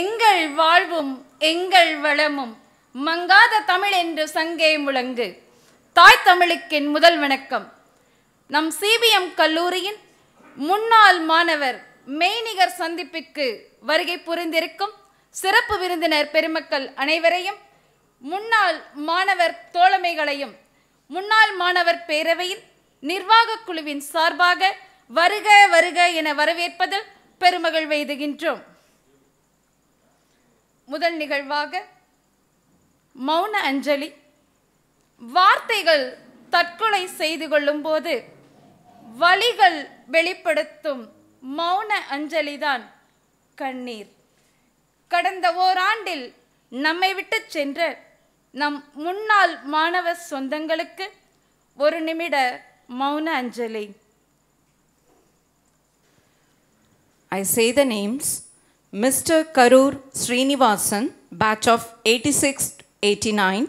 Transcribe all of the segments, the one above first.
எங்கள் வாழ்வும் எங்கள் வளமும் மங்காத தமிழ் என்று சங்கே முழங்கு தாய் தமிழுக்கின் முதல் வணக்கம் நம் சிபிஎம் கல்லூரியின் முன்னாள் மாணவர் மெய்நிகர் சந்திப்பிற்கு வருகை புரிந்திருக்கும் சிறப்பு விருந்தினர் பெருமக்கள் அனைவரையும் முன்னாள் மாணவர் தோழமைகளையும் முன்னாள் மாணவர் பேரவையின் நிர்வாக குழுவின் சார்பாக வருக வருக என வரவேற்பதில் பெருமகிழ்வு எய்துகின்றோம் முதல் நிகழ்வாக மௌன அஞ்சலி வார்த்தைகள் தற்கொலை செய்து கொள்ளும் போது வழிகள் வெளிப்படுத்தும் மௌன அஞ்சலிதான் கண்ணீர் கடந்த ஓராண்டில் நம்மை விட்டு சென்ற நம் முன்னாள் மாணவ சொந்தங்களுக்கு ஒரு நிமிட மௌன அஞ்சலி I say the names Mr. Karur Srinivasan, batch of 86-89,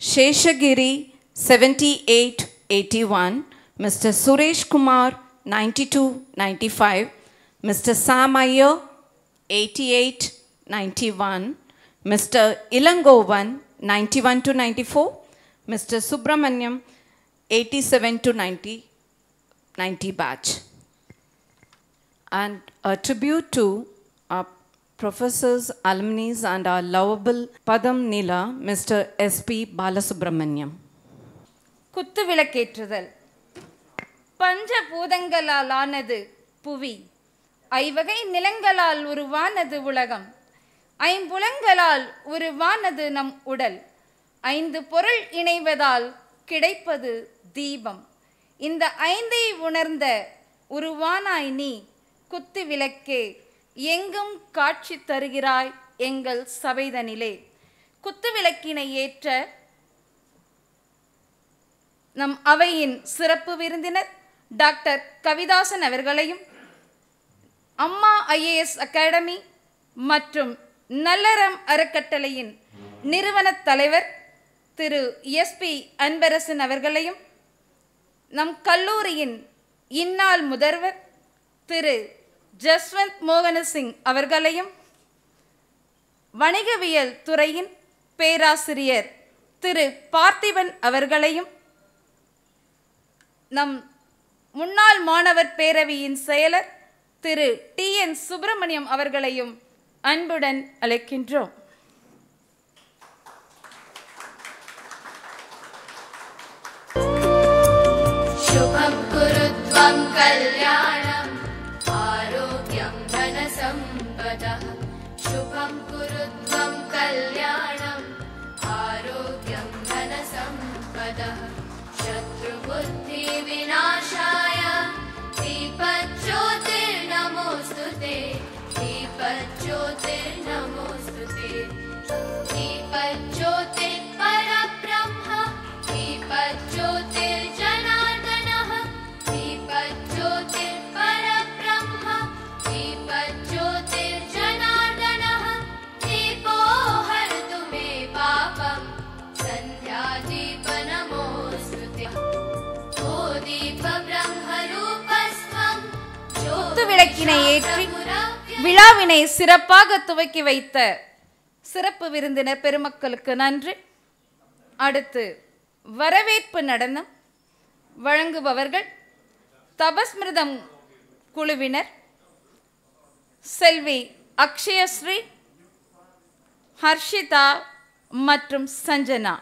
Sheshagiri 78-81, Mr. Suresh Kumar 92-95, Mr. Sam eighty-eight 88-91, Mr. Ilangovan 91 to 94, Mr. Subramanyam 87 to 90, 90 batch. And a tribute to our professors, alumni, and our lovable Padam Nila, Mr. S.P. Balasubramaniam. குத்து விளக்கேற்றுதல் பஞ்சபூதங்களால் ஆனது புவி ஐவகை நிலங்களால் உருவானது உலகம் ஐம்புலங்களால் உருவானது நம் உடல் ஐந்து பொருள் இணைவதால் கிடைப்பது தீபம் இந்த ஐந்தை உணர்ந்த உருவானாய் நீ குத்து விளக்கே எங்கும் காட்சி தருகிறாய் எங்கள் சபைதனிலே குத்துவிளக்கினை ஏற்ற நம் அவையின் சிறப்பு விருந்தினர் டாக்டர் கவிதாசன் அவர்களையும் அம்மா ஐஏஎஸ் அகாடமி மற்றும் நல்லறம் அறக்கட்டளையின் நிறுவன தலைவர் திரு எஸ்பி அன்பரசன் அவர்களையும் நம் கல்லூரியின் இந்நாள் முதல்வர் திரு ஜஸ்வந்த் மோகனசிங் அவர்களையும் வணிகவியல் துறையின் பேராசிரியர் திரு பார்த்திபன் அவர்களையும் நம் முன்னாள் மாணவர் பேரவையின் செயலர் திரு டி என் சுப்பிரமணியம் அவர்களையும் அன்புடன் அழைக்கின்றோம் शुभं शत्रुबुद्धिविनाश விளக்கினை ஏற்றி விழாவினை சிறப்பாக துவக்கி வைத்த சிறப்பு விருந்தினர் பெருமக்களுக்கு நன்றி அடுத்து வரவேற்பு நடனம் வழங்குபவர்கள் தபஸ்மிருதம் குழுவினர் செல்வி அக்ஷயஸ்ரீ ஹர்ஷிதா மற்றும் சஞ்சனா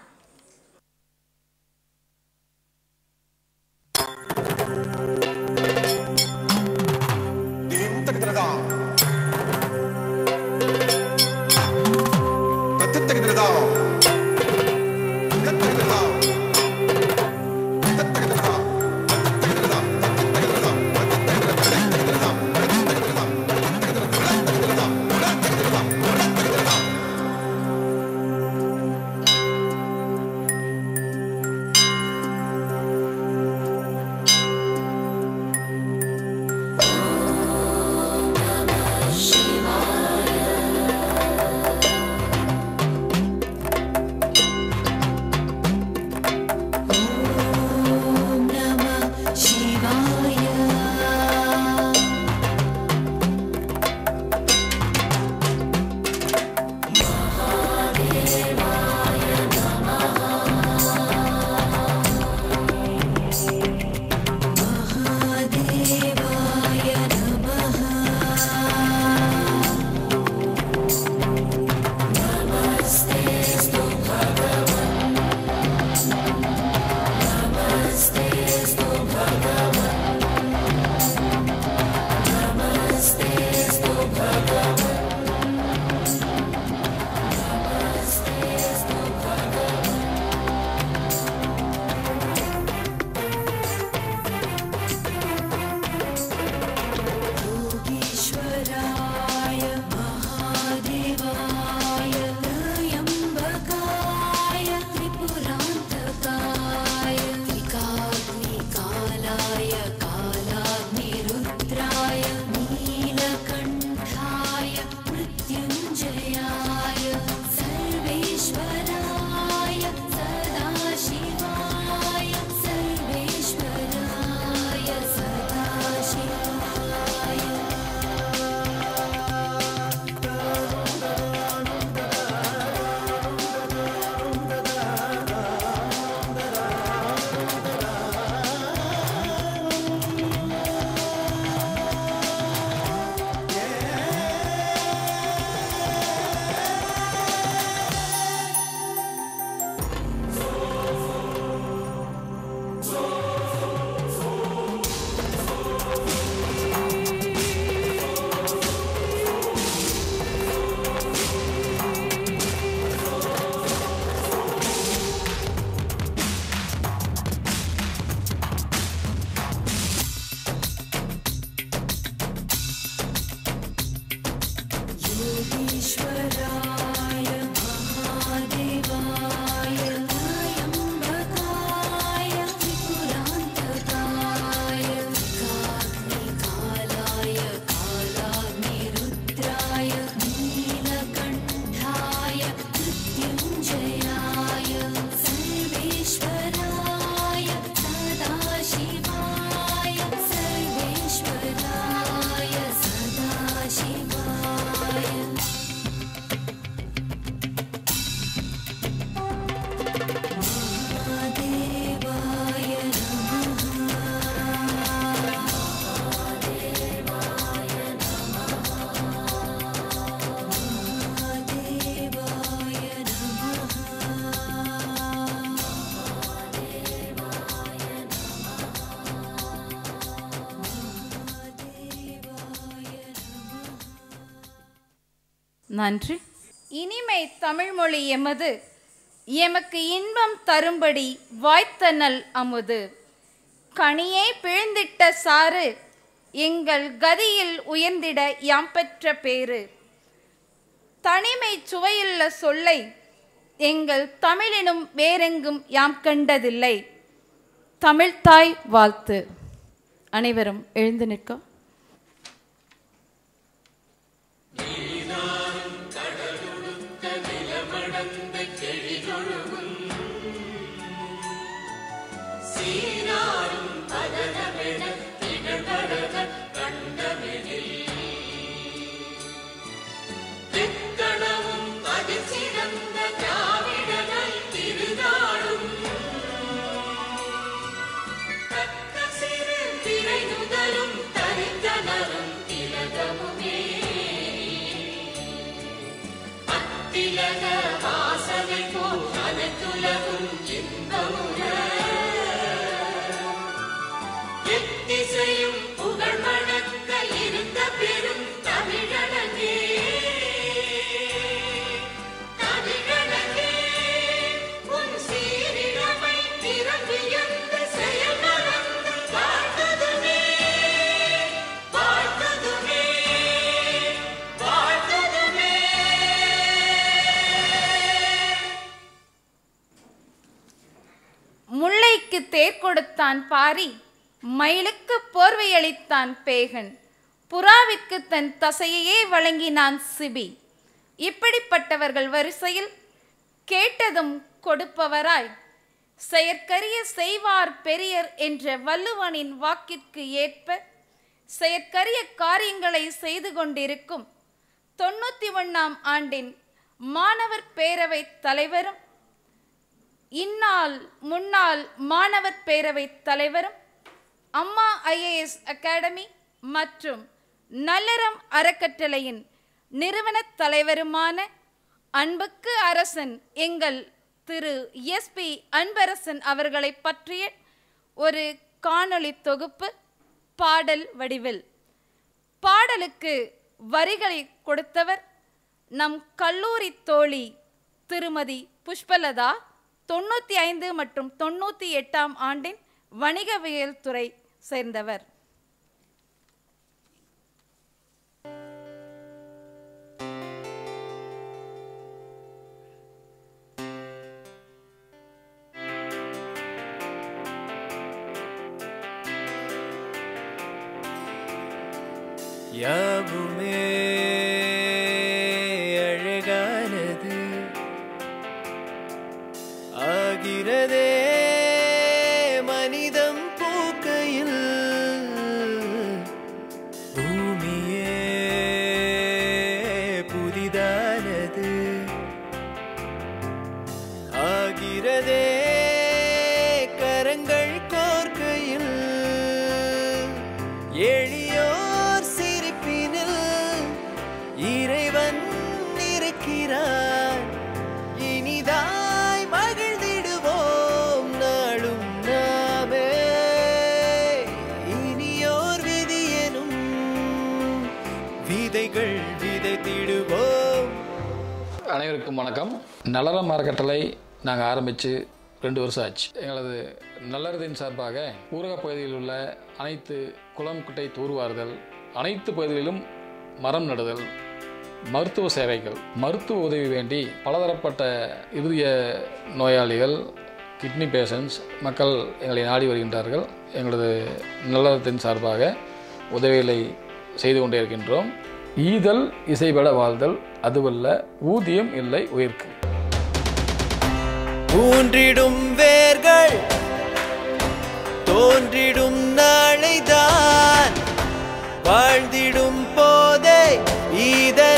நன்றி இனிமை தமிழ்மொழி எமது எமக்கு இன்பம் தரும்படி வாய்த்தனல் அமுது கனியே பிழ்ந்திட்ட சாறு எங்கள் கதியில் உயர்ந்திட யாம் பெற்ற பேரு தனிமை சுவையுள்ள சொல்லை எங்கள் தமிழினும் வேறெங்கும் யாம் கண்டதில்லை தமிழ்தாய் வாழ்த்து அனைவரும் எழுந்து நிற்க கொடுத்தான் பாரி மயிலுக்கு போர்வையளித்தான் பேகன் புறாவிற்கு தன் தசையையே வழங்கினான் சிபி இப்படிப்பட்டவர்கள் வரிசையில் கேட்டதும் கொடுப்பவராய் செயற்கரிய செய்வார் பெரியர் என்ற வள்ளுவனின் வாக்கிற்கு ஏற்ப செயற்கரிய காரியங்களை செய்து கொண்டிருக்கும் தொண்ணூற்றி ஒன்றாம் ஆண்டின் மாணவர் பேரவைத் தலைவரும் இந்நாள் முன்னாள் மாணவர் பேரவை தலைவரும் அம்மா ஐஏஎஸ் அகாடமி மற்றும் நல்லறம் அறக்கட்டளையின் நிறுவன தலைவருமான அன்புக்கு அரசன் எங்கள் திரு எஸ்பி அன்பரசன் அவர்களை பற்றிய ஒரு காணொளி தொகுப்பு பாடல் வடிவில் பாடலுக்கு வரிகளை கொடுத்தவர் நம் கல்லூரி தோழி திருமதி புஷ்பலதா தொண்ணூற்றி ஐந்து மற்றும் தொண்ணூற்றி எட்டாம் ஆண்டின் வணிகவியல் துறை சேர்ந்தவர் அறக்கட்டளை நாங்கள் ஆரம்பித்து ரெண்டு வருஷம் ஆச்சு எங்களது நல்லறதின் சார்பாக ஊரக பகுதியில் உள்ள அனைத்து குளம் குட்டை தூர்வாறுதல் அனைத்து பகுதிகளிலும் மரம் நடுதல் மருத்துவ சேவைகள் மருத்துவ உதவி வேண்டி பலதரப்பட்ட இறுதிய நோயாளிகள் கிட்னி பேஷண்ட்ஸ் மக்கள் எங்களை நாடி வருகின்றார்கள் எங்களது நல்லறத்தின் சார்பாக உதவிகளை செய்து கொண்டே இருக்கின்றோம் ஈதல் இசைபட வாழ்தல் அதுவல்ல ஊதியம் இல்லை உயிர்க்கு ஊன்றிடும் வேர்கள் தோன்றிடும் நாளைதான் வாழ்ந்திடும் போதே இதை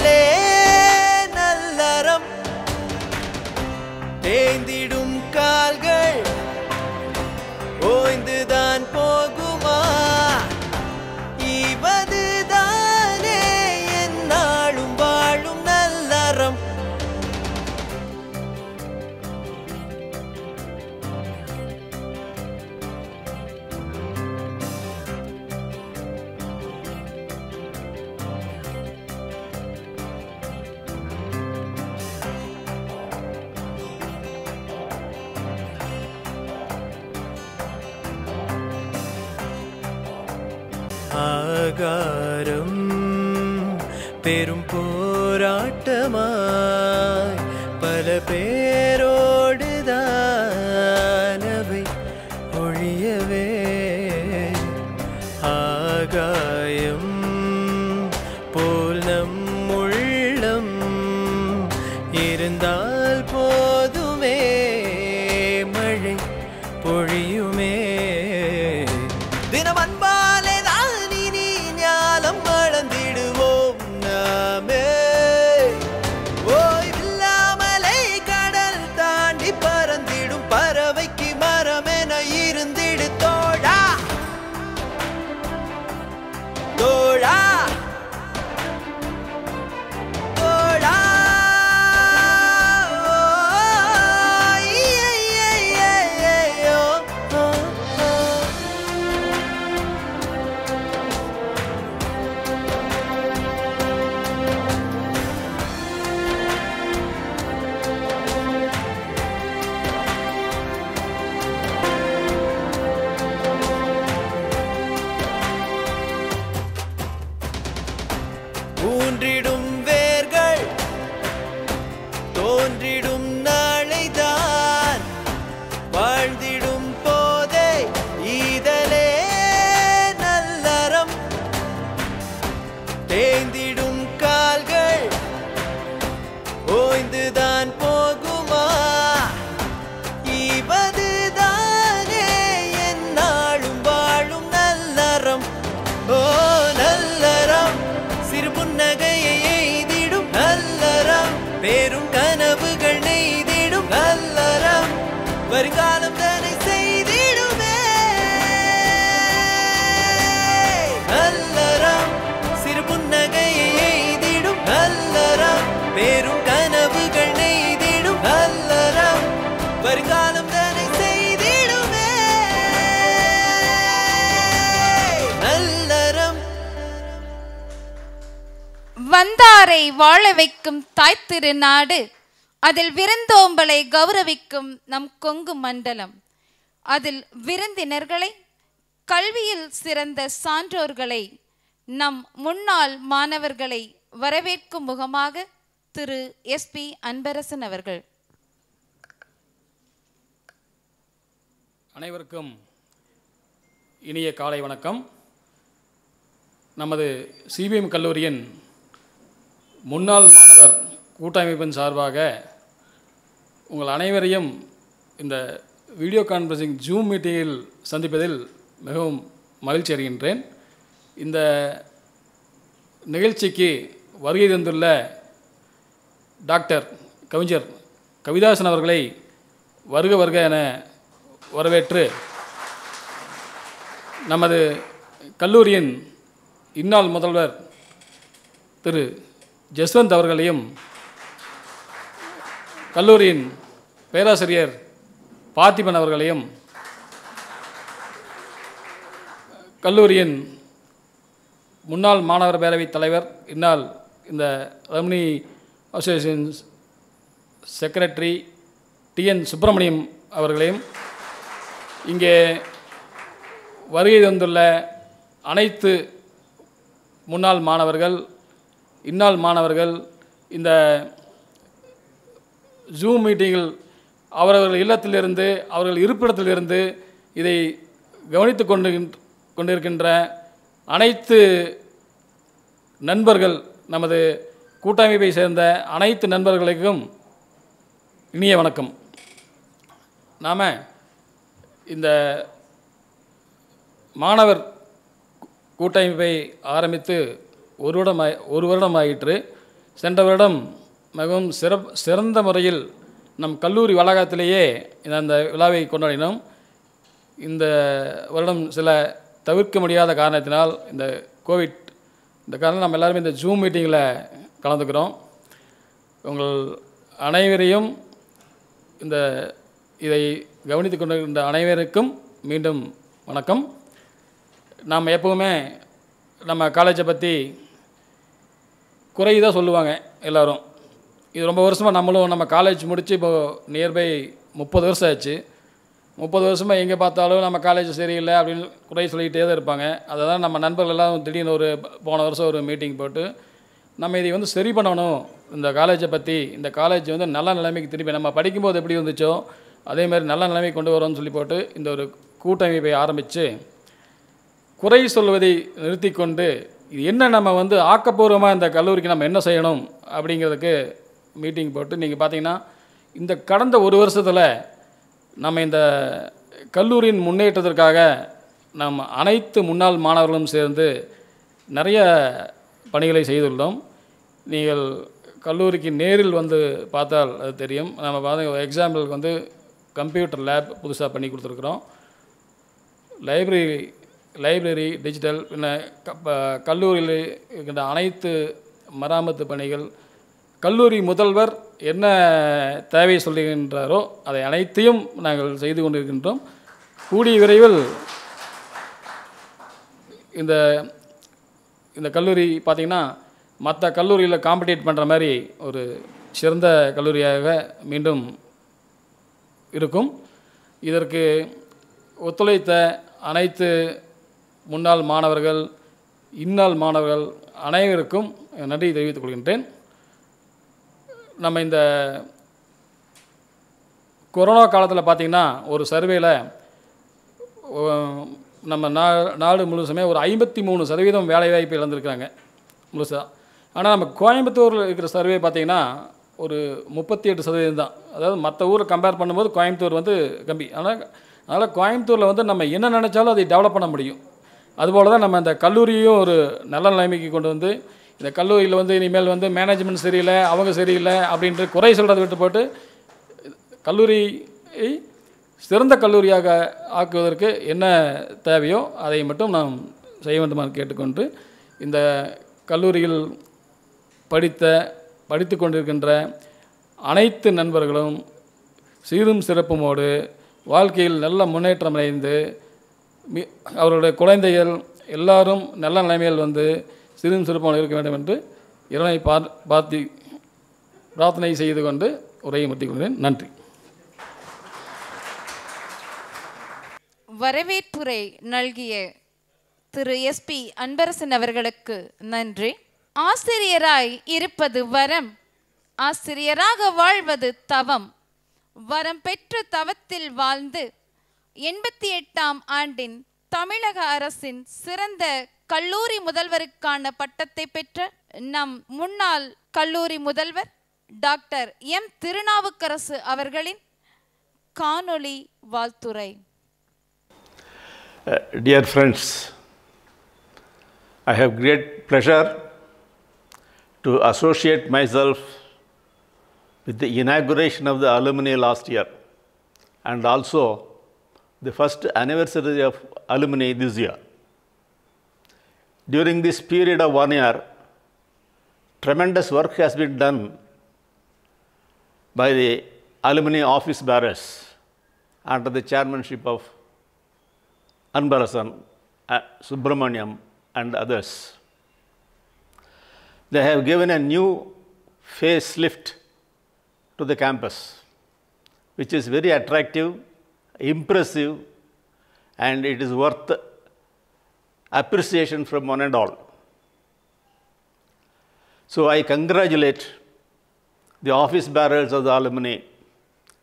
வைக்கும் தாய் திருநாடு அதில் விருந்தோம்பலை கௌரவிக்கும் நம் கொங்கு மண்டலம் அதில் விருந்தினர்களை கல்வியில் சிறந்த சான்றோர்களை நம் முன்னாள் மாணவர்களை வரவேற்கும் முகமாக திரு எஸ் பி அன்பரசன் அவர்கள் அனைவருக்கும் இனிய காலை வணக்கம் நமது சிபிஎம் கல்லூரியின் முன்னாள் மாணவர் கூட்டமைப்பின் சார்பாக உங்கள் அனைவரையும் இந்த வீடியோ கான்ஃபரன்சிங் ஜூம் மீட்டிங்கில் சந்திப்பதில் மிகவும் மகிழ்ச்சி அறிகின்றேன் இந்த நிகழ்ச்சிக்கு வருகை தந்துள்ள டாக்டர் கவிஞர் கவிதாசன் அவர்களை வருக வருக என வரவேற்று நமது கல்லூரியின் இந்நாள் முதல்வர் திரு ஜஸ்வந்த் அவர்களையும் கல்லூரியின் பேராசிரியர் பார்த்திபன் அவர்களையும் கல்லூரியின் முன்னாள் மாணவர் பேரவைத் தலைவர் இன்னால் இந்த Ramani association secretary TN Subramaniam அவர்களையும் இங்கே வருகை தந்துள்ள அனைத்து முன்னாள் மாணவர்கள் இன்னால் மாணவர்கள் இந்த ஜூம் மீட்டிங்கில் அவரவர்கள் இல்லத்திலிருந்து அவர்கள் இருப்பிடத்திலிருந்து இதை கவனித்து கொண்டு கொண்டிருக்கின்ற அனைத்து நண்பர்கள் நமது கூட்டமைப்பை சேர்ந்த அனைத்து நண்பர்களுக்கும் இனிய வணக்கம் நாம் இந்த மாணவர் கூட்டமைப்பை ஆரம்பித்து ஒரு வருடம் ஒரு வருடம் ஆயிற்று சென்ற வருடம் மிகவும் சிறப் சிறந்த முறையில் நம் கல்லூரி வளாகத்திலேயே அந்த விழாவை கொண்டாடினோம் இந்த வருடம் சில தவிர்க்க முடியாத காரணத்தினால் இந்த கோவிட் இந்த காரணம் நம்ம எல்லாருமே இந்த ஜூம் மீட்டிங்கில் கலந்துக்கிறோம் உங்கள் அனைவரையும் இந்த இதை கவனித்து கொண்டிருக்கின்ற அனைவருக்கும் மீண்டும் வணக்கம் நாம் எப்போவுமே நம்ம காலேஜை பற்றி குறையுதாக சொல்லுவாங்க எல்லோரும் இது ரொம்ப வருஷமாக நம்மளும் நம்ம காலேஜ் முடித்து இப்போது நியர்பை முப்பது வருஷம் ஆச்சு முப்பது வருஷமாக எங்கே பார்த்தாலும் நம்ம காலேஜ் சரியில்லை அப்படின்னு குறை சொல்லிக்கிட்டே தான் இருப்பாங்க அதை தான் நம்ம நண்பர்கள் எல்லாம் திடீர்னு ஒரு போன வருஷம் ஒரு மீட்டிங் போட்டு நம்ம இதை வந்து சரி பண்ணணும் இந்த காலேஜை பற்றி இந்த காலேஜ் வந்து நல்ல நிலைமைக்கு திருப்பி நம்ம படிக்கும்போது எப்படி வந்துச்சோ அதே மாதிரி நல்ல நிலைமைக்கு கொண்டு வரோம்னு சொல்லி போட்டு இந்த ஒரு கூட்டமைப்பை ஆரம்பித்து குறை சொல்வதை நிறுத்தி கொண்டு இது என்ன நம்ம வந்து ஆக்கப்பூர்வமாக இந்த கல்லூரிக்கு நம்ம என்ன செய்யணும் அப்படிங்கிறதுக்கு மீட்டிங் போட்டு நீங்கள் பார்த்தீங்கன்னா இந்த கடந்த ஒரு வருஷத்தில் நம்ம இந்த கல்லூரியின் முன்னேற்றத்திற்காக நம் அனைத்து முன்னாள் மாணவர்களும் சேர்ந்து நிறைய பணிகளை செய்துள்ளோம் நீங்கள் கல்லூரிக்கு நேரில் வந்து பார்த்தால் அது தெரியும் நம்ம பார்த்தீங்க எக்ஸாம்பிளுக்கு வந்து கம்ப்யூட்டர் லேப் புதுசாக பண்ணி கொடுத்துருக்குறோம் லைப்ரரி லைப்ரரி டிஜிட்டல் பின்ன கல்லூரியில் இருக்கின்ற அனைத்து மராமத்து பணிகள் கல்லூரி முதல்வர் என்ன தேவை சொல்லுகின்றாரோ அதை அனைத்தையும் நாங்கள் செய்து கொண்டிருக்கின்றோம் கூடிய விரைவில் இந்த இந்த கல்லூரி பார்த்திங்கன்னா மற்ற கல்லூரியில் காம்படேட் பண்ணுற மாதிரி ஒரு சிறந்த கல்லூரியாக மீண்டும் இருக்கும் இதற்கு ஒத்துழைத்த அனைத்து முன்னாள் மாணவர்கள் இன்னாள் மாணவர்கள் அனைவருக்கும் நன்றி தெரிவித்துக் கொள்கின்றேன் நம்ம இந்த கொரோனா காலத்தில் பார்த்திங்கன்னா ஒரு சர்வேயில் நம்ம நா நாடு முழுசுமே ஒரு ஐம்பத்தி மூணு சதவீதம் வேலைவாய்ப்பு இழந்திருக்கிறாங்க முழுசாக ஆனால் நம்ம கோயம்புத்தூரில் இருக்கிற சர்வே பார்த்திங்கன்னா ஒரு முப்பத்தி எட்டு சதவீதம் தான் அதாவது மற்ற ஊரில் கம்பேர் பண்ணும்போது கோயம்புத்தூர் வந்து கம்மி ஆனால் அதனால் கோயம்புத்தூரில் வந்து நம்ம என்ன நினச்சாலும் அதை டெவலப் பண்ண முடியும் அதுபோல் தான் நம்ம இந்த கல்லூரியும் ஒரு நல்ல நிலைமைக்கு கொண்டு வந்து இந்த கல்லூரியில் வந்து இனிமேல் வந்து மேனேஜ்மெண்ட் சரியில்லை அவங்க சரியில்லை அப்படின்ட்டு குறை சொல்கிறத விட்டு போட்டு கல்லூரியை சிறந்த கல்லூரியாக ஆக்குவதற்கு என்ன தேவையோ அதை மட்டும் நாம் செய்ய வேண்டுமாறு கேட்டுக்கொண்டு இந்த கல்லூரியில் படித்த படித்து கொண்டிருக்கின்ற அனைத்து நண்பர்களும் சீரும் சிறப்புமோடு வாழ்க்கையில் நல்ல முன்னேற்றம் அடைந்து அவருடைய குழந்தைகள் எல்லாரும் நல்ல நிலைமையில் வந்து சிறு சிறுப்பான இருக்க வேண்டும் என்று இறைவனை பார் பார்த்தி பிரார்த்தனை செய்து கொண்டு உரையை முடித்துக் கொள்கிறேன் நன்றி வரவேற்புரை நல்கிய திரு எஸ்பி அன்பரசன் அவர்களுக்கு நன்றி ஆசிரியராய் இருப்பது வரம் ஆசிரியராக வாழ்வது தவம் வரம் பெற்று தவத்தில் வாழ்ந்து எண்பத்தி எட்டாம் ஆண்டின் தமிழக அரசின் சிறந்த கல்லூரி முதல்வருக்கான பட்டத்தை பெற்ற நம் முன்னாள் கல்லூரி முதல்வர் டாக்டர் எம் திருநாவுக்கரசு அவர்களின் காணொளி வாழ்த்துறை dear friends I have great pleasure to associate self with the inauguration of the alumni last year and also the first anniversary of alumni this year. During this period of one year, tremendous work has been done by the alumni office bearers under the chairmanship of Anbarasan, uh, Subramaniam and others. They have given a new facelift to the campus, which is very attractive impressive and it is worth appreciation from one and all. So I congratulate the office barrels of the alumni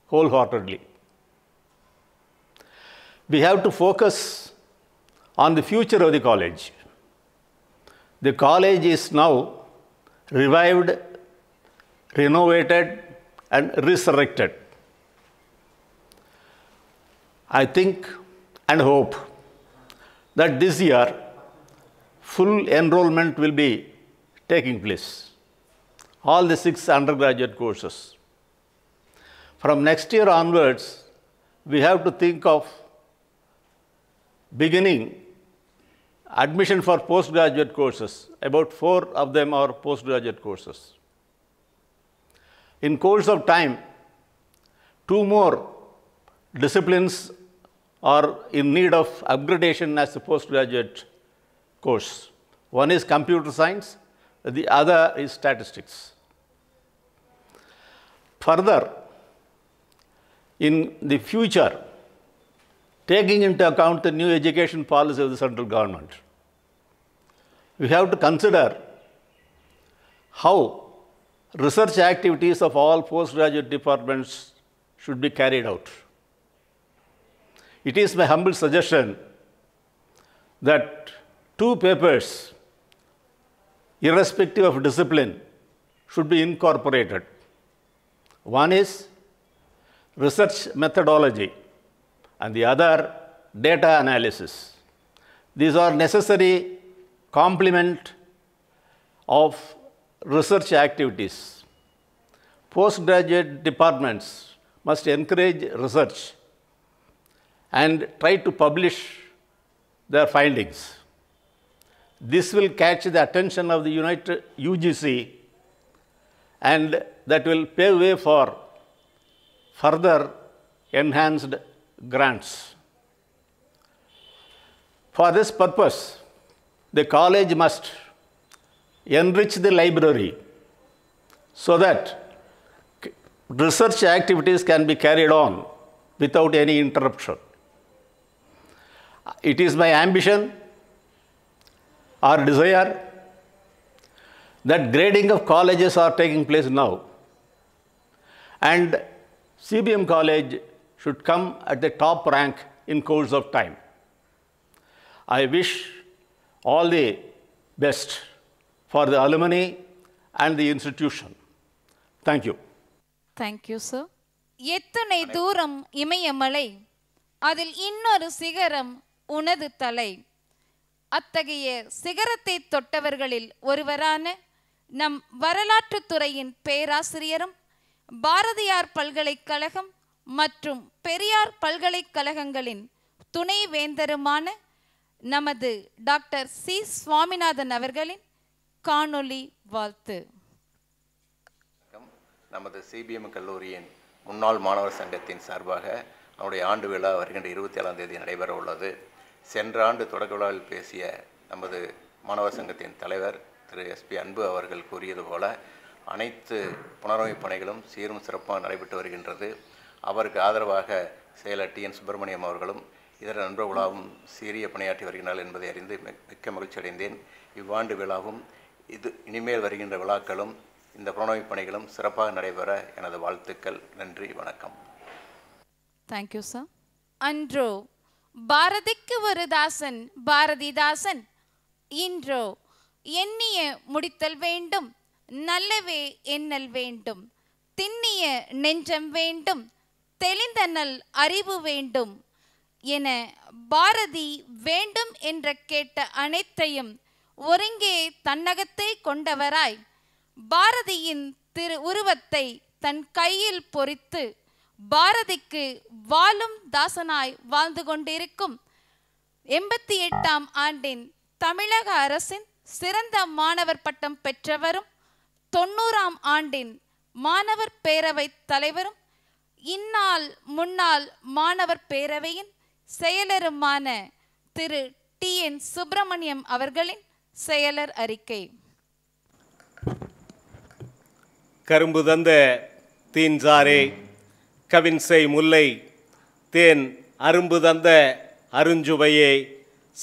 wholeheartedly. We have to focus on the future of the college. The college is now revived, renovated and resurrected. I think and hope that this year full enrollment will be taking place. All the six undergraduate courses. From next year onwards, we have to think of beginning admission for postgraduate courses. About four of them are postgraduate courses. In course of time, two more disciplines or in need of upgradation as a postgraduate course. One is computer science, the other is statistics. Further, in the future, taking into account the new education policy of the central government, we have to consider how research activities of all postgraduate departments should be carried out. It is my humble suggestion that two papers, irrespective of discipline, should be incorporated. One is research methodology and the other data analysis. These are necessary complement of research activities. Postgraduate departments must encourage research and try to publish their findings. This will catch the attention of the United UGC and that will pave way for further enhanced grants. For this purpose, the college must enrich the library so that research activities can be carried on without any interruption. It is my ambition or desire that grading of colleges are taking place now. And CBM college should come at the top rank in course of time. I wish all the best for the alumni and the institution. Thank you. Thank you, sir. எத்தனை தூரம் இமயமலை அதில் இன்னொரு சிகரம் உனது தலை அத்தகைய சிகரத்தை தொட்டவர்களில் ஒருவரான நம் வரலாற்றுத்துறையின் பேராசிரியரும் பாரதியார் பல்கலைக்கழகம் மற்றும் பெரியார் பல்கலைக்கழகங்களின் துணைவேந்தருமான நமது டாக்டர் சி சுவாமிநாதன் அவர்களின் காணொளி வாழ்த்து நமது சிபிஎம் கல்லூரியின் முன்னாள் மாணவர் சங்கத்தின் சார்பாக நம்முடைய ஆண்டு விழா வருகின்ற இருபத்தி ஏழாம் தேதி நடைபெற உள்ளது சென்ற ஆண்டு தொடக்க விழாவில் பேசிய நமது மாணவ சங்கத்தின் தலைவர் திரு எஸ்பி அன்பு அவர்கள் கூறியது போல அனைத்து புனரமைப்பு பணிகளும் சீரும் சிறப்பாக நடைபெற்று வருகின்றது அவருக்கு ஆதரவாக செயலர் டி என் சுப்பிரமணியம் அவர்களும் இதர விழாவும் சீரிய பணியாற்றி வருகிறார்கள் என்பதை அறிந்து மிக்க மகிழ்ச்சி அடைந்தேன் இவ்வாண்டு விழாவும் இது இனிமேல் வருகின்ற விழாக்களும் இந்த புனரமைப்பு பணிகளும் சிறப்பாக நடைபெற எனது வாழ்த்துக்கள் நன்றி வணக்கம் தேங்க்யூ சார் அன்றோ பாரதிக்கு ஒரு தாசன் பாரதிதாசன் இன்றோ எண்ணிய முடித்தல் வேண்டும் நல்லவே எண்ணல் வேண்டும் திண்ணிய நெஞ்சம் வேண்டும் தெளிந்தனல் அறிவு வேண்டும் என பாரதி வேண்டும் என்ற கேட்ட அனைத்தையும் ஒருங்கே தன்னகத்தை கொண்டவராய் பாரதியின் திரு உருவத்தை தன் கையில் பொறித்து பாரதிக்கு வாழும் தாசனாய் வாழ்ந்து கொண்டிருக்கும் எண்பத்தி எட்டாம் ஆண்டின் தமிழக அரசின் சிறந்த மாணவர் பட்டம் பெற்றவரும் தொண்ணூறாம் ஆண்டின் மாணவர் பேரவை தலைவரும் இந்நாள் முன்னாள் மாணவர் பேரவையின் செயலருமான திரு டி என் சுப்பிரமணியம் அவர்களின் செயலர் அறிக்கை கரும்பு தந்த தீன்சாரே கவின்சை முல்லை தேன் அரும்பு தந்த அருஞ்சுவையே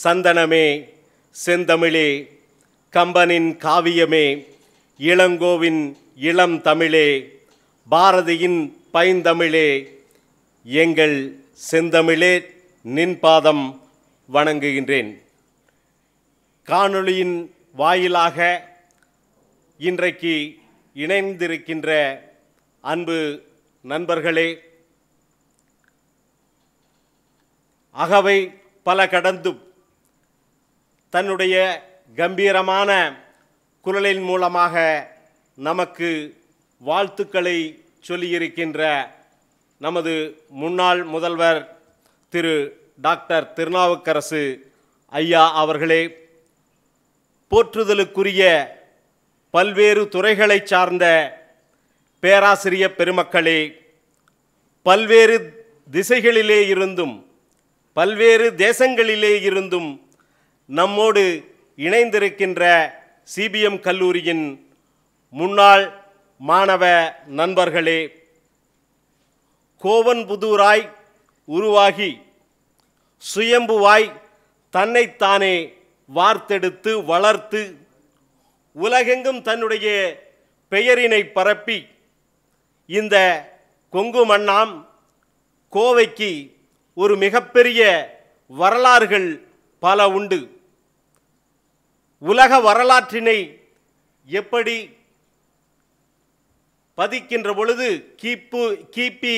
சந்தனமே செந்தமிழே கம்பனின் காவியமே இளங்கோவின் இளம் தமிழே பாரதியின் பைந்தமிழே எங்கள் செந்தமிழே நின்பாதம் வணங்குகின்றேன் காணொளியின் வாயிலாக இன்றைக்கு இணைந்திருக்கின்ற அன்பு நண்பர்களே அகவை பல கடந்தும் தன்னுடைய கம்பீரமான குரலின் மூலமாக நமக்கு வாழ்த்துக்களை சொல்லியிருக்கின்ற நமது முன்னாள் முதல்வர் திரு டாக்டர் திருநாவுக்கரசு ஐயா அவர்களே போற்றுதலுக்குரிய பல்வேறு துறைகளை சார்ந்த பேராசிரிய பெருமக்களே பல்வேறு திசைகளிலே இருந்தும் பல்வேறு தேசங்களிலே இருந்தும் நம்மோடு இணைந்திருக்கின்ற சிபிஎம் கல்லூரியின் முன்னாள் மாணவ நண்பர்களே கோவன்புதூராய் உருவாகி சுயம்புவாய் தன்னைத்தானே வார்த்தெடுத்து வளர்த்து உலகெங்கும் தன்னுடைய பெயரினை பரப்பி இந்த கொங்கு மண்ணாம் கோவைக்கு ஒரு மிகப்பெரிய வரலாறுகள் பல உண்டு உலக வரலாற்றினை எப்படி பதிக்கின்ற பொழுது கிப்பு கிபி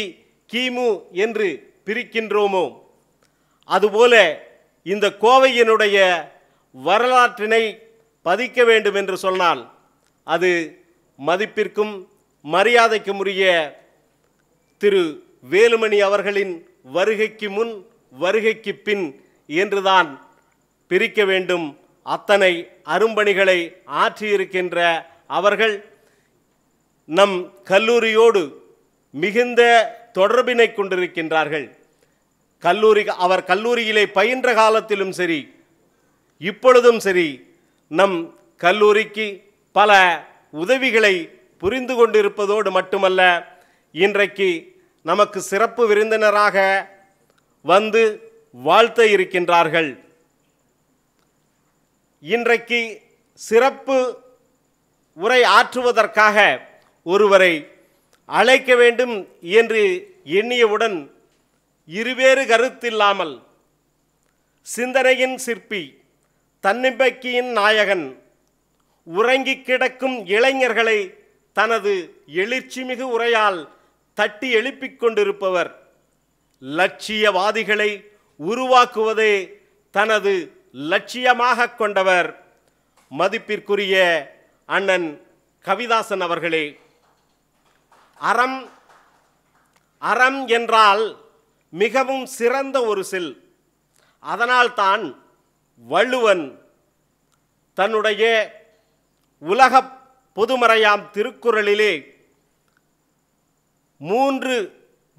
கிமு என்று பிரிக்கின்றோமோ அதுபோல இந்த கோவையினுடைய வரலாற்றினை பதிக்க வேண்டும் என்று சொன்னால் அது மதிப்பிற்கும் மரியாதைக்கு உரிய திரு வேலுமணி அவர்களின் வருகைக்கு முன் வருகைக்கு பின் என்றுதான் பிரிக்க வேண்டும் அத்தனை அரும்பணிகளை ஆற்றியிருக்கின்ற அவர்கள் நம் கல்லூரியோடு மிகுந்த தொடர்பினை கொண்டிருக்கின்றார்கள் கல்லூரி அவர் கல்லூரியிலே பயின்ற காலத்திலும் சரி இப்பொழுதும் சரி நம் கல்லூரிக்கு பல உதவிகளை புரிந்து கொண்டிருப்பதோடு மட்டுமல்ல இன்றைக்கு நமக்கு சிறப்பு விருந்தினராக வந்து வாழ்த்த இருக்கின்றார்கள் இன்றைக்கு சிறப்பு உரை ஆற்றுவதற்காக ஒருவரை அழைக்க வேண்டும் என்று எண்ணியவுடன் இருவேறு கருத்தில்லாமல் சிந்தனையின் சிற்பி தன்னம்பிக்கையின் நாயகன் உறங்கி கிடக்கும் இளைஞர்களை தனது எழுச்சிமிகு உரையால் தட்டி எழுப்பிக் கொண்டிருப்பவர் லட்சியவாதிகளை உருவாக்குவதே தனது லட்சியமாக கொண்டவர் மதிப்பிற்குரிய அண்ணன் கவிதாசன் அவர்களே அறம் அறம் என்றால் மிகவும் சிறந்த ஒரு சில் அதனால்தான் வள்ளுவன் தன்னுடைய உலகப் பொதுமறையாம் திருக்குறளிலே மூன்று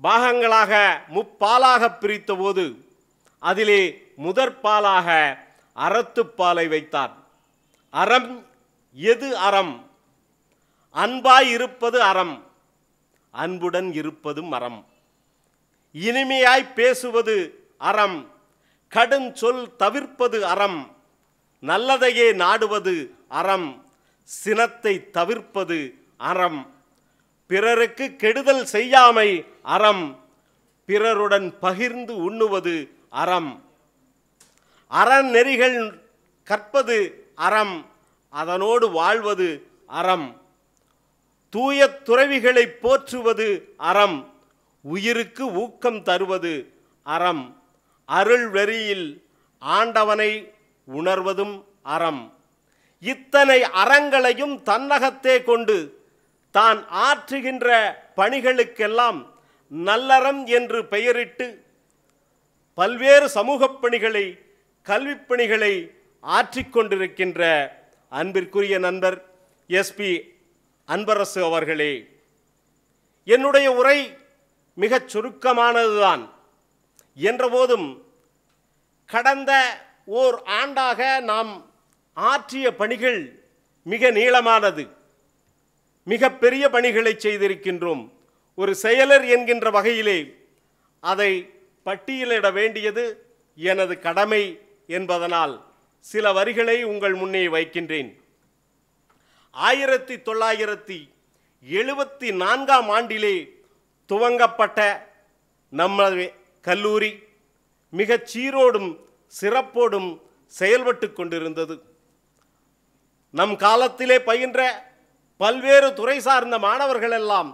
பாகங்களாக முப்பாலாக பிரித்தபோது அதிலே முதற்பாலாக அறத்துப்பாலை வைத்தார் அறம் எது அறம் அன்பாய் இருப்பது அறம் அன்புடன் இருப்பது அறம் இனிமையாய் பேசுவது அறம் கடும் சொல் தவிர்ப்பது அறம் நல்லதையே நாடுவது அறம் சினத்தை தவிர்ப்பது அறம் பிறருக்கு கெடுதல் செய்யாமை அறம் பிறருடன் பகிர்ந்து உண்ணுவது அறம் அறநெறிகள் கற்பது அறம் அதனோடு வாழ்வது அறம் தூய துறவிகளை போற்றுவது அறம் உயிருக்கு ஊக்கம் தருவது அறம் அருள் வெறியில் ஆண்டவனை உணர்வதும் அறம் இத்தனை அறங்களையும் தன்னகத்தே கொண்டு தான் ஆற்றுகின்ற பணிகளுக்கெல்லாம் நல்லறம் என்று பெயரிட்டு பல்வேறு சமூகப் பணிகளை கல்வி பணிகளை ஆற்றிக்கொண்டிருக்கின்ற அன்பிற்குரிய நண்பர் எஸ்பி அன்பரசு அவர்களே என்னுடைய உரை மிகச் சுருக்கமானதுதான் என்றபோதும் கடந்த ஓர் ஆண்டாக நாம் ஆற்றிய பணிகள் மிக நீளமானது மிக பெரிய பணிகளை செய்திருக்கின்றோம் ஒரு செயலர் என்கின்ற வகையிலே அதை பட்டியலிட வேண்டியது எனது கடமை என்பதனால் சில வரிகளை உங்கள் முன்னே வைக்கின்றேன் ஆயிரத்தி தொள்ளாயிரத்தி எழுபத்தி நான்காம் ஆண்டிலே துவங்கப்பட்ட நம்ம கல்லூரி மிகச் சீரோடும் சிறப்போடும் செயல்பட்டு கொண்டிருந்தது நம் காலத்திலே பயின்ற பல்வேறு துறை சார்ந்த மாணவர்கள் எல்லாம்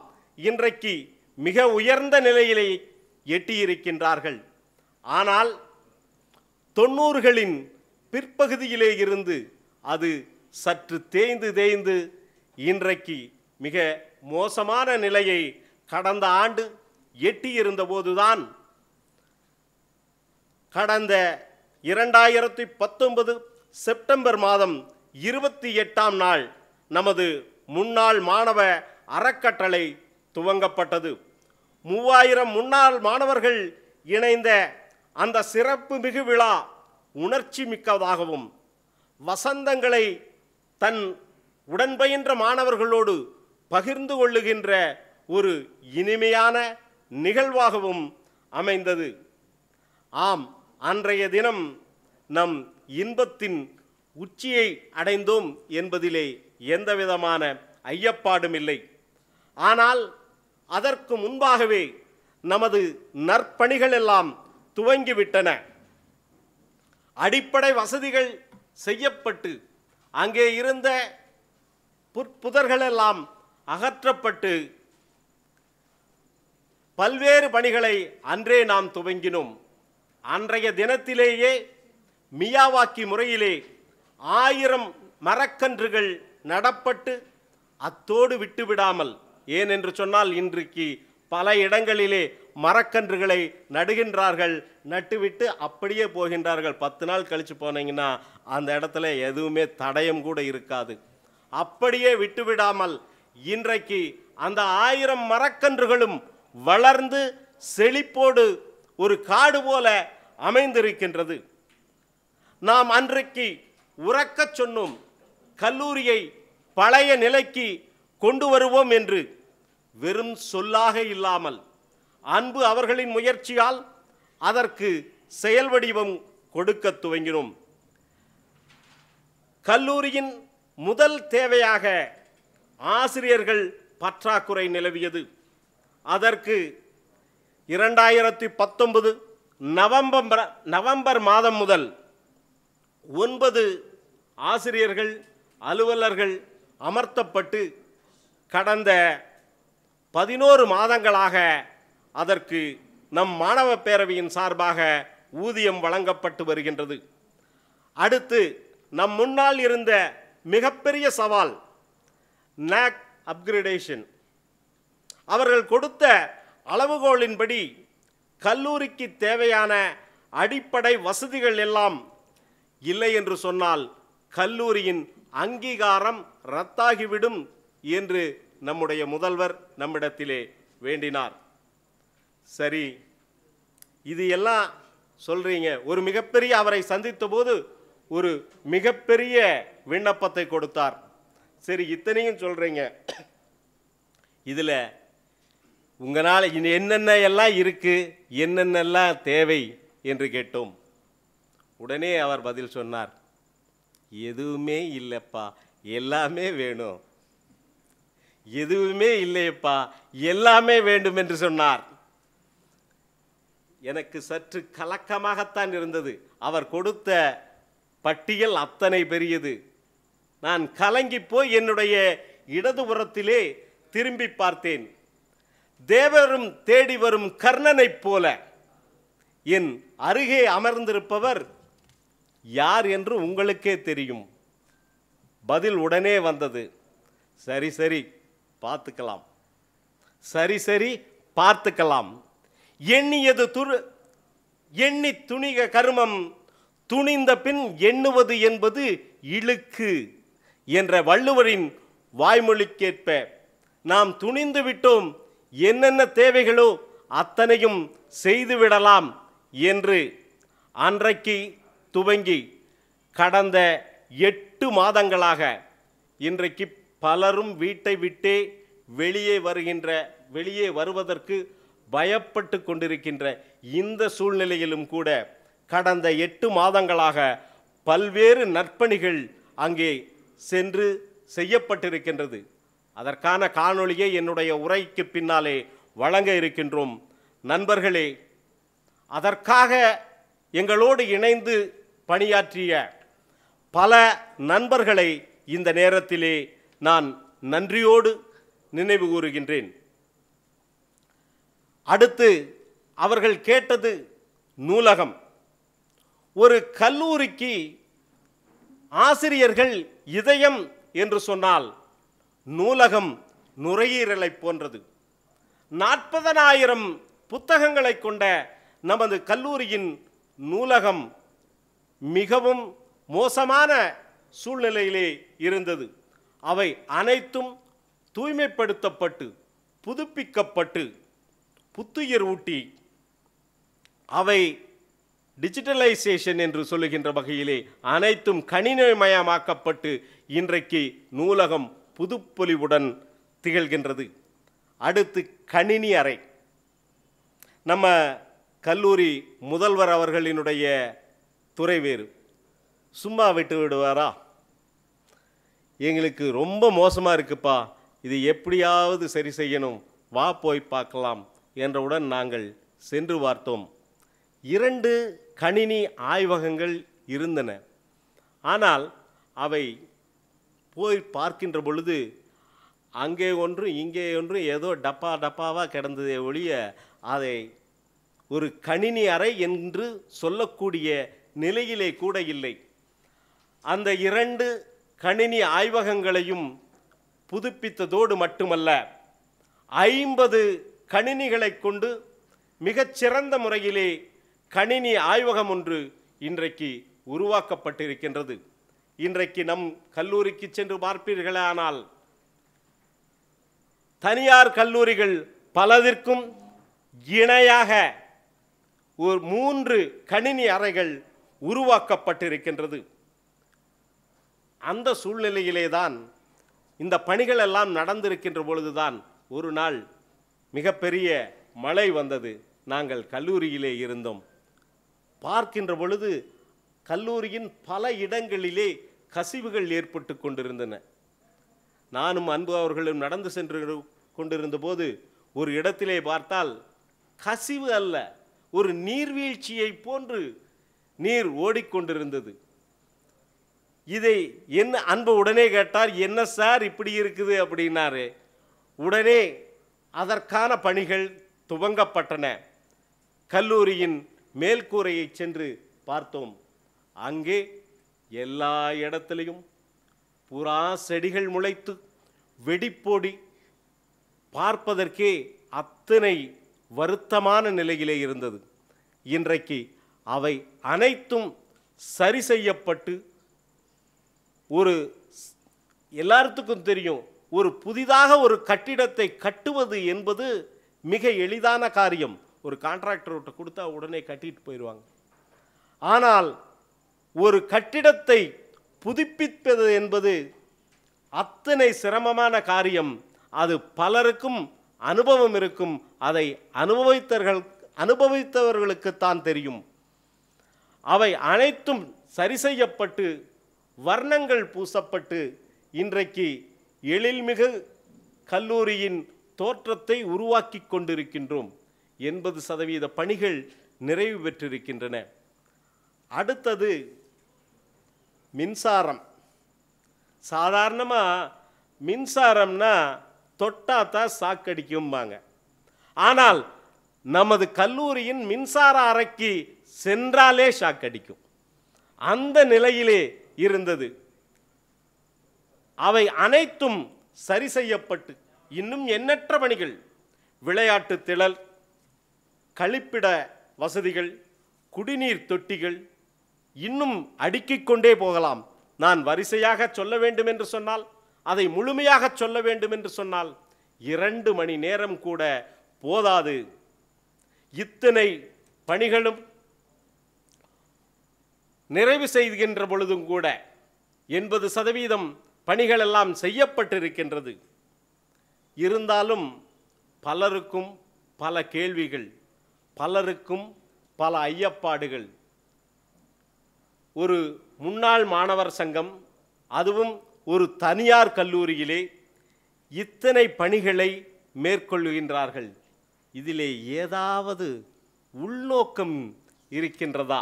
இன்றைக்கு மிக உயர்ந்த நிலையிலே எட்டியிருக்கின்றார்கள் ஆனால் தொன்னூறுகளின் பிற்பகுதியிலே இருந்து அது சற்று தேய்ந்து தேய்ந்து இன்றைக்கு மிக மோசமான நிலையை கடந்த ஆண்டு எட்டியிருந்தபோதுதான் கடந்த இரண்டாயிரத்தி பத்தொன்பது செப்டம்பர் மாதம் இருபத்தி எட்டாம் நாள் நமது முன்னாள் மாணவ அறக்கட்டளை துவங்கப்பட்டது மூவாயிரம் முன்னாள் மாணவர்கள் இணைந்த அந்த சிறப்பு மிகு விழா உணர்ச்சி மிக்கதாகவும் வசந்தங்களை தன் உடன்பயின்ற மாணவர்களோடு பகிர்ந்து கொள்ளுகின்ற ஒரு இனிமையான நிகழ்வாகவும் அமைந்தது ஆம் அன்றைய தினம் நம் இன்பத்தின் உச்சியை அடைந்தோம் என்பதிலே எந்தவிதமான ஐயப்பாடும் இல்லை ஆனால் அதற்கு முன்பாகவே நமது நற்பணிகள் எல்லாம் துவங்கிவிட்டன அடிப்படை வசதிகள் செய்யப்பட்டு அங்கே இருந்த புற்புதர்களெல்லாம் அகற்றப்பட்டு பல்வேறு பணிகளை அன்றே நாம் துவங்கினோம் அன்றைய தினத்திலேயே மியாவாக்கி முறையிலே ஆயிரம் மரக்கன்றுகள் நடப்பட்டு அத்தோடு விட்டுவிடாமல் என்று சொன்னால் இன்றைக்கு பல இடங்களிலே மரக்கன்றுகளை நடுகின்றார்கள் நட்டுவிட்டு அப்படியே போகின்றார்கள் பத்து நாள் கழித்து போனீங்கன்னா அந்த இடத்துல எதுவுமே தடயம் கூட இருக்காது அப்படியே விட்டுவிடாமல் இன்றைக்கு அந்த ஆயிரம் மரக்கன்றுகளும் வளர்ந்து செழிப்போடு ஒரு காடு போல அமைந்திருக்கின்றது நாம் அன்றைக்கு உறக்கச் சொன்னும் கல்லூரியை பழைய நிலைக்கு கொண்டு வருவோம் என்று வெறும் சொல்லாக இல்லாமல் அன்பு அவர்களின் முயற்சியால் அதற்கு செயல் வடிவம் கொடுக்க துவங்கினோம் கல்லூரியின் முதல் தேவையாக ஆசிரியர்கள் பற்றாக்குறை நிலவியது அதற்கு இரண்டாயிரத்தி பத்தொன்பது நவம்பர் நவம்பர் மாதம் முதல் ஒன்பது ஆசிரியர்கள் அலுவலர்கள் அமர்த்தப்பட்டு கடந்த பதினோரு மாதங்களாக அதற்கு நம் மாணவ பேரவையின் சார்பாக ஊதியம் வழங்கப்பட்டு வருகின்றது அடுத்து நம் முன்னால் இருந்த மிகப்பெரிய சவால் நாக் அப்கிரேடேஷன் அவர்கள் கொடுத்த அளவுகோலின்படி கல்லூரிக்கு தேவையான அடிப்படை வசதிகள் எல்லாம் இல்லை என்று சொன்னால் கல்லூரியின் அங்கீகாரம் ரத்தாகிவிடும் என்று நம்முடைய முதல்வர் நம்மிடத்திலே வேண்டினார் சரி இது எல்லாம் சொல்கிறீங்க ஒரு மிகப்பெரிய அவரை சந்தித்த போது ஒரு மிகப்பெரிய விண்ணப்பத்தை கொடுத்தார் சரி இத்தனையும் சொல்கிறீங்க இதில் உங்களால் இனி என்னென்ன எல்லாம் இருக்குது என்னென்னலாம் தேவை என்று கேட்டோம் உடனே அவர் பதில் சொன்னார் எதுவுமே இல்லைப்பா எல்லாமே வேணும் எதுவுமே இல்லையப்பா எல்லாமே வேண்டும் என்று சொன்னார் எனக்கு சற்று கலக்கமாகத்தான் இருந்தது அவர் கொடுத்த பட்டியல் அத்தனை பெரியது நான் கலங்கி போய் என்னுடைய இடதுபுறத்திலே திரும்பி பார்த்தேன் தேவரும் தேடி வரும் கர்ணனைப் போல என் அருகே அமர்ந்திருப்பவர் யார் என்று உங்களுக்கே தெரியும் பதில் உடனே வந்தது சரி சரி பார்த்துக்கலாம் சரி சரி பார்த்துக்கலாம் எண்ணியது துரு எண்ணி துணிக கருமம் துணிந்த பின் எண்ணுவது என்பது இழுக்கு என்ற வள்ளுவரின் வாய்மொழிக்கேற்ப நாம் துணிந்து விட்டோம் என்னென்ன தேவைகளோ அத்தனையும் செய்துவிடலாம் என்று அன்றைக்கு துவங்கி கடந்த எட்டு மாதங்களாக இன்றைக்கு பலரும் வீட்டை விட்டே வெளியே வருகின்ற வெளியே வருவதற்கு பயப்பட்டு கொண்டிருக்கின்ற இந்த சூழ்நிலையிலும் கூட கடந்த எட்டு மாதங்களாக பல்வேறு நற்பணிகள் அங்கே சென்று செய்யப்பட்டிருக்கின்றது அதற்கான காணொளியை என்னுடைய உரைக்கு பின்னாலே வழங்க இருக்கின்றோம் நண்பர்களே அதற்காக எங்களோடு இணைந்து பணியாற்றிய பல நண்பர்களை இந்த நேரத்திலே நான் நன்றியோடு நினைவு கூறுகின்றேன் அடுத்து அவர்கள் கேட்டது நூலகம் ஒரு கல்லூரிக்கு ஆசிரியர்கள் இதயம் என்று சொன்னால் நூலகம் நுரையீரலை போன்றது நாற்பதனாயிரம் புத்தகங்களை கொண்ட நமது கல்லூரியின் நூலகம் மிகவும் மோசமான சூழ்நிலையிலே இருந்தது அவை அனைத்தும் தூய்மைப்படுத்தப்பட்டு புதுப்பிக்கப்பட்டு புத்துயிர் ஊட்டி அவை டிஜிட்டலைசேஷன் என்று சொல்லுகின்ற வகையிலே அனைத்தும் கணினிமயமாக்கப்பட்டு இன்றைக்கு நூலகம் புதுப்பொலிவுடன் திகழ்கின்றது அடுத்து கணினி அறை நம்ம கல்லூரி முதல்வர் அவர்களினுடைய துறை வேறு சும்மா விட்டு விடுவாரா எங்களுக்கு ரொம்ப மோசமாக இருக்குப்பா இது எப்படியாவது சரி செய்யணும் வா போய் பார்க்கலாம் என்றவுடன் நாங்கள் சென்று பார்த்தோம் இரண்டு கணினி ஆய்வகங்கள் இருந்தன ஆனால் அவை போய் பார்க்கின்ற பொழுது அங்கே ஒன்று இங்கே ஒன்று ஏதோ டப்பா டப்பாவாக கிடந்ததை ஒழிய அதை ஒரு கணினி அறை என்று சொல்லக்கூடிய நிலையிலே கூட இல்லை அந்த இரண்டு கணினி ஆய்வகங்களையும் புதுப்பித்ததோடு மட்டுமல்ல ஐம்பது கணினிகளை கொண்டு மிகச்சிறந்த முறையிலே கணினி ஆய்வகம் ஒன்று இன்றைக்கு உருவாக்கப்பட்டிருக்கின்றது இன்றைக்கு நம் கல்லூரிக்கு சென்று பார்ப்பீர்களானால் தனியார் கல்லூரிகள் பலதிற்கும் இணையாக ஒரு மூன்று கணினி அறைகள் உருவாக்கப்பட்டிருக்கின்றது அந்த சூழ்நிலையிலே தான் இந்த பணிகள் எல்லாம் நடந்திருக்கின்ற பொழுதுதான் ஒரு நாள் மிகப்பெரிய மழை வந்தது நாங்கள் கல்லூரியிலே இருந்தோம் பார்க்கின்ற பொழுது கல்லூரியின் பல இடங்களிலே கசிவுகள் ஏற்பட்டு கொண்டிருந்தன நானும் அன்பு அவர்களும் நடந்து சென்று கொண்டிருந்த போது ஒரு இடத்திலே பார்த்தால் கசிவு அல்ல ஒரு நீர்வீழ்ச்சியை போன்று நீர் ஓடிக்கொண்டிருந்தது இதை என்ன அன்பு உடனே கேட்டார் என்ன சார் இப்படி இருக்குது அப்படின்னாரு உடனே அதற்கான பணிகள் துவங்கப்பட்டன கல்லூரியின் மேல்கூரையை சென்று பார்த்தோம் அங்கே எல்லா இடத்துலையும் புறா செடிகள் முளைத்து வெடிப்போடி பார்ப்பதற்கே அத்தனை வருத்தமான நிலையிலே இருந்தது இன்றைக்கு அவை அனைத்தும் சரி செய்யப்பட்டு ஒரு எல்லாத்துக்கும் தெரியும் ஒரு புதிதாக ஒரு கட்டிடத்தை கட்டுவது என்பது மிக எளிதான காரியம் ஒரு கான்ட்ராக்டர்கிட்ட கொடுத்தா உடனே கட்டிட்டு போயிடுவாங்க ஆனால் ஒரு கட்டிடத்தை புதுப்பிப்பது என்பது அத்தனை சிரமமான காரியம் அது பலருக்கும் அனுபவம் இருக்கும் அதை அனுபவித்தவர்கள் அனுபவித்தவர்களுக்குத்தான் தெரியும் அவை அனைத்தும் சரி செய்யப்பட்டு வர்ணங்கள் பூசப்பட்டு இன்றைக்கு எழில்மிகு கல்லூரியின் தோற்றத்தை உருவாக்கி கொண்டிருக்கின்றோம் எண்பது சதவீத பணிகள் நிறைவு பெற்றிருக்கின்றன அடுத்தது மின்சாரம் சாதாரணமாக மின்சாரம்னா தொட்டா தான் சாக்கடிக்கும்பாங்க ஆனால் நமது கல்லூரியின் மின்சார அறைக்கு சென்றாலே ஷாக் அடிக்கும் அந்த நிலையிலே இருந்தது அவை அனைத்தும் சரி செய்யப்பட்டு இன்னும் எண்ணற்ற பணிகள் விளையாட்டு திழல் கழிப்பிட வசதிகள் குடிநீர் தொட்டிகள் இன்னும் அடுக்கிக் கொண்டே போகலாம் நான் வரிசையாக சொல்ல வேண்டும் என்று சொன்னால் அதை முழுமையாக சொல்ல வேண்டும் என்று சொன்னால் இரண்டு மணி நேரம் கூட போதாது இத்தனை பணிகளும் நிறைவு செய்கின்ற பொழுதும் கூட எண்பது சதவீதம் பணிகளெல்லாம் செய்யப்பட்டிருக்கின்றது இருந்தாலும் பலருக்கும் பல கேள்விகள் பலருக்கும் பல ஐயப்பாடுகள் ஒரு முன்னாள் மாணவர் சங்கம் அதுவும் ஒரு தனியார் கல்லூரியிலே இத்தனை பணிகளை மேற்கொள்கின்றார்கள் இதிலே ஏதாவது உள்நோக்கம் இருக்கின்றதா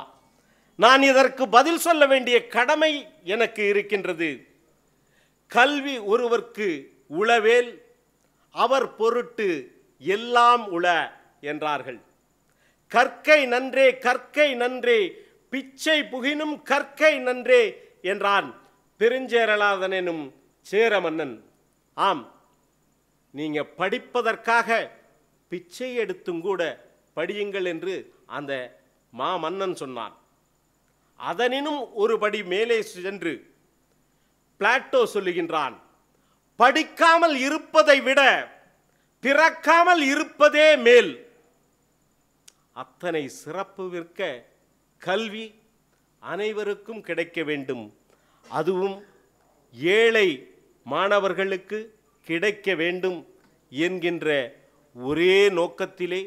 நான் இதற்கு பதில் சொல்ல வேண்டிய கடமை எனக்கு இருக்கின்றது கல்வி ஒருவர்க்கு உளவேல் அவர் பொருட்டு எல்லாம் உள என்றார்கள் கற்கை நன்றே கற்கை நன்றே பிச்சை புகினும் கற்கை நன்றே என்றான் பெருஞ்சேரலாதனும் சேரமன்னன் ஆம் நீங்கள் படிப்பதற்காக பிச்சை எடுத்தும் கூட படியுங்கள் என்று அந்த மாமன்னன் சொன்னான் அதனினும் ஒரு படி மேலே சென்று பிளாட்டோ சொல்லுகின்றான் படிக்காமல் இருப்பதை விட பிறக்காமல் இருப்பதே மேல் அத்தனை சிறப்பு விற்க கல்வி அனைவருக்கும் கிடைக்க வேண்டும் அதுவும் ஏழை மாணவர்களுக்கு கிடைக்க வேண்டும் என்கின்ற ஒரே நோக்கத்திலே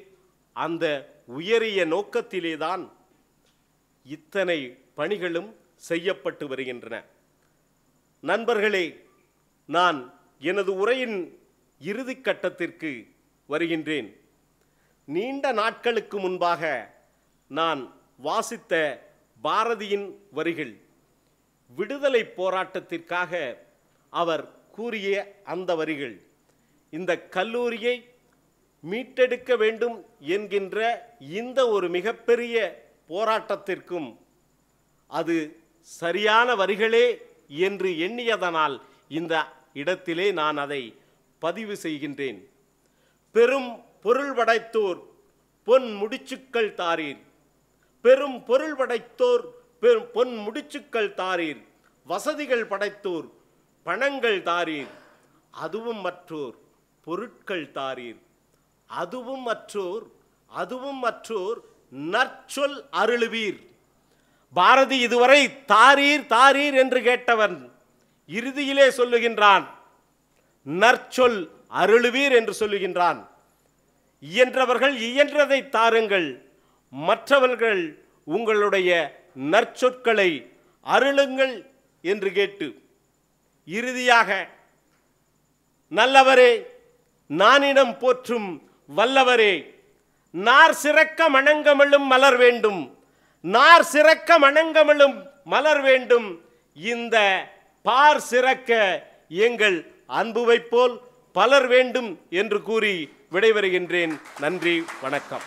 அந்த உயரிய நோக்கத்திலே தான் இத்தனை பணிகளும் செய்யப்பட்டு வருகின்றன நண்பர்களே நான் எனது உரையின் இறுதி கட்டத்திற்கு வருகின்றேன் நீண்ட நாட்களுக்கு முன்பாக நான் வாசித்த பாரதியின் வரிகள் விடுதலை போராட்டத்திற்காக அவர் கூறிய அந்த வரிகள் இந்த கல்லூரியை மீட்டெடுக்க வேண்டும் என்கின்ற இந்த ஒரு மிகப்பெரிய போராட்டத்திற்கும் அது சரியான வரிகளே என்று எண்ணியதனால் இந்த இடத்திலே நான் அதை பதிவு செய்கின்றேன் பெரும் பொருள் படைத்தோர் பொன் முடிச்சுக்கள் தாரீர் பெரும் பொருள் படைத்தோர் பெரும் பொன் முடிச்சுக்கள் தாரீர் வசதிகள் படைத்தோர் பணங்கள் தாரீர் அதுவும் மற்றோர் பொருட்கள் தாரீர் அதுவும் மற்றோர் அதுவும் மற்றோர் நற்சொல் அருளுவீர் பாரதி இதுவரை தாரீர் தாரீர் என்று கேட்டவன் இறுதியிலே சொல்லுகின்றான் நற்சொல் அருளுவீர் என்று சொல்லுகின்றான் இயன்றவர்கள் இயன்றதை தாருங்கள் மற்றவர்கள் உங்களுடைய நற்சொற்களை அருளுங்கள் என்று கேட்டு இறுதியாக நல்லவரே நானிடம் போற்றும் வல்லவரே நார் சிறக்க மணங்கமிழும் மலர் வேண்டும் நார் சிறக்க மணங்கமிழும் மலர் வேண்டும் இந்த பார் சிறக்க எங்கள் அன்புவை போல் பலர் வேண்டும் என்று கூறி விடைபெறுகின்றேன் நன்றி வணக்கம்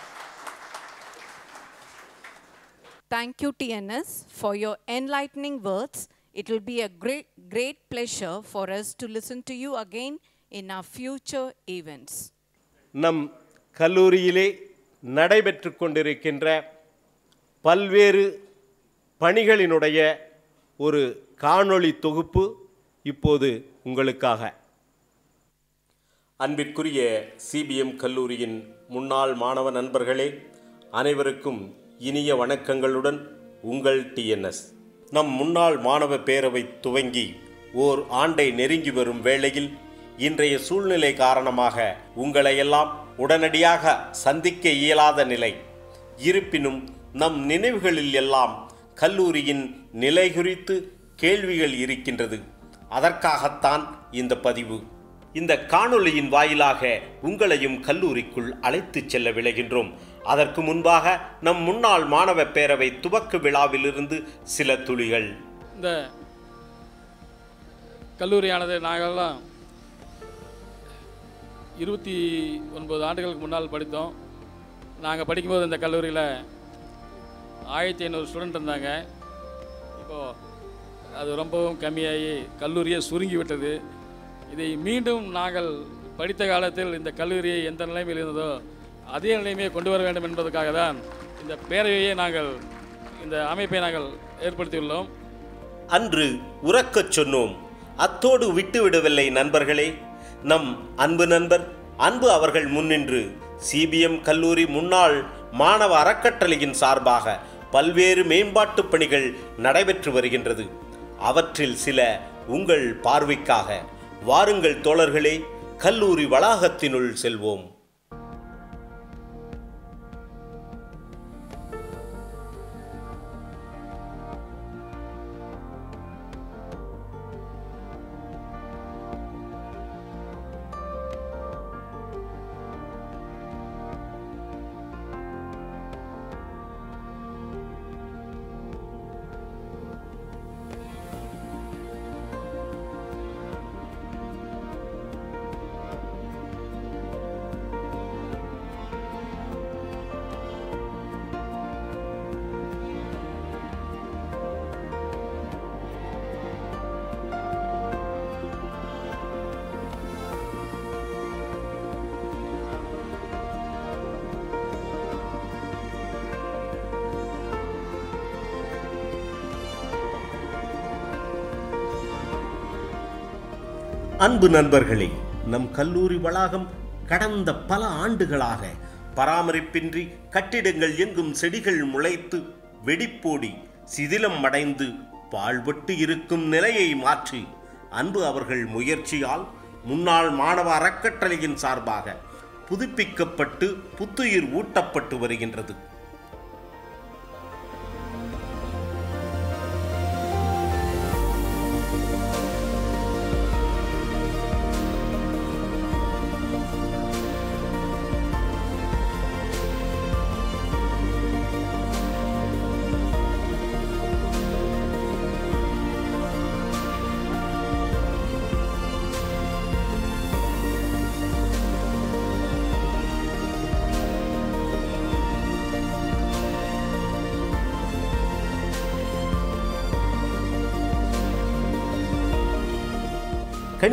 Thank you, TNS, for your enlightening words. It will be a great, great pleasure for us to listen to you again in our future events. நம் கல்லூரியிலே நடைபெற்று கொண்டிருக்கின்ற பல்வேறு பணிகளினுடைய ஒரு காணொளி தொகுப்பு இப்போது உங்களுக்காக அன்பிற்குரிய சிபிஎம் கல்லூரியின் முன்னாள் மாணவ நண்பர்களே அனைவருக்கும் இனிய வணக்கங்களுடன் உங்கள் டிஎன்எஸ் நம் முன்னாள் மாணவ பேரவை துவங்கி ஓர் ஆண்டை நெருங்கி வரும் வேளையில் இன்றைய சூழ்நிலை காரணமாக உங்களையெல்லாம் உடனடியாக சந்திக்க இயலாத நிலை இருப்பினும் நம் நினைவுகளில் எல்லாம் கல்லூரியின் நிலை குறித்து கேள்விகள் இருக்கின்றது அதற்காகத்தான் இந்த பதிவு இந்த காணொளியின் வாயிலாக உங்களையும் கல்லூரிக்குள் அழைத்துச் செல்ல விளைகின்றோம் அதற்கு முன்பாக நம் முன்னாள் மாணவ பேரவை துவக்க விழாவிலிருந்து சில துளிகள் இந்த கல்லூரியானது நாங்கள்லாம் இருபத்தி ஒன்பது ஆண்டுகளுக்கு முன்னால் படித்தோம் நாங்கள் படிக்கும்போது இந்த கல்லூரியில் ஆயிரத்தி ஐநூறு ஸ்டூடெண்ட் இருந்தாங்க இப்போது அது ரொம்பவும் கம்மியாகி கல்லூரியே சுருங்கி விட்டது இதை மீண்டும் நாங்கள் படித்த காலத்தில் இந்த கல்லூரியை எந்த நிலைமையில் இருந்ததோ அதே நிலைமையை கொண்டு வர வேண்டும் என்பதற்காக தான் இந்த பேரவையை நாங்கள் இந்த அமைப்பை நாங்கள் ஏற்படுத்தியுள்ளோம் அன்று உறக்கச் சொன்னோம் அத்தோடு விட்டுவிடவில்லை நண்பர்களே நம் அன்பு நண்பர் அன்பு அவர்கள் முன்னின்று சிபிஎம் கல்லூரி முன்னாள் மாணவ அறக்கட்டளையின் சார்பாக பல்வேறு மேம்பாட்டு பணிகள் நடைபெற்று வருகின்றது அவற்றில் சில உங்கள் பார்வைக்காக வாருங்கள் தோழர்களே கல்லூரி வளாகத்தினுள் செல்வோம் அன்பு நண்பர்களே நம் கல்லூரி வளாகம் கடந்த பல ஆண்டுகளாக பராமரிப்பின்றி கட்டிடங்கள் எங்கும் செடிகள் முளைத்து வெடிப்போடி சிதிலம் அடைந்து பாழ்பட்டு இருக்கும் நிலையை மாற்றி அன்பு அவர்கள் முயற்சியால் முன்னாள் மாணவ அறக்கட்டளையின் சார்பாக புதுப்பிக்கப்பட்டு புத்துயிர் ஊட்டப்பட்டு வருகின்றது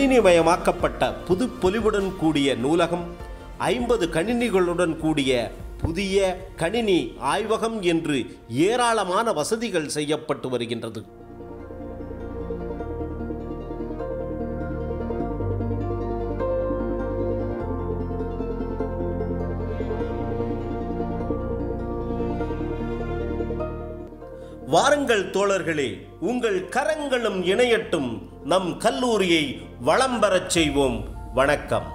கணினிமயமாக்கப்பட்ட புது பொலிவுடன் கூடிய நூலகம் ஐம்பது கணினிகளுடன் கூடிய புதிய கணினி ஆய்வகம் என்று ஏராளமான வசதிகள் செய்யப்பட்டு வருகின்றது வாருங்கள் தோழர்களே உங்கள் கரங்களும் இணையட்டும் நம் கல்லூரியை வளம் பெறச் செய்வோம் வணக்கம்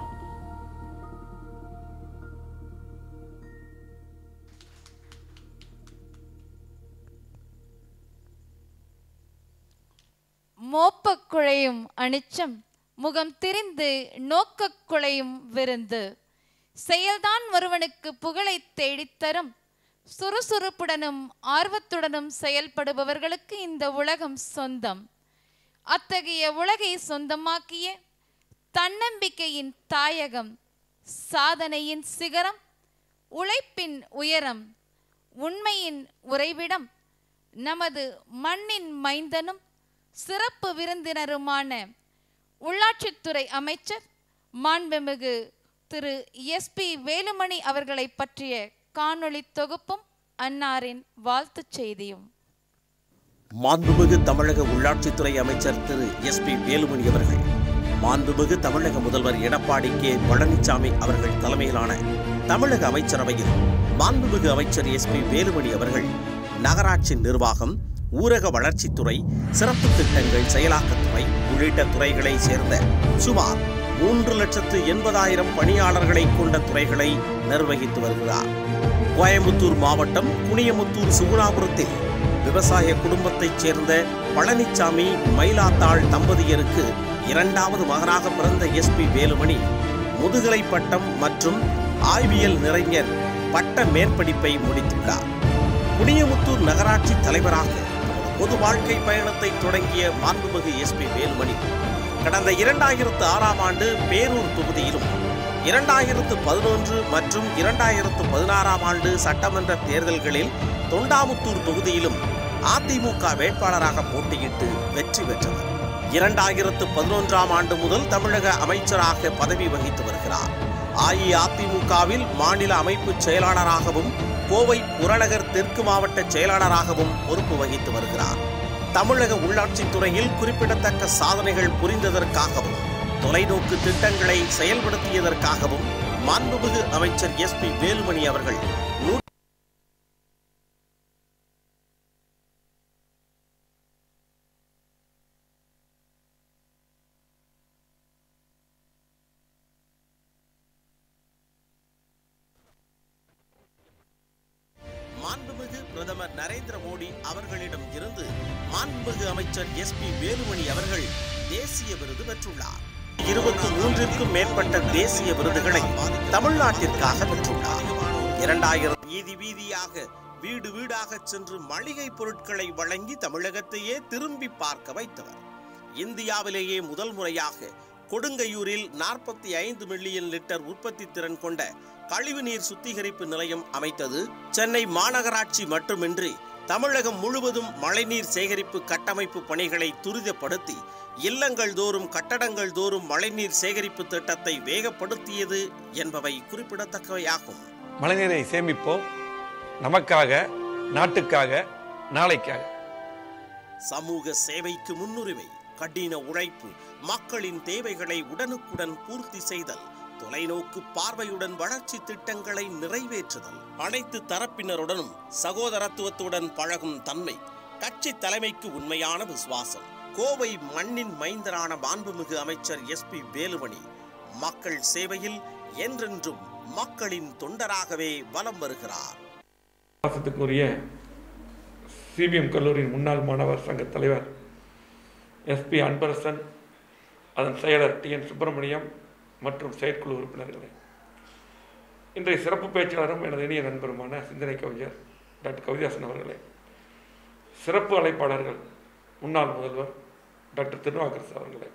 மோப்பக் குழையும் அனிச்சம் முகம் திரிந்து நோக்கக் குழையும் விருந்து செயல்தான் ஒருவனுக்கு புகழை தேடித்தரும் சுறுசுறுப்புடனும் ஆர்வத்துடனும் செயல்படுபவர்களுக்கு இந்த உலகம் சொந்தம் அத்தகைய உலகை சொந்தமாக்கிய தன்னம்பிக்கையின் தாயகம் சாதனையின் சிகரம் உழைப்பின் உயரம் உண்மையின் உறைவிடம் நமது மண்ணின் மைந்தனும் சிறப்பு விருந்தினருமான உள்ளாட்சித்துறை அமைச்சர் மாண்புமிகு திரு எஸ்பி வேலுமணி அவர்களை பற்றிய காணொளி தொகுப்பும் அன்னாரின் வாழ்த்து செய்தியும் மாண்புமிகு தமிழக உள்ளாட்சித்துறை அமைச்சர் திரு எஸ் பி வேலுமணி அவர்கள் மாண்புமிகு தமிழக முதல்வர் எடப்பாடி கே பழனிசாமி அவர்கள் தலைமையிலான தமிழக அமைச்சரவையில் மாண்புமிகு அமைச்சர் எஸ் பி வேலுமணி அவர்கள் நகராட்சி நிர்வாகம் ஊரக வளர்ச்சித்துறை சிறப்பு திட்டங்கள் செயலாக்கத்துறை உள்ளிட்ட துறைகளை சேர்ந்த சுமார் மூன்று லட்சத்து எண்பதாயிரம் பணியாளர்களை கொண்ட துறைகளை நிர்வகித்து வருகிறார் கோயம்புத்தூர் மாவட்டம் குனியமுத்தூர் சுகுணாபுரத்தில் விவசாய குடும்பத்தைச் சேர்ந்த பழனிசாமி மயிலாத்தாள் தம்பதியருக்கு இரண்டாவது மகனாக பிறந்த எஸ்பி வேலுமணி முதுகலை பட்டம் மற்றும் ஆய்வியல் நிறைஞர் பட்ட மேற்படிப்பை முடித்துள்ளார் குனியமுத்தூர் நகராட்சி தலைவராக பொது வாழ்க்கை பயணத்தை தொடங்கிய மாண்புமிகு எஸ்பி வேலுமணி கடந்த இரண்டாயிரத்து ஆறாம் ஆண்டு பேரூர் தொகுதியிலும் இரண்டாயிரத்து பதினொன்று மற்றும் இரண்டாயிரத்து பதினாறாம் ஆண்டு சட்டமன்ற தேர்தல்களில் தொண்டாமுத்தூர் தொகுதியிலும் அதிமுக வேட்பாளராக போட்டியிட்டு வெற்றி பெற்றவர் இரண்டாயிரத்து பதினொன்றாம் ஆண்டு முதல் தமிழக அமைச்சராக பதவி வகித்து வருகிறார் அஇஅதிமுகவில் மாநில அமைப்பு செயலாளராகவும் கோவை புறநகர் தெற்கு மாவட்ட செயலாளராகவும் பொறுப்பு வகித்து வருகிறார் தமிழக உள்ளாட்சித்துறையில் துறையில் குறிப்பிடத்தக்க சாதனைகள் புரிந்ததற்காகவும் தொலைநோக்கு திட்டங்களை செயல்படுத்தியதற்காகவும் மாண்புமிகு அமைச்சர் எஸ் பி வேலுமணி அவர்கள் தமிழ்நாட்டிற்காக பெற்றுள்ளார் இரண்டாயிரம் வீதி வீதியாக வீடு வீடாக சென்று மளிகை பொருட்களை வழங்கி தமிழகத்தையே திரும்பி பார்க்க வைத்தவர் இந்தியாவிலேயே முதல் முறையாக கொடுங்கையூரில் நாற்பத்தி ஐந்து மில்லியன் லிட்டர் உற்பத்தி திறன் கொண்ட கழிவுநீர் சுத்திகரிப்பு நிலையம் அமைத்தது சென்னை மாநகராட்சி மட்டுமின்றி தமிழகம் முழுவதும் மழைநீர் சேகரிப்பு கட்டமைப்பு பணிகளை துரிதப்படுத்தி இல்லங்கள் தோறும் கட்டடங்கள் தோறும் மழைநீர் சேகரிப்பு திட்டத்தை வேகப்படுத்தியது என்பவை குறிப்பிடத்தக்கவையாகும் மழைநீரை சேமிப்போம் நமக்காக நாட்டுக்காக நாளைக்காக சமூக சேவைக்கு முன்னுரிமை கடின உழைப்பு மக்களின் தேவைகளை உடனுக்குடன் பூர்த்தி செய்தல் தொலைநோக்கு பார்வையுடன் வளர்ச்சி திட்டங்களை நிறைவேற்றுதல் அனைத்து தரப்பினருடனும் சகோதரத்துவத்துடன் பழகும் தன்மை கட்சி தலைமைக்கு உண்மையான விசுவாசம் கோவை மண்ணின் மைந்தரான மாண்புமிகு அமைச்சர் எஸ் பி வேலுமணி மக்கள் சேவையில் என்றென்றும் மக்களின் தொண்டராகவே வலம் வருகிறார் விசுவாசத்துக்குரிய சிபிஎம் கல்லூரியின் முன்னாள் மாணவர் சங்க தலைவர் எஸ்பி அன்பரசன் அதன் செயலர் டி என் சுப்பிரமணியம் மற்றும் செயற்குழு உறுப்பினர்களே இன்றைய சிறப்பு பேச்சாளரும் எனது இனிய நண்பருமான சிந்தனை கவிஞர் டாக்டர் கவிதாசன் அவர்களே சிறப்பு அழைப்பாளர்கள் முன்னாள் முதல்வர் டாக்டர் திருநாகரசு அவர்களே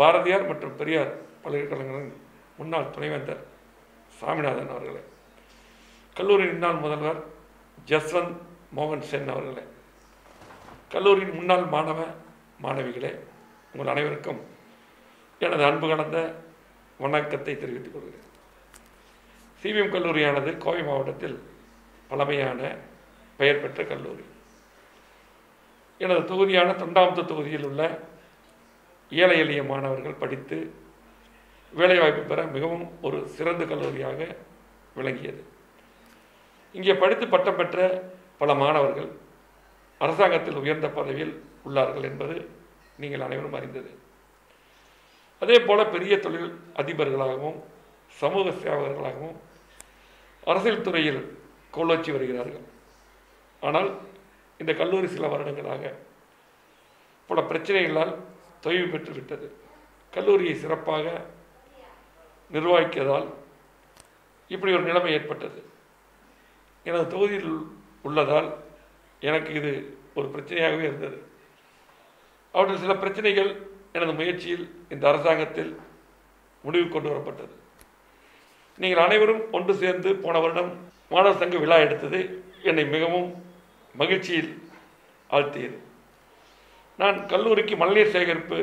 பாரதியார் மற்றும் பெரியார் பல்கலைக்கழகங்களின் முன்னாள் துணைவேந்தர் சாமிநாதன் அவர்களே கல்லூரி முன்னாள் முதல்வர் ஜஸ்வந்த் மோகன் சென் அவர்களே கல்லூரியின் முன்னாள் மாணவ மாணவிகளே உங்கள் அனைவருக்கும் எனது அன்பு கடந்த வணக்கத்தை தெரிவித்துக் கொள்கிறேன் சிவிஎம் கல்லூரியானது கோவை மாவட்டத்தில் பழமையான பெயர் பெற்ற கல்லூரி எனது தொகுதியான தொண்டாமத்து தொகுதியில் உள்ள ஏழை எளிய மாணவர்கள் படித்து வேலைவாய்ப்பு பெற மிகவும் ஒரு சிறந்த கல்லூரியாக விளங்கியது இங்கே படித்து பட்டம் பெற்ற பல மாணவர்கள் அரசாங்கத்தில் உயர்ந்த பதவியில் உள்ளார்கள் என்பது நீங்கள் அனைவரும் அறிந்தது அதே போல் பெரிய தொழில் அதிபர்களாகவும் சமூக சேவகர்களாகவும் அரசியல் துறையில் கோலோச்சி வருகிறார்கள் ஆனால் இந்த கல்லூரி சில வருடங்களாக பல பிரச்சனைகளால் தொய்வு பெற்றுவிட்டது கல்லூரியை சிறப்பாக நிர்வகிக்கதால் இப்படி ஒரு நிலைமை ஏற்பட்டது எனது தொகுதியில் உள்ளதால் எனக்கு இது ஒரு பிரச்சனையாகவே இருந்தது அவற்றில் சில பிரச்சனைகள் எனது முயற்சியில் இந்த அரசாங்கத்தில் முடிவு கொண்டு வரப்பட்டது நீங்கள் அனைவரும் ஒன்று சேர்ந்து போன வருடம் மாணவர் சங்க விழா எடுத்தது என்னை மிகவும் மகிழ்ச்சியில் ஆழ்த்தியது நான் கல்லூரிக்கு மழைநீர் சேகரிப்பு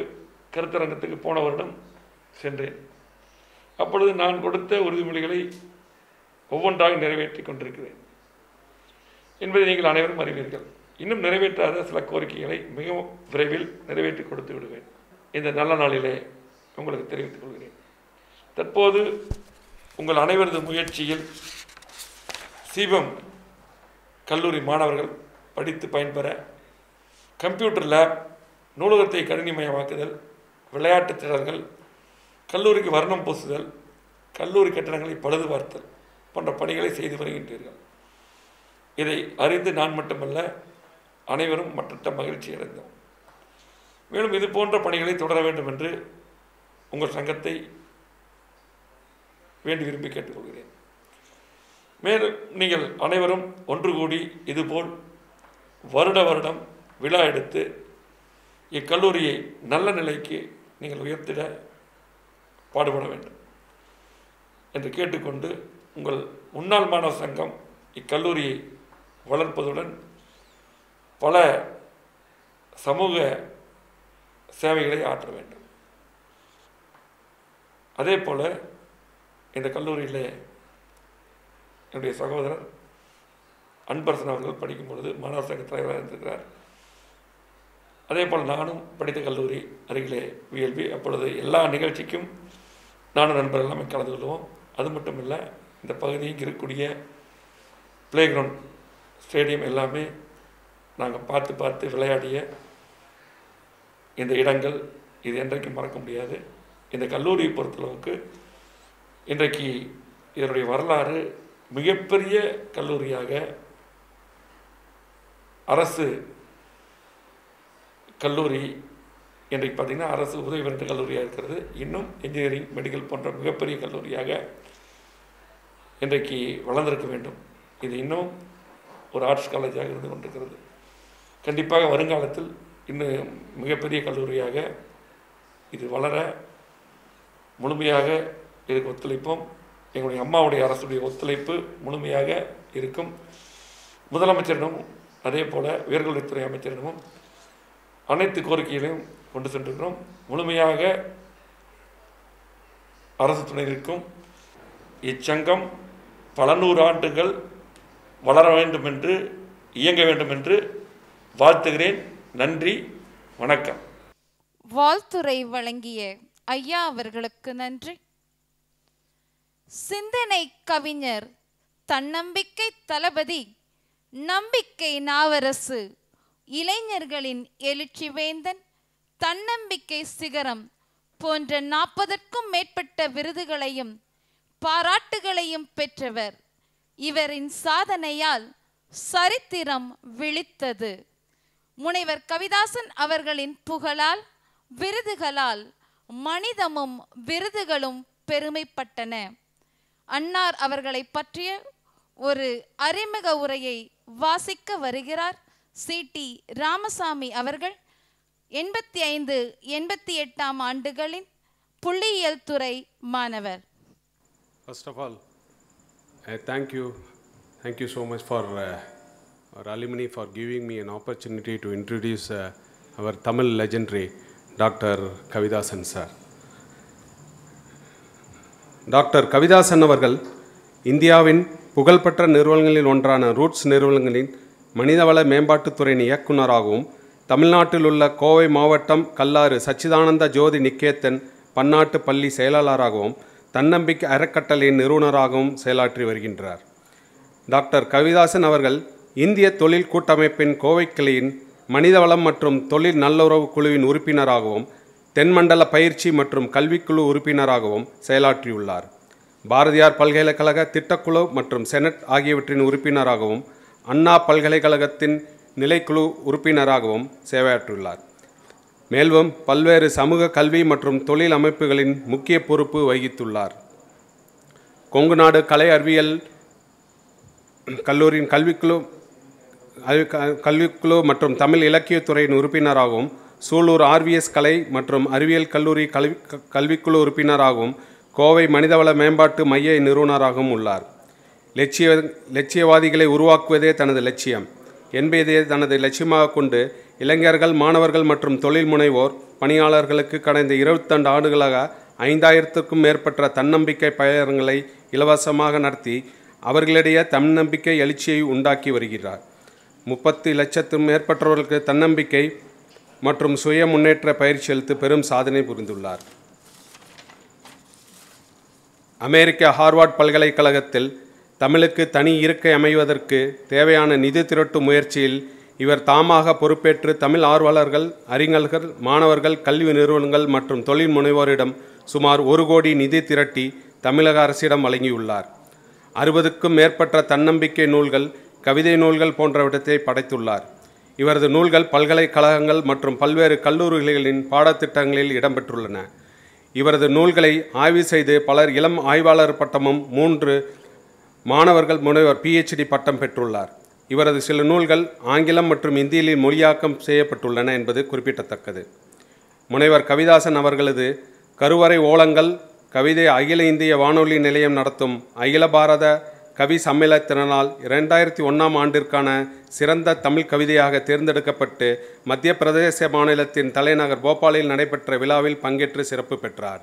கருத்தரங்கத்துக்கு போன வருடம் சென்றேன் அப்பொழுது நான் கொடுத்த உறுதிமொழிகளை ஒவ்வொன்றாக நிறைவேற்றி கொண்டிருக்கிறேன் என்பதை நீங்கள் அனைவரும் அறிவீர்கள் இன்னும் நிறைவேற்றாத சில கோரிக்கைகளை மிகவும் விரைவில் நிறைவேற்றி கொடுத்து விடுவேன் இந்த நல்ல நாளிலே உங்களுக்கு தெரிவித்துக் கொள்கிறேன் தற்போது உங்கள் அனைவரது முயற்சியில் சிவம் கல்லூரி மாணவர்கள் படித்து பயன்பெற கம்ப்யூட்டர் லேப் நூலகத்தை கணினிமயமாக்குதல் விளையாட்டுத் திட்டங்கள் கல்லூரிக்கு வர்ணம் பூசுதல் கல்லூரி கட்டணங்களை பழுது பார்த்தல் போன்ற பணிகளை செய்து வருகின்றீர்கள் இதை அறிந்து நான் மட்டுமல்ல அனைவரும் மற்ற மகிழ்ச்சி அடைந்தோம் மேலும் இது போன்ற பணிகளை தொடர வேண்டும் என்று உங்கள் சங்கத்தை வேண்டி விரும்பி கேட்டுக்கொள்கிறேன் மேலும் நீங்கள் அனைவரும் ஒன்று கூடி இதுபோல் வருட வருடம் விழா எடுத்து இக்கல்லூரியை நல்ல நிலைக்கு நீங்கள் உயர்த்திட பாடுபட வேண்டும் என்று கேட்டுக்கொண்டு உங்கள் முன்னாள் மாணவ சங்கம் இக்கல்லூரியை வளர்ப்பதுடன் பல சமூக சேவைகளை ஆற்ற வேண்டும் அதே போல் இந்த கல்லூரியில் என்னுடைய சகோதரர் அன்பரசன் அவர்கள் படிக்கும் பொழுது மாணவர் சங்க தலைவராக இருந்திருக்கிறார் அதே போல் நானும் படித்த கல்லூரி அருகிலே விஎல்பி அப்பொழுது எல்லா நிகழ்ச்சிக்கும் நானும் நண்பர்கள் எல்லாமே கலந்து கொள்வோம் அது மட்டும் இல்லை இந்த பகுதியில் இருக்கக்கூடிய பிளே கிரவுண்ட் ஸ்டேடியம் எல்லாமே நாங்கள் பார்த்து பார்த்து விளையாடிய இந்த இடங்கள் இது என்றைக்கும் மறக்க முடியாது இந்த கல்லூரியை பொறுத்தளவுக்கு இன்றைக்கு இதனுடைய வரலாறு மிகப்பெரிய கல்லூரியாக அரசு கல்லூரி இன்றைக்கு பார்த்திங்கன்னா அரசு உதவி பெற்ற கல்லூரியாக இருக்கிறது இன்னும் இன்ஜினியரிங் மெடிக்கல் போன்ற மிகப்பெரிய கல்லூரியாக இன்றைக்கு வளர்ந்திருக்க வேண்டும் இது இன்னும் ஒரு ஆர்ட்ஸ் காலேஜாக இருந்து கொண்டிருக்கிறது கண்டிப்பாக வருங்காலத்தில் இன்னும் மிகப்பெரிய கல்லூரியாக இது வளர முழுமையாக இதுக்கு ஒத்துழைப்போம் எங்களுடைய அம்மாவுடைய அரசுடைய ஒத்துழைப்பு முழுமையாக இருக்கும் முதலமைச்சரிடமும் அதே போல் உயர்கல்வித்துறை அமைச்சரிடமும் அனைத்து கோரிக்கைகளையும் கொண்டு சென்றிருக்கிறோம் முழுமையாக அரசு துணை நிற்கும் இச்சங்கம் பல நூறு ஆண்டுகள் வளர வேண்டும் என்று இயங்க வேண்டும் என்று வாழ்த்துகிறேன் நன்றி வணக்கம் வாழ்த்துறை வழங்கிய ஐயா அவர்களுக்கு நன்றி சிந்தனை கவிஞர் தன்னம்பிக்கை தளபதி நம்பிக்கை நாவரசு இளைஞர்களின் எழுச்சி வேந்தன் தன்னம்பிக்கை சிகரம் போன்ற நாற்பதற்கும் மேற்பட்ட விருதுகளையும் பாராட்டுகளையும் பெற்றவர் இவரின் சாதனையால் சரித்திரம் விழித்தது முனைவர் கவிதாசன் அவர்களின் புகழால் விருதுகளால் மனிதமும் விருதுகளும் பெருமைப்பட்டன அன்னார் அவர்களை பற்றிய ஒரு அறிமுக உரையை வாசிக்க வருகிறார் சி டி ராமசாமி அவர்கள் எண்பத்தி ஐந்து எண்பத்தி எட்டாம் ஆண்டுகளின் புள்ளியியல் துறை மாணவர் first of all thank you thank you so much for or alumni for giving me an opportunity to introduce uh, our Tamil legendary Dr. Kavidasan sir. Doctor Kavidasan அவர்கள் இந்தியாவின் புகழ்பெற்ற நிறுவனங்களில் ஒன்றான ரூட்ஸ் நிறுவனங்களின் மனிதவள மேம்பாட்டுத்துறையின் இயக்குநராகவும் தமிழ்நாட்டில் உள்ள கோவை மாவட்டம் கல்லாறு சச்சிதானந்த ஜோதி நிக்கேத்தன் பன்னாட்டு பள்ளி செயலாளராகவும் தன்னம்பிக்கை அறக்கட்டளையின் நிறுவனராகவும் செயலாற்றி வருகின்றார் டாக்டர் கவிதாசன் அவர்கள் இந்திய தொழில் கூட்டமைப்பின் கோவை கிளையின் மனிதவளம் மற்றும் தொழில் நல்லுறவு குழுவின் உறுப்பினராகவும் தென்மண்டல பயிற்சி மற்றும் கல்விக்குழு உறுப்பினராகவும் செயலாற்றியுள்ளார் பாரதியார் பல்கலைக்கழக திட்டக்குழு மற்றும் செனட் ஆகியவற்றின் உறுப்பினராகவும் அண்ணா பல்கலைக்கழகத்தின் நிலைக்குழு உறுப்பினராகவும் சேவையாற்றியுள்ளார் மேலும் பல்வேறு சமூக கல்வி மற்றும் தொழில் அமைப்புகளின் முக்கிய பொறுப்பு வகித்துள்ளார் கொங்குநாடு கலை அறிவியல் கல்லூரியின் கல்விக்குழு கல்விக்குழு மற்றும் தமிழ் இலக்கியத்துறையின் உறுப்பினராகவும் சூலூர் ஆர்விஎஸ் கலை மற்றும் அறிவியல் கல்லூரி கல்வி கல்விக்குழு உறுப்பினராகவும் கோவை மனிதவள மேம்பாட்டு மைய நிறுவனராகவும் உள்ளார் லட்சிய லட்சியவாதிகளை உருவாக்குவதே தனது லட்சியம் என்பதே தனது லட்சியமாக கொண்டு இளைஞர்கள் மாணவர்கள் மற்றும் தொழில் முனைவோர் பணியாளர்களுக்கு கடந்த இருபத்தண்டு ஆண்டுகளாக ஐந்தாயிரத்துக்கும் மேற்பட்ட தன்னம்பிக்கை பயணங்களை இலவசமாக நடத்தி அவர்களிடையே தன்னம்பிக்கை எழுச்சியை உண்டாக்கி வருகிறார் முப்பத்தி லட்சத்தும் மேற்பட்டவர்களுக்கு தன்னம்பிக்கை மற்றும் சுய முன்னேற்ற பயிற்சி அளித்து பெரும் சாதனை புரிந்துள்ளார் அமெரிக்க ஹார்வார்ட் பல்கலைக்கழகத்தில் தமிழுக்கு தனி இருக்கை அமைவதற்கு தேவையான நிதி திரட்டும் முயற்சியில் இவர் தாமாக பொறுப்பேற்று தமிழ் ஆர்வலர்கள் அறிஞர்கள் மாணவர்கள் கல்வி நிறுவனங்கள் மற்றும் தொழில் முனைவோரிடம் சுமார் ஒரு கோடி நிதி திரட்டி தமிழக அரசிடம் வழங்கியுள்ளார் அறுபதுக்கும் மேற்பட்ட தன்னம்பிக்கை நூல்கள் கவிதை நூல்கள் போன்றவற்றை படைத்துள்ளார் இவரது நூல்கள் பல்கலைக்கழகங்கள் மற்றும் பல்வேறு கல்லூரிகளின் பாடத்திட்டங்களில் இடம்பெற்றுள்ளன இவரது நூல்களை ஆய்வு செய்து பலர் இளம் ஆய்வாளர் பட்டமும் மூன்று மாணவர்கள் முனைவர் பிஹெச்டி பட்டம் பெற்றுள்ளார் இவரது சில நூல்கள் ஆங்கிலம் மற்றும் இந்தியில் மொழியாக்கம் செய்யப்பட்டுள்ளன என்பது குறிப்பிடத்தக்கது முனைவர் கவிதாசன் அவர்களது கருவறை ஓலங்கள் கவிதை அகில இந்திய வானொலி நிலையம் நடத்தும் அகில பாரத கவி சம்மேளத்தினால் இரண்டாயிரத்தி ஒன்றாம் ஆண்டிற்கான சிறந்த தமிழ் கவிதையாக தேர்ந்தெடுக்கப்பட்டு மத்திய பிரதேச மாநிலத்தின் தலைநகர் போபாலில் நடைபெற்ற விழாவில் பங்கேற்று சிறப்பு பெற்றார்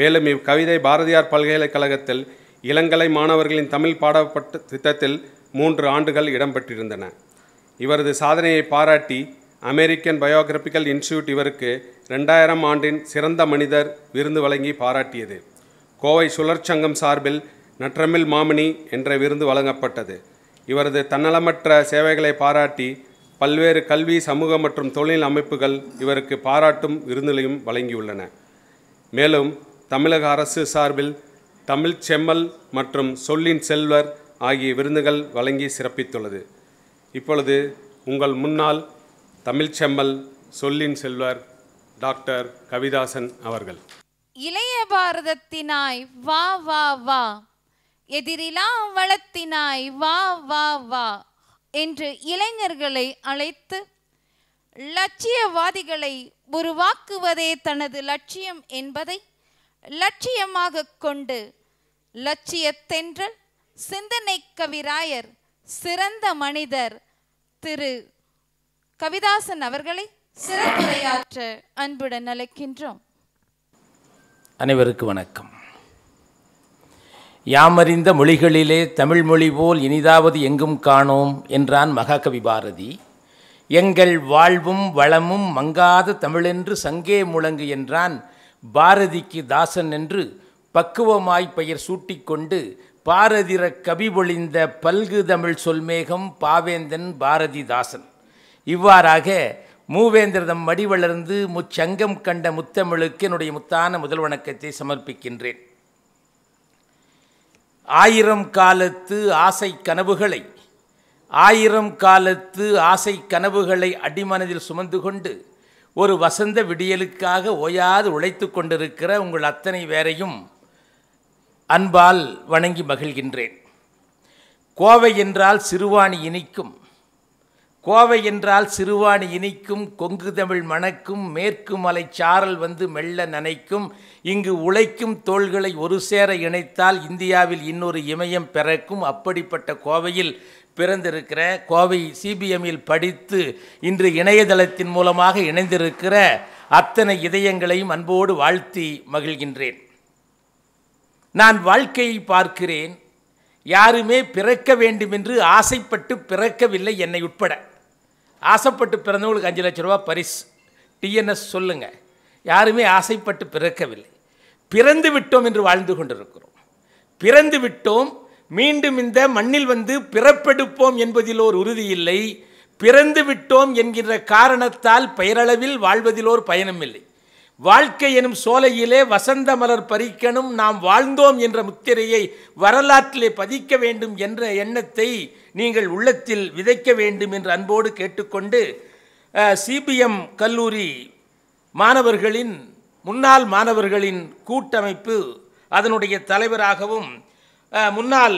மேலும் இக்கவிதை பாரதியார் பல்கலைக்கழகத்தில் இளங்கலை மாணவர்களின் தமிழ் பாடப்பட்ட திட்டத்தில் மூன்று ஆண்டுகள் இடம்பெற்றிருந்தன இவரது சாதனையை பாராட்டி அமெரிக்கன் பயோகிராபிக்கல் இன்ஸ்டியூட் இவருக்கு ரெண்டாயிரம் ஆண்டின் சிறந்த மனிதர் விருந்து வழங்கி பாராட்டியது கோவை சுழற்சங்கம் சார்பில் நற்றமிழ் மாமணி என்ற விருந்து வழங்கப்பட்டது இவரது தன்னலமற்ற சேவைகளை பாராட்டி பல்வேறு கல்வி சமூக மற்றும் தொழில் அமைப்புகள் இவருக்கு பாராட்டும் விருந்துகளையும் வழங்கியுள்ளன மேலும் தமிழக அரசு சார்பில் தமிழ் செம்மல் மற்றும் சொல்லின் செல்வர் ஆகிய விருந்துகள் வழங்கி சிறப்பித்துள்ளது இப்பொழுது உங்கள் முன்னால் தமிழ் செம்மல் சொல்லின் செல்வர் டாக்டர் கவிதாசன் அவர்கள் இளைய பாரதத்தினாய் வா வா வா எதிரிலா வளத்தினாய் வா வா வா என்று இளைஞர்களை அழைத்து லட்சியவாதிகளை உருவாக்குவதே தனது லட்சியம் என்பதை லட்சியமாக கொண்டு லட்சியத்தென்றல் சிந்தனை கவிராயர் சிறந்த மனிதர் திரு கவிதாசன் அவர்களை சிறப்புரையாற்ற அன்புடன் அழைக்கின்றோம் அனைவருக்கு வணக்கம் யாமறிந்த மொழிகளிலே தமிழ் மொழி போல் இனிதாவது எங்கும் காணோம் என்றான் மகாகவி பாரதி எங்கள் வாழ்வும் வளமும் மங்காத தமிழென்று சங்கே முழங்கு என்றான் பாரதிக்கு தாசன் என்று பக்குவமாய் பெயர் சூட்டிக்கொண்டு பாரதிர கவி பொழிந்த பல்கு தமிழ் சொல்மேகம் பாவேந்தன் பாரதிதாசன் இவ்வாறாக மூவேந்திரதம் மடிவளர்ந்து முச்சங்கம் கண்ட முத்தமிழுக்கு என்னுடைய முத்தான முதல் வணக்கத்தை சமர்ப்பிக்கின்றேன் ஆயிரம் காலத்து ஆசை கனவுகளை ஆயிரம் காலத்து ஆசை கனவுகளை அடிமனதில் சுமந்து கொண்டு ஒரு வசந்த விடியலுக்காக ஓயாது உழைத்து கொண்டிருக்கிற உங்கள் அத்தனை வேரையும் அன்பால் வணங்கி மகிழ்கின்றேன் கோவை என்றால் சிறுவாணி இனிக்கும் கோவை என்றால் சிறுவாணி இனிக்கும் கொங்கு தமிழ் மணக்கும் மேற்கு மலை சாரல் வந்து மெல்ல நனைக்கும் இங்கு உழைக்கும் தோள்களை ஒரு சேர இணைத்தால் இந்தியாவில் இன்னொரு இமயம் பிறக்கும் அப்படிப்பட்ட கோவையில் பிறந்திருக்கிற கோவை சிபிஎம்மில் படித்து இன்று இணையதளத்தின் மூலமாக இணைந்திருக்கிற அத்தனை இதயங்களையும் அன்போடு வாழ்த்தி மகிழ்கின்றேன் நான் வாழ்க்கையை பார்க்கிறேன் யாருமே பிறக்க வேண்டுமென்று ஆசைப்பட்டு பிறக்கவில்லை என்னை உட்பட ஆசைப்பட்டு பிறந்தவங்களுக்கு அஞ்சு லட்ச ரூபா பரிசு டிஎன்எஸ் சொல்லுங்கள் யாருமே ஆசைப்பட்டு பிறக்கவில்லை பிறந்து விட்டோம் என்று வாழ்ந்து கொண்டிருக்கிறோம் பிறந்து விட்டோம் மீண்டும் இந்த மண்ணில் வந்து பிறப்பெடுப்போம் என்பதில் ஓர் உறுதி இல்லை பிறந்து விட்டோம் என்கிற காரணத்தால் பெயரளவில் வாழ்வதிலோர் இல்லை வாழ்க்கை எனும் சோலையிலே வசந்த மலர் பறிக்கணும் நாம் வாழ்ந்தோம் என்ற முத்திரையை வரலாற்றிலே பதிக்க வேண்டும் என்ற எண்ணத்தை நீங்கள் உள்ளத்தில் விதைக்க வேண்டும் என்று அன்போடு கேட்டுக்கொண்டு சிபிஎம் கல்லூரி மாணவர்களின் முன்னாள் மாணவர்களின் கூட்டமைப்பு அதனுடைய தலைவராகவும் முன்னாள்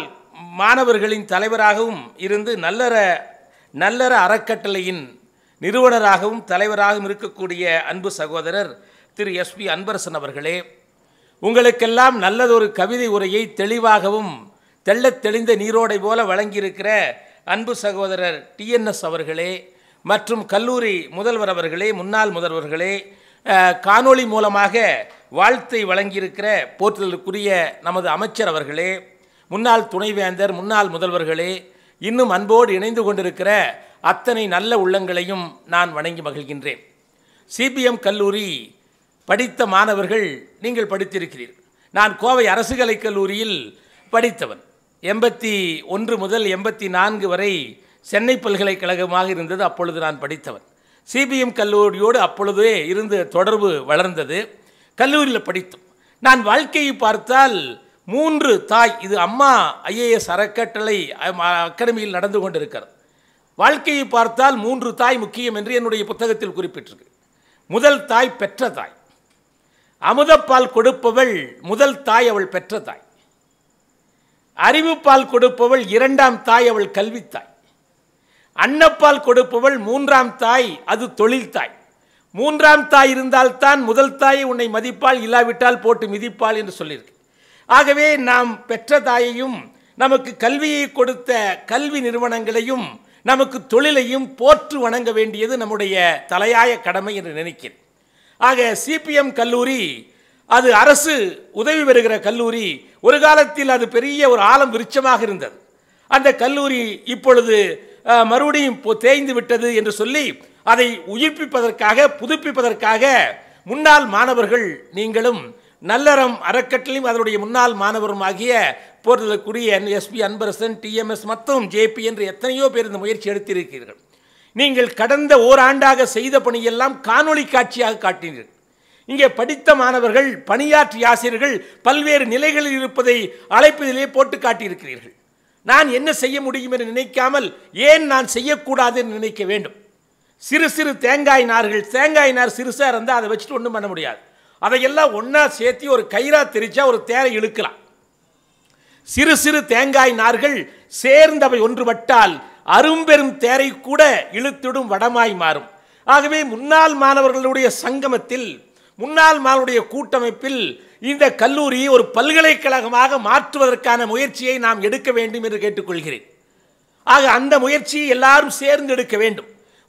மாணவர்களின் தலைவராகவும் இருந்து நல்லற நல்லற அறக்கட்டளையின் நிறுவனராகவும் தலைவராகவும் இருக்கக்கூடிய அன்பு சகோதரர் திரு எஸ் பி அன்பரசன் அவர்களே உங்களுக்கெல்லாம் நல்லதொரு கவிதை உரையை தெளிவாகவும் தெள்ள தெளிந்த நீரோடை போல வழங்கியிருக்கிற அன்பு சகோதரர் டிஎன்எஸ் அவர்களே மற்றும் கல்லூரி முதல்வர் அவர்களே முன்னாள் முதல்வர்களே காணொளி மூலமாக வாழ்த்தை வழங்கியிருக்கிற போற்றலுக்குரிய நமது அமைச்சர் அவர்களே முன்னாள் துணைவேந்தர் முன்னாள் முதல்வர்களே இன்னும் அன்போடு இணைந்து கொண்டிருக்கிற அத்தனை நல்ல உள்ளங்களையும் நான் வணங்கி மகிழ்கின்றேன் சிபிஎம் கல்லூரி படித்த மாணவர்கள் நீங்கள் படித்திருக்கிறீர்கள் நான் கோவை அரசு கலைக் கல்லூரியில் படித்தவன் எண்பத்தி ஒன்று முதல் எண்பத்தி நான்கு வரை சென்னை பல்கலைக்கழகமாக இருந்தது அப்பொழுது நான் படித்தவன் சிபிஎம் கல்லூரியோடு அப்பொழுதே இருந்து தொடர்பு வளர்ந்தது கல்லூரியில் படித்தோம் நான் வாழ்க்கையை பார்த்தால் மூன்று தாய் இது அம்மா ஐஏஎஸ் அறக்கட்டளை அகாடமியில் நடந்து கொண்டிருக்கிறது வாழ்க்கையை பார்த்தால் மூன்று தாய் முக்கியம் என்று என்னுடைய புத்தகத்தில் குறிப்பிட்டிருக்கு முதல் தாய் பெற்ற தாய் அமுதப்பால் கொடுப்பவள் முதல் தாய் அவள் பெற்ற தாய் அறிவுப்பால் கொடுப்பவள் இரண்டாம் தாய் அவள் கல்வித்தாய் அன்னப்பால் கொடுப்பவள் மூன்றாம் தாய் அது தொழில் தாய் மூன்றாம் தாய் இருந்தால்தான் முதல் தாய் உன்னை மதிப்பால் இல்லாவிட்டால் போட்டு மிதிப்பாள் என்று சொல்லியிருக்கு ஆகவே நாம் பெற்ற தாயையும் நமக்கு கல்வியை கொடுத்த கல்வி நிறுவனங்களையும் நமக்கு தொழிலையும் போற்று வணங்க வேண்டியது நம்முடைய தலையாய கடமை என்று நினைக்கிறேன் ஆக சிபிஎம் கல்லூரி அது அரசு உதவி பெறுகிற கல்லூரி ஒரு காலத்தில் அது பெரிய ஒரு ஆலம் விருட்சமாக இருந்தது அந்த கல்லூரி இப்பொழுது மறுபடியும் தேய்ந்து விட்டது என்று சொல்லி அதை உயிர்ப்பிப்பதற்காக புதுப்பிப்பதற்காக முன்னாள் மாணவர்கள் நீங்களும் நல்லறம் அறக்கட்டளையும் அதனுடைய முன்னாள் மாணவரும் ஆகிய போர்தலுக்குரிய எஸ்பி அன்பரசன் டிஎம்எஸ் மற்றும் ஜேபி என்று எத்தனையோ பேர் இந்த முயற்சி எடுத்திருக்கிறீர்கள் நீங்கள் கடந்த ஓராண்டாக செய்த பணியெல்லாம் காணொளி காட்சியாக காட்டினீர்கள் இங்கே படித்த மாணவர்கள் பணியாற்றி ஆசிரியர்கள் பல்வேறு நிலைகளில் இருப்பதை அழைப்பதிலே போட்டு காட்டியிருக்கிறீர்கள் நான் என்ன செய்ய முடியும் என்று நினைக்காமல் ஏன் நான் செய்யக்கூடாது என்று நினைக்க வேண்டும் சிறு சிறு தேங்காய் நார்கள் தேங்காய் நார் சிறுசாக இருந்தால் அதை வச்சுட்டு ஒன்றும் பண்ண முடியாது அதையெல்லாம் ஒன்றா சேர்த்து ஒரு கயிறாக தெரிச்சா ஒரு தேரை இழுக்கலாம் சிறு சிறு தேங்காய் நார்கள் சேர்ந்தவை ஒன்றுபட்டால் அரும்பெரும் தேரை கூட இழுத்திடும் வடமாய் மாறும் ஆகவே முன்னாள் மாணவர்களுடைய சங்கமத்தில் முன்னாள் மாணவருடைய கூட்டமைப்பில் இந்த கல்லூரி ஒரு பல்கலைக்கழகமாக மாற்றுவதற்கான முயற்சியை நாம் எடுக்க வேண்டும் என்று கேட்டுக்கொள்கிறேன் ஆக அந்த முயற்சியை எல்லாரும் சேர்ந்து எடுக்க வேண்டும்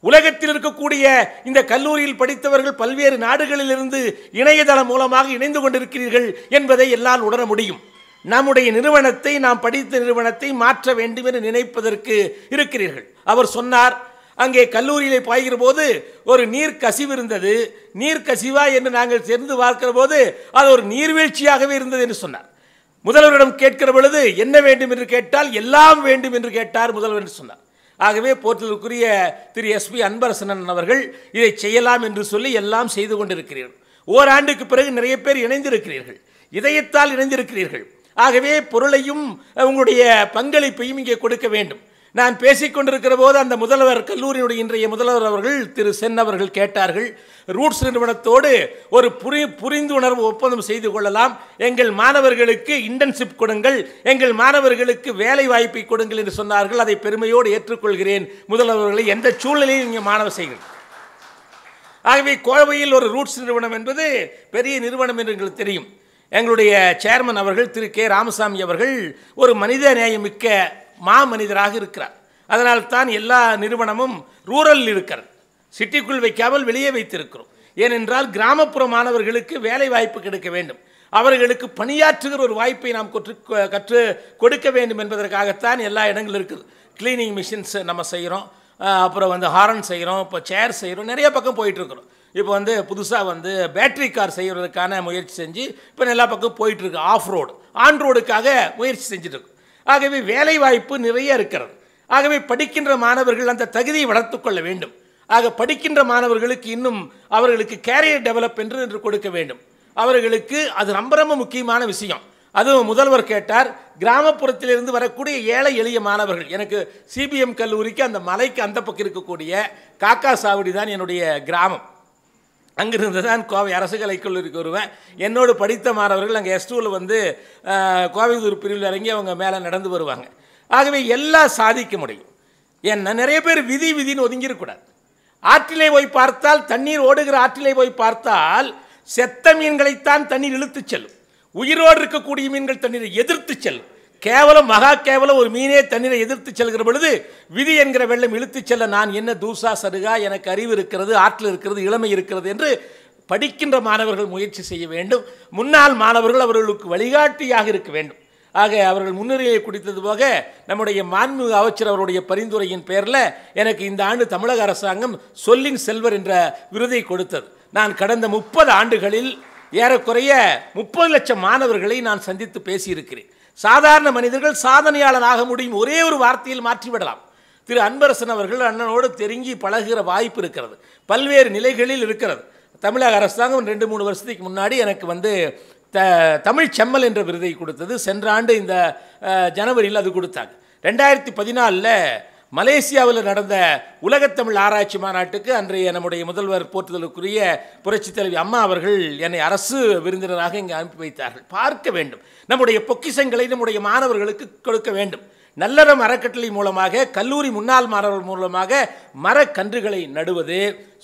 உலகத்தில் இருக்கக்கூடிய இந்த கல்லூரியில் படித்தவர்கள் பல்வேறு நாடுகளிலிருந்து இணையதளம் மூலமாக இணைந்து கொண்டிருக்கிறீர்கள் என்பதை எல்லால் உணர முடியும் நம்முடைய நிறுவனத்தை நாம் படித்த நிறுவனத்தை மாற்ற வேண்டும் என்று நினைப்பதற்கு இருக்கிறீர்கள் அவர் சொன்னார் அங்கே கல்லூரியிலே பாய்கிற போது ஒரு நீர் கசிவு இருந்தது நீர் கசிவா என்று நாங்கள் சேர்ந்து பார்க்கிற போது அது ஒரு நீர்வீழ்ச்சியாகவே இருந்தது என்று சொன்னார் முதல்வரிடம் கேட்கிற பொழுது என்ன வேண்டும் என்று கேட்டால் எல்லாம் வேண்டும் என்று கேட்டார் முதல்வர் என்று சொன்னார் ஆகவே போற்றலுக்குரிய திரு பி அன்பரசனன் அவர்கள் இதை செய்யலாம் என்று சொல்லி எல்லாம் செய்து கொண்டிருக்கிறீர்கள் ஓராண்டுக்கு பிறகு நிறைய பேர் இணைந்திருக்கிறீர்கள் இதயத்தால் இணைந்திருக்கிறீர்கள் ஆகவே பொருளையும் உங்களுடைய பங்களிப்பையும் இங்கே கொடுக்க வேண்டும் நான் பேசிக்கொண்டிருக்கிற போது அந்த முதல்வர் கல்லூரியினுடைய இன்றைய முதல்வர் அவர்கள் திரு சென் அவர்கள் கேட்டார்கள் ரூட்ஸ் நிறுவனத்தோடு ஒரு புரி புரிந்துணர்வு ஒப்பந்தம் செய்து கொள்ளலாம் எங்கள் மாணவர்களுக்கு இன்டர்ன்ஷிப் கொடுங்கள் எங்கள் மாணவர்களுக்கு வேலை வாய்ப்பை கொடுங்கள் என்று சொன்னார்கள் அதை பெருமையோடு ஏற்றுக்கொள்கிறேன் முதல்வர்களை எந்த சூழ்நிலையும் நீங்கள் மாணவர் செய்கிறீர்கள் ஆகவே கோவையில் ஒரு ரூட்ஸ் நிறுவனம் என்பது பெரிய நிறுவனம் என்று எங்களுக்கு தெரியும் எங்களுடைய சேர்மன் அவர்கள் திரு கே ராமசாமி அவர்கள் ஒரு மனித நேயமிக்க மாமனிதராக இருக்கிறார் அதனால் தான் எல்லா நிறுவனமும் ரூரல் இருக்கிறது சிட்டிக்குள் வைக்காமல் வெளியே வைத்திருக்கிறோம் ஏனென்றால் கிராமப்புற மாணவர்களுக்கு வேலை வாய்ப்பு கிடைக்க வேண்டும் அவர்களுக்கு பணியாற்றுகிற ஒரு வாய்ப்பை நாம் கற்று கற்று கொடுக்க வேண்டும் என்பதற்காகத்தான் எல்லா இடங்களும் இருக்குது கிளீனிங் மிஷின்ஸ் நம்ம செய்கிறோம் அப்புறம் வந்து ஹாரன் செய்கிறோம் இப்போ சேர் செய்கிறோம் நிறைய பக்கம் போயிட்டுருக்குறோம் இப்போ வந்து புதுசாக வந்து பேட்ரி கார் செய்கிறதுக்கான முயற்சி செஞ்சு இப்போ எல்லா பக்கம் போயிட்டுருக்கு ஆஃப் ரோடு ஆன் ரோடுக்காக முயற்சி செஞ்சுட்டு ஆகவே வேலைவாய்ப்பு நிறைய இருக்கிறது ஆகவே படிக்கின்ற மாணவர்கள் அந்த தகுதியை வளர்த்து கொள்ள வேண்டும் ஆக படிக்கின்ற மாணவர்களுக்கு இன்னும் அவர்களுக்கு கேரியர் டெவலப் என்று என்று கொடுக்க வேண்டும் அவர்களுக்கு அது ரொம்ப ரொம்ப முக்கியமான விஷயம் அதுவும் முதல்வர் கேட்டார் கிராமப்புறத்திலிருந்து வரக்கூடிய ஏழை எளிய மாணவர்கள் எனக்கு சிபிஎம் கல்லூரிக்கு அந்த மலைக்கு அந்த பக்கம் இருக்கக்கூடிய காக்கா சாவடி தான் என்னுடைய கிராமம் அங்கிருந்து தான் கோவை அரசு கலைக்கல்லூரிக்கு வருவேன் என்னோடு படித்த மாணவர்கள் அங்கே எஸ்டூவில் வந்து கோவைதூர் பிரிவில் இறங்கி அவங்க மேலே நடந்து வருவாங்க ஆகவே எல்லாம் சாதிக்க முடியும் என்ன நிறைய பேர் விதி விதின்னு ஒதுங்கிருக்கூடாது ஆற்றிலே போய் பார்த்தால் தண்ணீர் ஓடுகிற ஆற்றிலே போய் பார்த்தால் செத்த மீன்களைத்தான் தண்ணீர் இழுத்து செல்லும் உயிரோடு இருக்கக்கூடிய மீன்கள் தண்ணீரை எதிர்த்து செல்லும் கேவலம் மகா கேவலம் ஒரு மீனே தண்ணீரை எதிர்த்து செல்கிற பொழுது விதி என்கிற வெள்ளம் இழுத்து செல்ல நான் என்ன தூசா சருகா எனக்கு அறிவு இருக்கிறது ஆற்றல் இருக்கிறது இளமை இருக்கிறது என்று படிக்கின்ற மாணவர்கள் முயற்சி செய்ய வேண்டும் முன்னாள் மாணவர்கள் அவர்களுக்கு வழிகாட்டியாக இருக்க வேண்டும் ஆக அவர்கள் முன்னுரையை குடித்தது போக நம்முடைய மாண்புமிகு அமைச்சர் அவருடைய பரிந்துரையின் பேரில் எனக்கு இந்த ஆண்டு தமிழக அரசாங்கம் சொல்லின் செல்வர் என்ற விருதை கொடுத்தது நான் கடந்த முப்பது ஆண்டுகளில் ஏறக்குறைய முப்பது லட்சம் மாணவர்களை நான் சந்தித்து பேசியிருக்கிறேன் சாதாரண மனிதர்கள் சாதனையாளன் ஆக முடியும் ஒரே ஒரு வார்த்தையில் மாற்றிவிடலாம் திரு அன்பரசன் அவர்கள் அண்ணனோடு தெருங்கி பழகுகிற வாய்ப்பு இருக்கிறது பல்வேறு நிலைகளில் இருக்கிறது தமிழக அரசாங்கம் ரெண்டு மூணு வருஷத்துக்கு முன்னாடி எனக்கு வந்து த தமிழ் செம்மல் என்ற விருதை கொடுத்தது சென்ற ஆண்டு இந்த ஜனவரியில் அது கொடுத்தாங்க ரெண்டாயிரத்தி பதினாலில் மலேசியாவில் நடந்த உலகத்தமிழ் ஆராய்ச்சி மாநாட்டுக்கு அன்றைய நம்முடைய முதல்வர் போற்றுதலுக்குரிய புரட்சி தலைவி அம்மா அவர்கள் என்னை அரசு விருந்தினராக இங்கே அனுப்பி வைத்தார்கள் பார்க்க வேண்டும் நம்முடைய பொக்கிசங்களை நம்முடைய மாணவர்களுக்கு கொடுக்க வேண்டும் நல்லறம் அறக்கட்டளை மூலமாக கல்லூரி முன்னாள் மாணவர்கள் மூலமாக மரக்கன்றுகளை நடுவது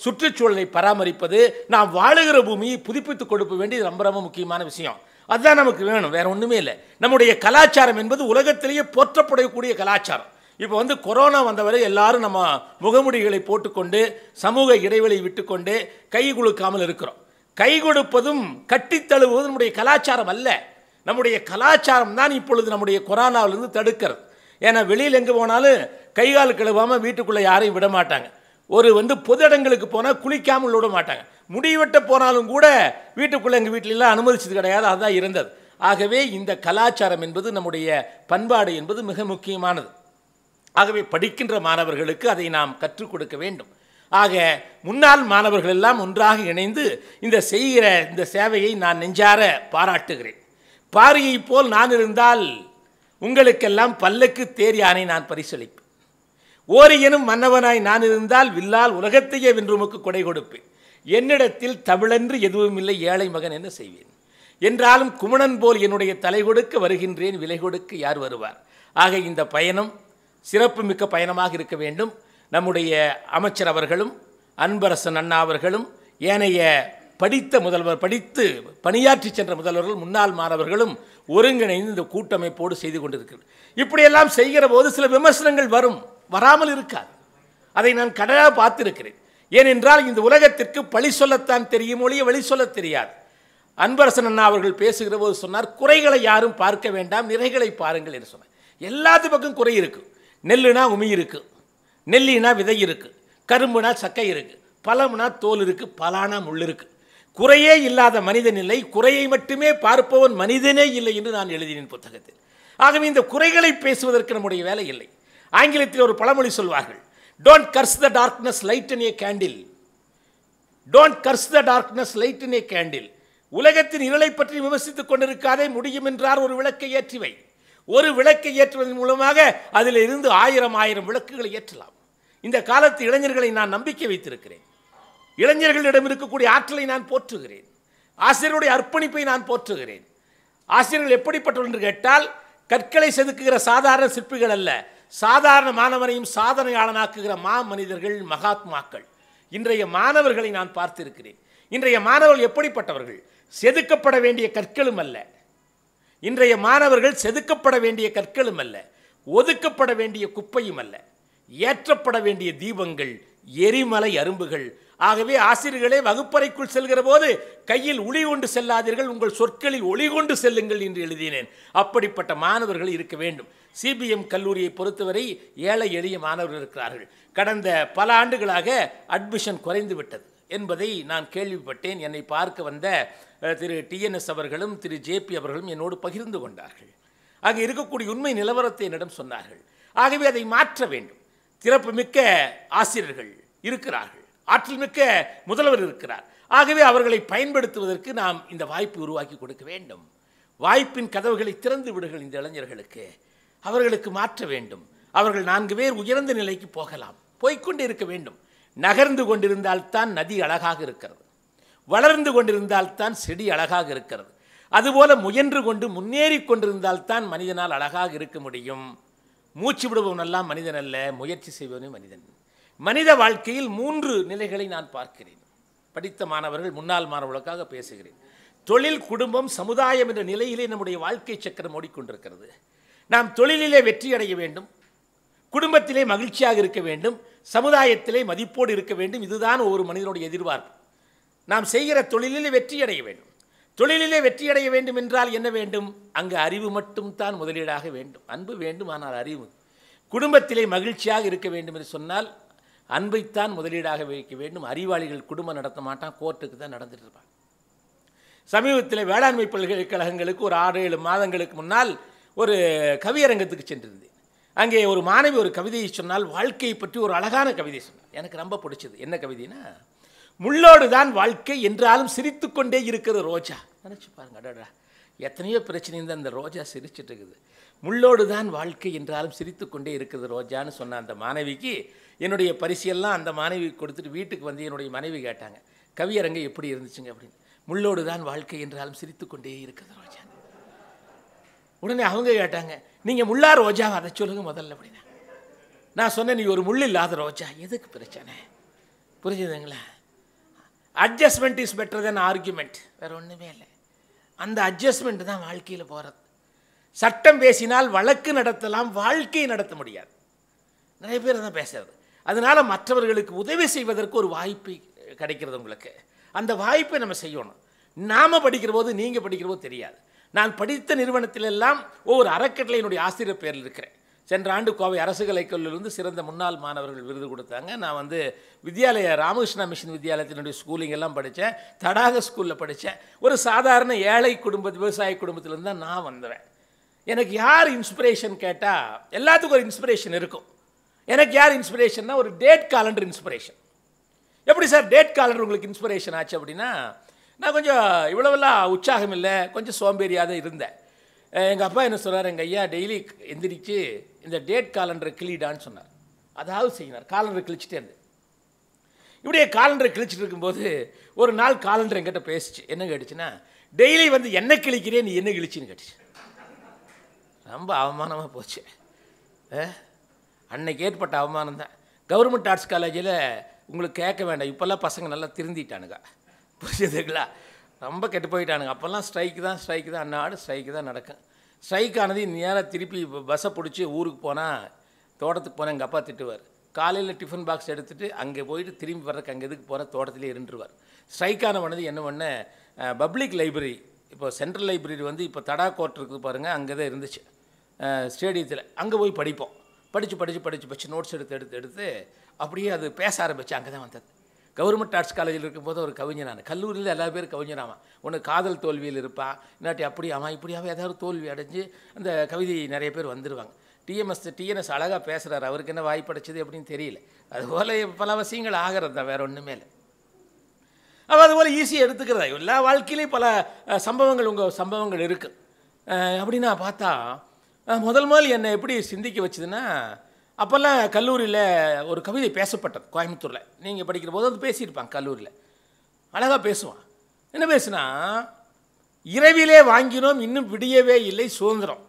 சுற்றுச்சூழலை பராமரிப்பது நாம் வாழுகிற பூமியை புதுப்பித்துக் கொடுக்க வேண்டியது ரொம்ப ரொம்ப முக்கியமான விஷயம் அதுதான் நமக்கு வேணும் வேற ஒன்றுமே இல்லை நம்முடைய கலாச்சாரம் என்பது உலகத்திலேயே போற்றப்படக்கூடிய கலாச்சாரம் இப்போ வந்து கொரோனா வந்தவரை எல்லாரும் நம்ம முகமுடிகளை போட்டுக்கொண்டு சமூக இடைவெளி விட்டுக்கொண்டு கை கொடுக்காமல் இருக்கிறோம் கை கொடுப்பதும் கட்டித்தழுவதும் நம்முடைய கலாச்சாரம் அல்ல நம்முடைய கலாச்சாரம் தான் இப்பொழுது நம்முடைய கொரோனாவிலிருந்து தடுக்கிறது ஏன்னா வெளியில் எங்கே போனாலும் கை கால் கழுவாமல் வீட்டுக்குள்ளே யாரையும் விட மாட்டாங்க ஒரு வந்து பொது இடங்களுக்கு போனால் குளிக்காமல் விட மாட்டாங்க முடிவெட்ட போனாலும் கூட வீட்டுக்குள்ளே எங்கள் வீட்டிலலாம் அனுமதிச்சது கிடையாது அதுதான் இருந்தது ஆகவே இந்த கலாச்சாரம் என்பது நம்முடைய பண்பாடு என்பது மிக முக்கியமானது ஆகவே படிக்கின்ற மாணவர்களுக்கு அதை நாம் கற்றுக் கொடுக்க வேண்டும் ஆக முன்னாள் மாணவர்கள் எல்லாம் ஒன்றாக இணைந்து இந்த செய்கிற இந்த சேவையை நான் நெஞ்சார பாராட்டுகிறேன் பாரியை போல் நான் இருந்தால் உங்களுக்கெல்லாம் பல்லக்கு தேர் யானை நான் பரிசளிப்பேன் ஓரியனும் மன்னவனாய் நான் இருந்தால் வில்லால் உலகத்தையே வென்றுமுக்கு கொடை கொடுப்பேன் என்னிடத்தில் தமிழன்று எதுவும் இல்லை ஏழை மகன் என்ன செய்வேன் என்றாலும் குமணன் போல் என்னுடைய தலை கொடுக்க வருகின்றேன் விலை கொடுக்க யார் வருவார் ஆக இந்த பயணம் சிறப்பு மிக்க பயணமாக இருக்க வேண்டும் நம்முடைய அமைச்சர் அவர்களும் அன்பரசன் அண்ணா அவர்களும் ஏனைய படித்த முதல்வர் படித்து பணியாற்றி சென்ற முதல்வர்கள் முன்னாள் மாணவர்களும் ஒருங்கிணைந்து இந்த கூட்டமைப்போடு செய்து கொண்டிருக்கிறது இப்படியெல்லாம் செய்கிற போது சில விமர்சனங்கள் வரும் வராமல் இருக்காது அதை நான் கடலாக பார்த்திருக்கிறேன் ஏனென்றால் இந்த உலகத்திற்கு பழி சொல்லத்தான் தெரியும் ஒழிய வழி சொல்ல தெரியாது அன்பரசன் அண்ணா அவர்கள் பேசுகிற போது சொன்னார் குறைகளை யாரும் பார்க்க வேண்டாம் நிறைகளை பாருங்கள் என்று சொன்னார் எல்லாத்து பக்கம் குறை இருக்குது நெல்லுனா உமி இருக்குது நெல்லினா விதை இருக்குது கரும்புனா சக்கை இருக்குது பழம்னா தோல் இருக்குது பலானா முள் இருக்குது குறையே இல்லாத மனிதன் இல்லை குறையை மட்டுமே பார்ப்பவன் மனிதனே இல்லை என்று நான் எழுதினேன் புத்தகத்தில் ஆகவே இந்த குறைகளை பேசுவதற்கு நம்முடைய வேலை இல்லை ஆங்கிலத்தில் ஒரு பழமொழி சொல்வார்கள் don't curse the darkness light in a candle don't curse the darkness light in a candle உலகத்தின் இருளை பற்றி விமர்சித்துக் கொண்டிருக்காதே முடியும் என்றார் ஒரு விளக்கை ஏற்றிவை ஒரு விளக்கை ஏற்றுவதன் மூலமாக அதில் இருந்து ஆயிரம் ஆயிரம் விளக்குகளை ஏற்றலாம் இந்த காலத்து இளைஞர்களை நான் நம்பிக்கை வைத்திருக்கிறேன் இளைஞர்களிடம் இருக்கக்கூடிய ஆற்றலை நான் போற்றுகிறேன் ஆசிரியருடைய அர்ப்பணிப்பை நான் போற்றுகிறேன் ஆசிரியர்கள் எப்படிப்பட்டவர் என்று கேட்டால் கற்களை செதுக்குகிற சாதாரண சிற்பிகள் அல்ல சாதாரண மாணவனையும் சாதனையாளனாக்குகிற மா மனிதர்கள் மகாத்மாக்கள் இன்றைய மாணவர்களை நான் பார்த்திருக்கிறேன் இன்றைய மாணவர்கள் எப்படிப்பட்டவர்கள் செதுக்கப்பட வேண்டிய கற்களும் அல்ல இன்றைய மாணவர்கள் செதுக்கப்பட வேண்டிய கற்களும் அல்ல ஒதுக்கப்பட வேண்டிய குப்பையும் அல்ல ஏற்றப்பட வேண்டிய தீபங்கள் எரிமலை அரும்புகள் ஆகவே ஆசிரியர்களே வகுப்பறைக்குள் செல்கிற போது கையில் ஒளி கொண்டு செல்லாதீர்கள் உங்கள் சொற்களில் ஒளி கொண்டு செல்லுங்கள் என்று எழுதினேன் அப்படிப்பட்ட மாணவர்கள் இருக்க வேண்டும் சிபிஎம் கல்லூரியை பொறுத்தவரை ஏழை எளிய மாணவர்கள் இருக்கிறார்கள் கடந்த பல ஆண்டுகளாக அட்மிஷன் குறைந்து விட்டது என்பதை நான் கேள்விப்பட்டேன் என்னை பார்க்க வந்த திரு டிஎன்எஸ் அவர்களும் திரு ஜேபி அவர்களும் என்னோடு பகிர்ந்து கொண்டார்கள் ஆக இருக்கக்கூடிய உண்மை நிலவரத்தை என்னிடம் சொன்னார்கள் ஆகவே அதை மாற்ற வேண்டும் திறப்பு மிக்க ஆசிரியர்கள் இருக்கிறார்கள் ஆற்றல் மிக்க முதல்வர் இருக்கிறார் ஆகவே அவர்களை பயன்படுத்துவதற்கு நாம் இந்த வாய்ப்பு உருவாக்கி கொடுக்க வேண்டும் வாய்ப்பின் கதவுகளை திறந்து விடுங்கள் இந்த இளைஞர்களுக்கு அவர்களுக்கு மாற்ற வேண்டும் அவர்கள் நான்கு பேர் உயர்ந்த நிலைக்கு போகலாம் போய்கொண்டே இருக்க வேண்டும் நகர்ந்து கொண்டிருந்தால்தான் நதி அழகாக இருக்கிறது வளர்ந்து கொண்டிருந்தால்தான் செடி அழகாக இருக்கிறது அதுபோல முயன்று கொண்டு முன்னேறி கொண்டிருந்தால்தான் மனிதனால் அழகாக இருக்க முடியும் மூச்சு விடுபவனெல்லாம் மனிதன் அல்ல முயற்சி செய்பவனே மனிதன் மனித வாழ்க்கையில் மூன்று நிலைகளை நான் பார்க்கிறேன் படித்த மாணவர்கள் முன்னாள் மாணவர்களுக்காக பேசுகிறேன் தொழில் குடும்பம் சமுதாயம் என்ற நிலையிலே நம்முடைய வாழ்க்கை சக்கரம் ஓடிக்கொண்டிருக்கிறது நாம் தொழிலிலே வெற்றி அடைய வேண்டும் குடும்பத்திலே மகிழ்ச்சியாக இருக்க வேண்டும் சமுதாயத்திலே மதிப்போடு இருக்க வேண்டும் இதுதான் ஒவ்வொரு மனிதனுடைய எதிர்பார்ப்பு நாம் செய்கிற தொழிலிலே வெற்றியடைய வேண்டும் தொழிலிலே வெற்றியடைய வேண்டும் என்றால் என்ன வேண்டும் அங்கு அறிவு மட்டும்தான் முதலீடாக வேண்டும் அன்பு வேண்டும் ஆனால் அறிவு குடும்பத்திலே மகிழ்ச்சியாக இருக்க வேண்டும் என்று சொன்னால் அன்பைத்தான் முதலீடாக வைக்க வேண்டும் அறிவாளிகள் குடும்பம் நடத்த மாட்டான் கோர்ட்டுக்கு தான் நடந்துட்டு இருப்பாங்க சமீபத்தில் வேளாண்மை பல்கலைக்கழகங்களுக்கு ஒரு ஆறு ஏழு மாதங்களுக்கு முன்னால் ஒரு கவியரங்கத்துக்கு சென்றிருந்தேன் அங்கே ஒரு மாணவி ஒரு கவிதையை சொன்னால் வாழ்க்கையை பற்றி ஒரு அழகான கவிதை சொன்னார் எனக்கு ரொம்ப பிடிச்சது என்ன கவிதைனா முள்ளோடு தான் வாழ்க்கை என்றாலும் சிரித்து கொண்டே இருக்கிற ரோஜா நினச்சி பாருங்க அடடா எத்தனையோ பிரச்சனை இருந்தால் அந்த ரோஜா சிரிச்சுட்டு இருக்குது முள்ளோடு தான் வாழ்க்கை என்றாலும் சிரித்து கொண்டே இருக்குது ரோஜான்னு சொன்ன அந்த மாணவிக்கு என்னுடைய பரிசியெல்லாம் அந்த மாணவி கொடுத்துட்டு வீட்டுக்கு வந்து என்னுடைய மனைவி கேட்டாங்க கவியரங்க எப்படி இருந்துச்சுங்க அப்படின்னு முள்ளோடு தான் வாழ்க்கை என்றாலும் சிரித்து கொண்டே இருக்குது ரோஜா உடனே அவங்க கேட்டாங்க நீங்கள் முள்ளா ரோஜாவை அதை சொல்லுங்கள் முதல்ல அப்படின்னா நான் சொன்னேன் நீ ஒரு முள் இல்லாத ரோஜா எதுக்கு பிரச்சனை புரிஞ்சுதுங்களா adjustment is better then argument வேறு ஒன்றுமே இல்லை அந்த அட்ஜஸ்ட்மெண்ட் தான் வாழ்க்கையில் போகிறது சட்டம் பேசினால் வழக்கு நடத்தலாம் வாழ்க்கையை நடத்த முடியாது நிறைய பேர் தான் பேசுகிறது அதனால் மற்றவர்களுக்கு உதவி செய்வதற்கு ஒரு வாய்ப்பு கிடைக்கிறது உங்களுக்கு அந்த வாய்ப்பை நம்ம செய்யணும் நாம் படிக்கிற போது நீங்கள் படிக்கிற போது தெரியாது நான் படித்த நிறுவனத்திலெல்லாம் ஒவ்வொரு அறக்கட்டளை என்னுடைய ஆசிரியர் பேரில் இருக்கிறேன் சென்ற ஆண்டு கோவை அரசு கலைக்கல்லூரிலிருந்து சிறந்த முன்னாள் மாணவர்கள் விருது கொடுத்தாங்க நான் வந்து வித்யாலய ராமகிருஷ்ணா மிஷன் வித்யாலயத்தினுடைய ஸ்கூலிங் எல்லாம் படித்தேன் தடாக ஸ்கூலில் படித்தேன் ஒரு சாதாரண ஏழை குடும்ப விவசாய குடும்பத்திலேருந்து தான் நான் வந்துவேன் எனக்கு யார் இன்ஸ்பிரேஷன் கேட்டால் எல்லாத்துக்கும் ஒரு இன்ஸ்பிரேஷன் இருக்கும் எனக்கு யார் இன்ஸ்பிரேஷன்னா ஒரு டேட் காலண்டர் இன்ஸ்பிரேஷன் எப்படி சார் டேட் காலண்டர் உங்களுக்கு இன்ஸ்பிரேஷன் ஆச்சு அப்படின்னா நான் கொஞ்சம் இவ்வளவெல்லாம் உற்சாகம் இல்லை கொஞ்சம் சோம்பேறியாக தான் இருந்தேன் எங்கள் அப்பா என்ன சொன்னார் எங்கள் ஐயா டெய்லி எந்திரிச்சு இந்த டேட் காலண்டரை கிளிடான்னு சொன்னார் அதாவது செய்யினார் காலண்டரை கிழிச்சிட்டே இருந்தேன் இப்படியே காலண்டரை கிழிச்சிட்டு இருக்கும்போது ஒரு நாள் காலண்டர் எங்கிட்ட பேசிச்சு என்ன கேட்டுச்சுன்னா டெய்லி வந்து என்ன கிழிக்கிறேன் நீ என்ன கிழிச்சின்னு கேட்டுச்சு ரொம்ப அவமானமாக போச்சு அன்னைக்கு ஏற்பட்ட அவமானம் தான் கவர்மெண்ட் ஆர்ட்ஸ் காலேஜில் உங்களுக்கு கேட்க வேண்டாம் இப்போல்லாம் பசங்க நல்லா திருந்திட்டானுங்க புரிஞ்சதுங்களா ரொம்ப கெட்டு போயிட்டானுங்க அப்போல்லாம் ஸ்ட்ரைக்கு தான் ஸ்ட்ரைக்கு தான் அன்னாடு ஸ்ட்ரைக்கு தான் நடக்கும் ஸ்ட்ரைக் ஆனது நேராக திருப்பி பஸ்ஸை பிடிச்சி ஊருக்கு போனால் தோட்டத்துக்கு போனால் எங்கள் அப்பா திட்டுவார் காலையில் டிஃபன் பாக்ஸ் எடுத்துகிட்டு அங்கே போயிட்டு திரும்பி வர்றதுக்கு அங்கே எதுக்கு போகிற தோட்டத்திலே இருந்துருவார் ஸ்ட்ரைக்கான உனது என்ன பண்ண பப்ளிக் லைப்ரரி இப்போ சென்ட்ரல் லைப்ரரி வந்து இப்போ தடா கோர்ட் இருக்குது பாருங்கள் அங்கே தான் இருந்துச்சு ஸ்டேடியத்தில் அங்கே போய் படிப்போம் படித்து படித்து படித்து படித்து நோட்ஸ் எடுத்து எடுத்து எடுத்து அப்படியே அது பேச ஆரம்பிச்சு அங்கே தான் வந்தது கவர்மெண்ட் ஆர்ட்ஸ் காலேஜில் இருக்கும்போது ஒரு கவிஞர் நான் கல்லூரியில் எல்லா பேரும் கவிஞராமா ஒன்று காதல் தோல்வியில் இருப்பான் இல்லாட்டி அப்படி அவன் இப்படியாவே ஏதாவது தோல்வி அடைஞ்சு அந்த கவிதை நிறைய பேர் வந்துடுவாங்க டிஎம்எஸ் டிஎன்எஸ் அழகாக பேசுகிறார் அவருக்கு என்ன அடைச்சது அப்படின்னு தெரியல அதுபோல் பல விஷயங்கள் ஆகிறது தான் வேறு ஒன்றுமே இல்லை அப்போ அதுபோல் ஈஸியாக எடுத்துக்கிறதா எல்லா வாழ்க்கையிலையும் பல சம்பவங்கள் உங்கள் சம்பவங்கள் இருக்குது அப்படின்னா பார்த்தா முதல் முதல் என்னை எப்படி சிந்திக்க வச்சதுன்னா அப்போல்லாம் கல்லூரியில் ஒரு கவிதை பேசப்பட்டது கோயம்புத்தூரில் நீங்கள் படிக்கிற போது வந்து பேசியிருப்பாங்க கல்லூரியில் அழகாக பேசுவான் என்ன பேசுனா இரவிலே வாங்கினோம் இன்னும் விடியவே இல்லை சுதந்திரம்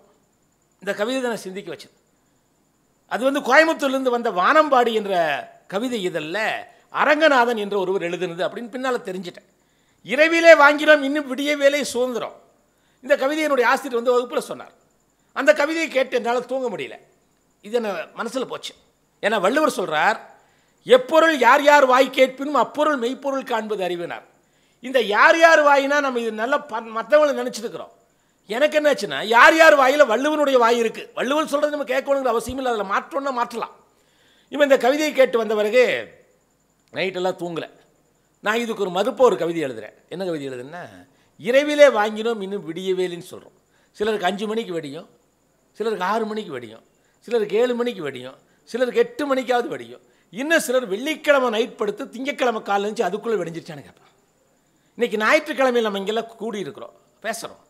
இந்த கவிதை தான் சிந்திக்க வச்சது அது வந்து கோயம்புத்தூர்லேருந்து வந்த வானம்பாடி என்ற கவிதை இதழில் அரங்கநாதன் என்ற ஒருவர் எழுதுனது அப்படின்னு பின்னால் தெரிஞ்சிட்டேன் இரவிலே வாங்கினோம் இன்னும் விடிய வேலை சுதந்திரம் இந்த கவிதையினுடைய ஆசிரியர் வந்து வகுப்பில் சொன்னார் அந்த கவிதையை கேட்டு என்னால் தூங்க முடியல இது என்ன மனசில் போச்சு ஏன்னா வள்ளுவர் சொல்கிறார் எப்பொருள் யார் யார் வாய் கேட்பினும் அப்பொருள் மெய்ப்பொருள் காண்பது அறிவினார் இந்த யார் யார் வாயினா நம்ம இது நல்லா ப மற்றவங்களை நினச்சிட்டுக்கிறோம் எனக்கு என்னாச்சுன்னா யார் யார் வாயில் வள்ளுவனுடைய வாய் இருக்குது வள்ளுவன் சொல்கிறது நம்ம கேட்கணுங்கிற அவசியம் இல்லை அதில் மாற்றோம்னா மாற்றலாம் இவன் இந்த கவிதையை கேட்டு வந்த பிறகு நைட்டெல்லாம் தூங்கலை நான் இதுக்கு ஒரு மதுப்போ ஒரு கவிதை எழுதுகிறேன் என்ன கவிதை எழுதுன்னா இரவிலே வாங்கினோம் இன்னும் விடியவேலின்னு சொல்கிறோம் சிலருக்கு அஞ்சு மணிக்கு வெடியும் சிலருக்கு ஆறு மணிக்கு வெடியும் சிலருக்கு ஏழு மணிக்கு வெடியும் சிலருக்கு எட்டு மணிக்காவது வெடியும் இன்னும் சிலர் வெள்ளிக்கிழமை நைட் படுத்து திங்கக்கிழமை காலில் இருந்துச்சு அதுக்குள்ளே வெடிஞ்சிருச்சான்னு கேட்பேன் இன்றைக்கி ஞாயிற்றுக்கிழமையில் நம்ம இங்கெல்லாம் கூடியிருக்கிறோம் பேசுகிறோம்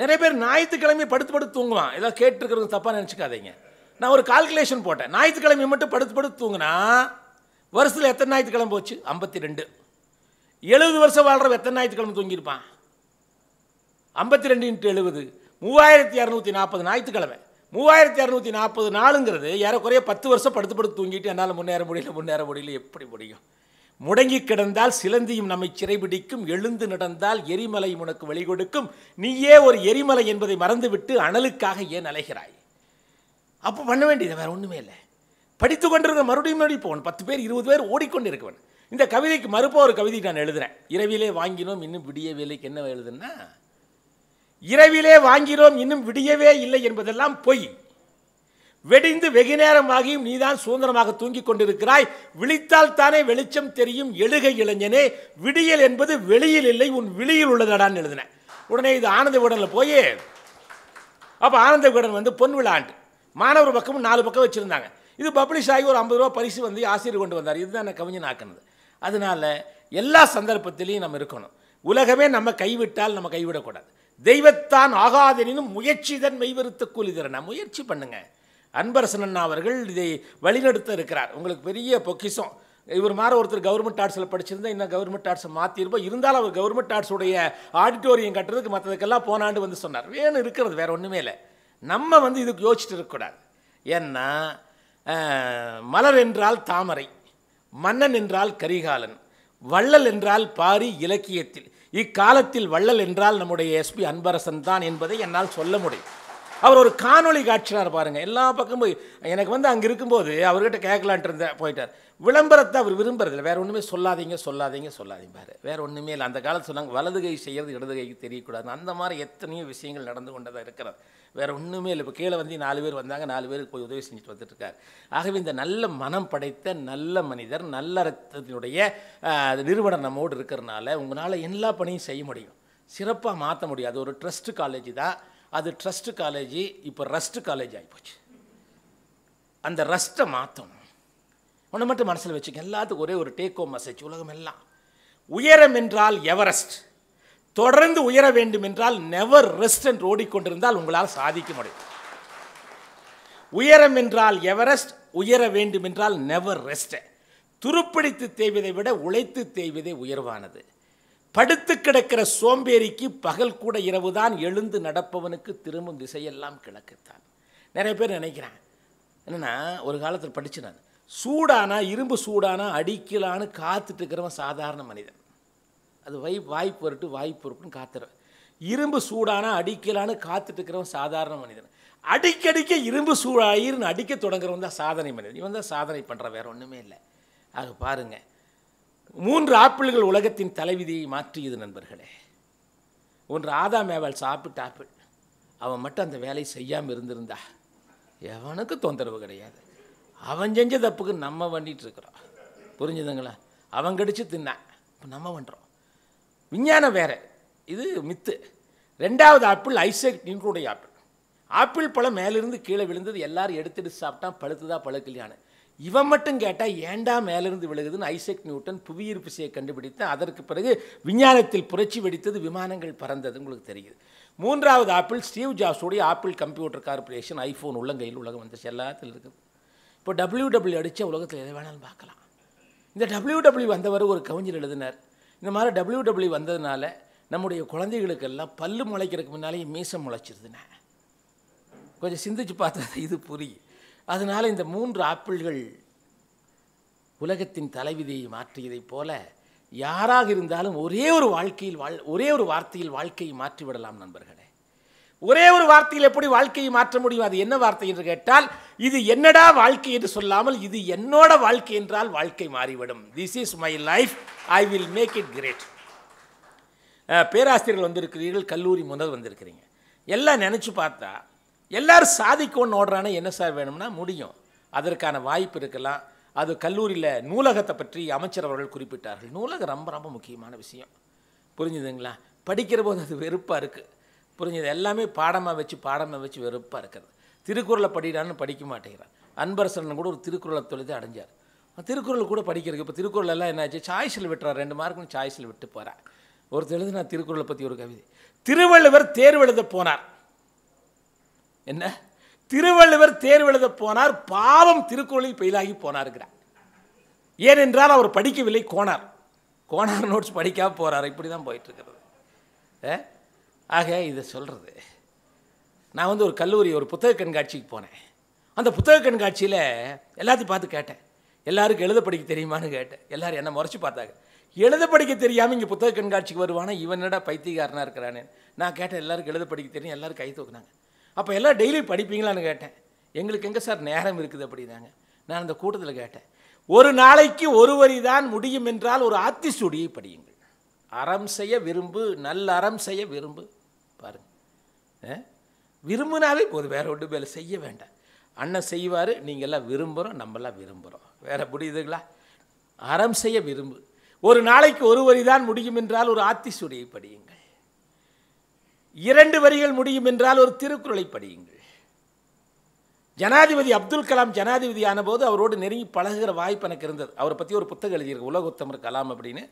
நிறைய பேர் ஞாயிற்றுக்கிழமை படுத்து படுத்து தூங்குவான் ஏதாவது கேட்டுருக்கிறது தப்பாக நினச்சிக்காதீங்க நான் ஒரு கால்குலேஷன் போட்டேன் ஞாயிற்றுக்கிழமை மட்டும் படுத்து படுத்து தூங்கினா வருஷத்தில் எத்தனை ஞாயிற்றுக்கிழமை போச்சு ஐம்பத்தி ரெண்டு எழுபது வருஷம் வாழ்கிறவ எத்தனை ஞாயிற்றுக்கிழமை தூங்கியிருப்பான் ஐம்பத்தி ரெண்டு இன்ட்டு எழுபது மூவாயிரத்தி இரநூத்தி நாற்பது ஞாயிற்றுக்கிழமை மூவாயிரத்தி இரநூத்தி நாற்பது நாளுங்கிறது ஏறக்குறைய பத்து வருஷம் படுத்து படுத்து தூங்கிட்டு என்னால் முன்னேற முடியல முன்னேற முடியல எப்படி முடியும் முடங்கி கிடந்தால் சிலந்தியும் நம்மை சிறைபிடிக்கும் எழுந்து நடந்தால் எரிமலை உனக்கு வழிகொடுக்கும் நீயே ஒரு எரிமலை என்பதை மறந்துவிட்டு அனலுக்காக ஏன் அலைகிறாய் அப்போ பண்ண வேண்டியது வேறு ஒன்றுமே இல்லை படித்து கொண்டிருக்க மறுபடியும் மறுபடியும் போகணும் பத்து பேர் இருபது பேர் ஓடிக்கொண்டு இருக்கவன் இந்த கவிதைக்கு மறுப்போ ஒரு கவிதை நான் எழுதுகிறேன் இரவிலே வாங்கினோம் இன்னும் விடிய வேலைக்கு என்ன எழுதுன்னா இரவிலே வாங்கிறோம் இன்னும் விடியவே இல்லை என்பதெல்லாம் பொய் வெடிந்து வெகு நீ நீதான் சுதந்திரமாக தூங்கிக் கொண்டிருக்கிறாய் விழித்தால் தானே வெளிச்சம் தெரியும் எழுகை இளைஞனே விடியல் என்பது வெளியில் இல்லை உன் விழியில் உள்ளதடான்னு எழுதின உடனே இது ஆனந்த விகடனில் போய் அப்போ ஆனந்த விகடன் வந்து பொன் விழாண்டு மாணவர் பக்கமும் நாலு பக்கம் வச்சுருந்தாங்க இது பப்ளிஷ் ஆகி ஒரு ஐம்பது ரூபா பரிசு வந்து ஆசிரியர் கொண்டு வந்தார் இதுதான் கவிஞன் ஆக்கினது அதனால் எல்லா சந்தர்ப்பத்திலையும் நம்ம இருக்கணும் உலகமே நம்ம கைவிட்டால் நம்ம கைவிடக்கூடாது தெய்வத்தான் ஆகாதெனினும் முயற்சிதன் மெய்வருத்த கூலிதரனா முயற்சி பண்ணுங்க அன்பரசன் அண்ணா அவர்கள் இதை வழிநடத்த இருக்கிறார் உங்களுக்கு பெரிய பொக்கிசம் இவர் மாதிரி ஒருத்தர் கவர்மெண்ட் ஆர்ட்ஸில் படிச்சிருந்தா இன்னும் கவர்மெண்ட் ஆர்ட்ஸை மாற்றிருப்போம் இருந்தாலும் அவர் கவர்மெண்ட் ஆர்ட்ஸுடைய ஆடிட்டோரியம் கட்டுறதுக்கு மற்றதுக்கெல்லாம் போனாண்டு வந்து சொன்னார் வேணும் இருக்கிறது வேறு ஒன்றுமே இல்லை நம்ம வந்து இதுக்கு யோசிச்சுட்டு இருக்கக்கூடாது ஏன்னா மலர் என்றால் தாமரை மன்னன் என்றால் கரிகாலன் வள்ளல் என்றால் பாரி இலக்கியத்தில் இக்காலத்தில் வள்ளல் என்றால் நம்முடைய எஸ்பி அன்பரசன் தான் என்பதை என்னால் சொல்ல முடியும் அவர் ஒரு காணொலி காட்சினார் பாருங்கள் எல்லா பக்கமும் போய் எனக்கு வந்து அங்கே இருக்கும்போது அவர்கிட்ட கேட்கலான்ட்டு இருந்த போயிட்டார் விளம்பரத்தை அவர் விரும்புறதில்லை வேறு ஒன்றுமே சொல்லாதீங்க சொல்லாதீங்க சொல்லாதீங்க பாரு வேறு ஒன்றுமே இல்லை அந்த காலத்தில் சொன்னாங்க வலது கை செய்கிறது இடது கைக்கு தெரியக்கூடாது அந்த மாதிரி எத்தனையோ விஷயங்கள் நடந்து கொண்டதாக இருக்கிறது வேறு ஒன்றுமே இல்லை இப்போ கீழே வந்து நாலு பேர் வந்தாங்க நாலு பேருக்கு போய் உதவி செஞ்சுட்டு வந்துட்டுருக்காரு ஆகவே இந்த நல்ல மனம் படைத்த நல்ல மனிதர் நல்ல ரத்தத்தினுடைய நிறுவனம் நம்மோடு இருக்கிறனால உங்களால் எல்லா பணியும் செய்ய முடியும் சிறப்பாக மாற்ற முடியாது ஒரு ட்ரஸ்ட்டு காலேஜ் தான் அது ட்ரஸ்ட்டு காலேஜ் இப்போ ரஸ்ட்டு காலேஜ் ஆகிப்போச்சு அந்த ரஸ்ட்டை மாற்றணும் ஒன்று மட்டும் மனசில் வச்சுக்க எல்லாத்துக்கும் ஒரே ஒரு டேக் ஹோம் மெசேஜ் உலகம் எல்லாம் உயரம் என்றால் எவரெஸ்ட் தொடர்ந்து உயர வேண்டும் என்றால் நெவர் ரெஸ்ட் என்று ஓடிக்கொண்டிருந்தால் உங்களால் சாதிக்க முடியும் உயரம் என்றால் எவரெஸ்ட் உயர வேண்டும் என்றால் நெவர் ரெஸ்ட் துருப்பிடித்து தேய்வதை விட உழைத்து தேய்வதே உயர்வானது படுத்து கிடக்கிற சோம்பேறிக்கு பகல் கூட இரவு தான் எழுந்து நடப்பவனுக்கு திரும்பும் திசையெல்லாம் கிழக்குத்தான் நிறைய பேர் நினைக்கிறேன் என்னென்னா ஒரு காலத்தில் படித்து நான் சூடானா இரும்பு சூடானா அடிக்கலான்னு காத்துட்டு இருக்கிறவன் சாதாரண மனிதன் அது வை வாய்ப்பு வரட்டு வாய்ப்பு இருக்கும்னு காத்துறேன் இரும்பு சூடானா அடிக்கலான்னு காத்துட்டு இருக்கிறவன் சாதாரண மனிதன் அடிக்கடிக்க இரும்பு சூடாயின்னு அடிக்க தொடங்குறவன் தான் சாதனை மனிதன் இவன் தான் சாதனை பண்ணுற வேறு ஒன்றுமே இல்லை ஆக பாருங்கள் மூன்று ஆப்பிள்கள் உலகத்தின் தலைவிதியை மாற்றியது நண்பர்களே ஒன்று ஆதா மேவால் சாப்பிட்டு ஆப்பிள் அவன் மட்டும் அந்த வேலையை செய்யாமல் இருந்திருந்தா எவனுக்கு தொந்தரவு கிடையாது அவன் செஞ்ச தப்புக்கு நம்ம பண்ணிகிட்டு இருக்கிறோம் புரிஞ்சுதுங்களா அவன் கடிச்சு தின்னான் இப்போ நம்ம பண்ணுறோம் விஞ்ஞானம் வேறு இது மித்து ரெண்டாவது ஆப்பிள் ஐசக் நின்றுடைய ஆப்பிள் ஆப்பிள் பழம் மேலிருந்து கீழே விழுந்தது எல்லாரும் எடுத்துட்டு சாப்பிட்டா பழுத்துதா பழுக்கலையானு இவன் மட்டும் கேட்டால் ஏண்டா மேலிருந்து விழுகுதுன்னு ஐசக் நியூட்டன் புவியீர்ப்பு செய்ய கண்டுபிடித்து அதற்கு பிறகு விஞ்ஞானத்தில் புரட்சி வெடித்தது விமானங்கள் பறந்தது உங்களுக்கு தெரியுது மூன்றாவது ஆப்பிள் ஸ்டீவ் ஜாஸோடைய ஆப்பிள் கம்ப்யூட்டர் கார்பரேஷன் ஐஃபோன் உள்ளங்கையில் உலகம் வந்துச்சு எல்லாத்தில் இருக்குது இப்போ டபிள்யூ டபிள்யூ அடித்த உலகத்தில் எதை வேணாலும் பார்க்கலாம் இந்த டபிள்யூ டபிள்யூ வந்தவர் ஒரு கவிஞர் எழுதினார் இந்த மாதிரி டபிள்யூ டபிள்யூ e வந்ததுனால நம்முடைய குழந்தைகளுக்கெல்லாம் பல்லு முளைக்கிறதுக்கு முன்னாலே மீசம் முளைச்சிருதுண்ணே கொஞ்சம் சிந்திச்சு பார்த்தா இது புரியும் அதனால் இந்த மூன்று ஆப்பிள்கள் உலகத்தின் தலைவிதியை மாற்றியதைப் போல யாராக இருந்தாலும் ஒரே ஒரு வாழ்க்கையில் வாழ் ஒரே ஒரு வார்த்தையில் வாழ்க்கையை மாற்றிவிடலாம் நண்பர்கள் ஒரே ஒரு வார்த்தையில் எப்படி வாழ்க்கையை மாற்ற முடியும் அது என்ன வார்த்தை என்று கேட்டால் இது என்னடா வாழ்க்கை என்று சொல்லாமல் இது என்னோட வாழ்க்கை என்றால் வாழ்க்கை மாறிவிடும் this is my life I will make it great பேராசிரியர்கள் வந்திருக்கிறீர்கள் கல்லூரி முதல் வந்திருக்கிறீங்க எல்லாம் நினச்சி பார்த்தா எல்லோரும் சாதிக்கணும்னு ஓடுறானே என்ன சார் வேணும்னா முடியும் அதற்கான வாய்ப்பு இருக்கலாம் அது கல்லூரியில் நூலகத்தை பற்றி அமைச்சர் அவர்கள் குறிப்பிட்டார்கள் நூலகம் ரொம்ப ரொம்ப முக்கியமான விஷயம் புரிஞ்சுதுங்களா படிக்கிற போது அது வெறுப்பாக இருக்குது புரிஞ்சது எல்லாமே பாடமாக வச்சு பாடமாக வச்சு வெறுப்பாக இருக்கிறது திருக்குறளை படிடான்னு படிக்க மாட்டேங்கிறான் அன்பரசன் கூட ஒரு திருக்குறளை தொழுது அடைஞ்சார் திருக்குறள் கூட படிக்கிறதுக்கு இப்போ திருக்குறள் எல்லாம் என்னாச்சு சாய்ஸில் விட்டுறார் ரெண்டு மார்க்கும் சாய்ஸில் விட்டு போகிறார் ஒரு தெளிவு நான் திருக்குறளை பற்றி ஒரு கவிதை திருவள்ளுவர் தேர்வு எழுத போனார் என்ன திருவள்ளுவர் தேர்வெழுத போனார் பாவம் திருக்குறளில் பெயிலாகி போனாருங்கிறார் ஏனென்றால் அவர் படிக்கவில்லை கோனார் கோனார் நோட்ஸ் படிக்காமல் போகிறார் இப்படி தான் போயிட்டுருக்கிறது ஆக இதை சொல்கிறது நான் வந்து ஒரு கல்லூரி ஒரு புத்தக கண்காட்சிக்கு போனேன் அந்த புத்தக கண்காட்சியில் எல்லாத்தையும் பார்த்து கேட்டேன் எல்லாருக்கும் எழுத படிக்க தெரியுமான்னு கேட்டேன் எல்லோரும் என்னை முறைச்சி பார்த்தாங்க எழுத படிக்க தெரியாமல் இங்கே புத்தக கண்காட்சிக்கு வருவானா இவனடா பைத்தியக்காரனாக இருக்கிறானே நான் கேட்டேன் எல்லாருக்கும் எழுத படிக்க தெரியும் எல்லோரும் கை தூக்குனாங்க அப்போ எல்லாம் டெய்லி படிப்பீங்களான்னு கேட்டேன் எங்களுக்கு எங்கே சார் நேரம் இருக்குது அப்படின்னாங்க நான் அந்த கூட்டத்தில் கேட்டேன் ஒரு நாளைக்கு ஒரு வரி தான் முடியும் என்றால் ஒரு ஆத்தி சுடியை படியுங்கள் அறம் செய்ய விரும்பு நல்ல அறம் செய்ய விரும்பு பாருங்க விரும்பினாலே போதும் வேறு ஒன்று வேலை செய்ய வேண்டாம் அண்ணன் செய்வார் நீங்கள்லாம் விரும்புகிறோம் நம்மளாம் விரும்புகிறோம் வேற புரியுதுங்களா அறம் செய்ய விரும்பு ஒரு நாளைக்கு ஒரு வரி தான் முடியும் என்றால் ஒரு ஆத்திசூடியை படியுங்கள் இரண்டு வரிகள் முடியும் என்றால் ஒரு திருக்குறளை படியுங்கள் ஜனாதிபதி அப்துல் கலாம் ஜனாதிபதி ஆனபோது அவரோடு நெருங்கி பழகுகிற வாய்ப்பு எனக்கு இருந்தது அவரை பற்றி ஒரு புத்தகம் எழுதியிருக்கு உலக உத்தமர் கலாம் அப்படின்னு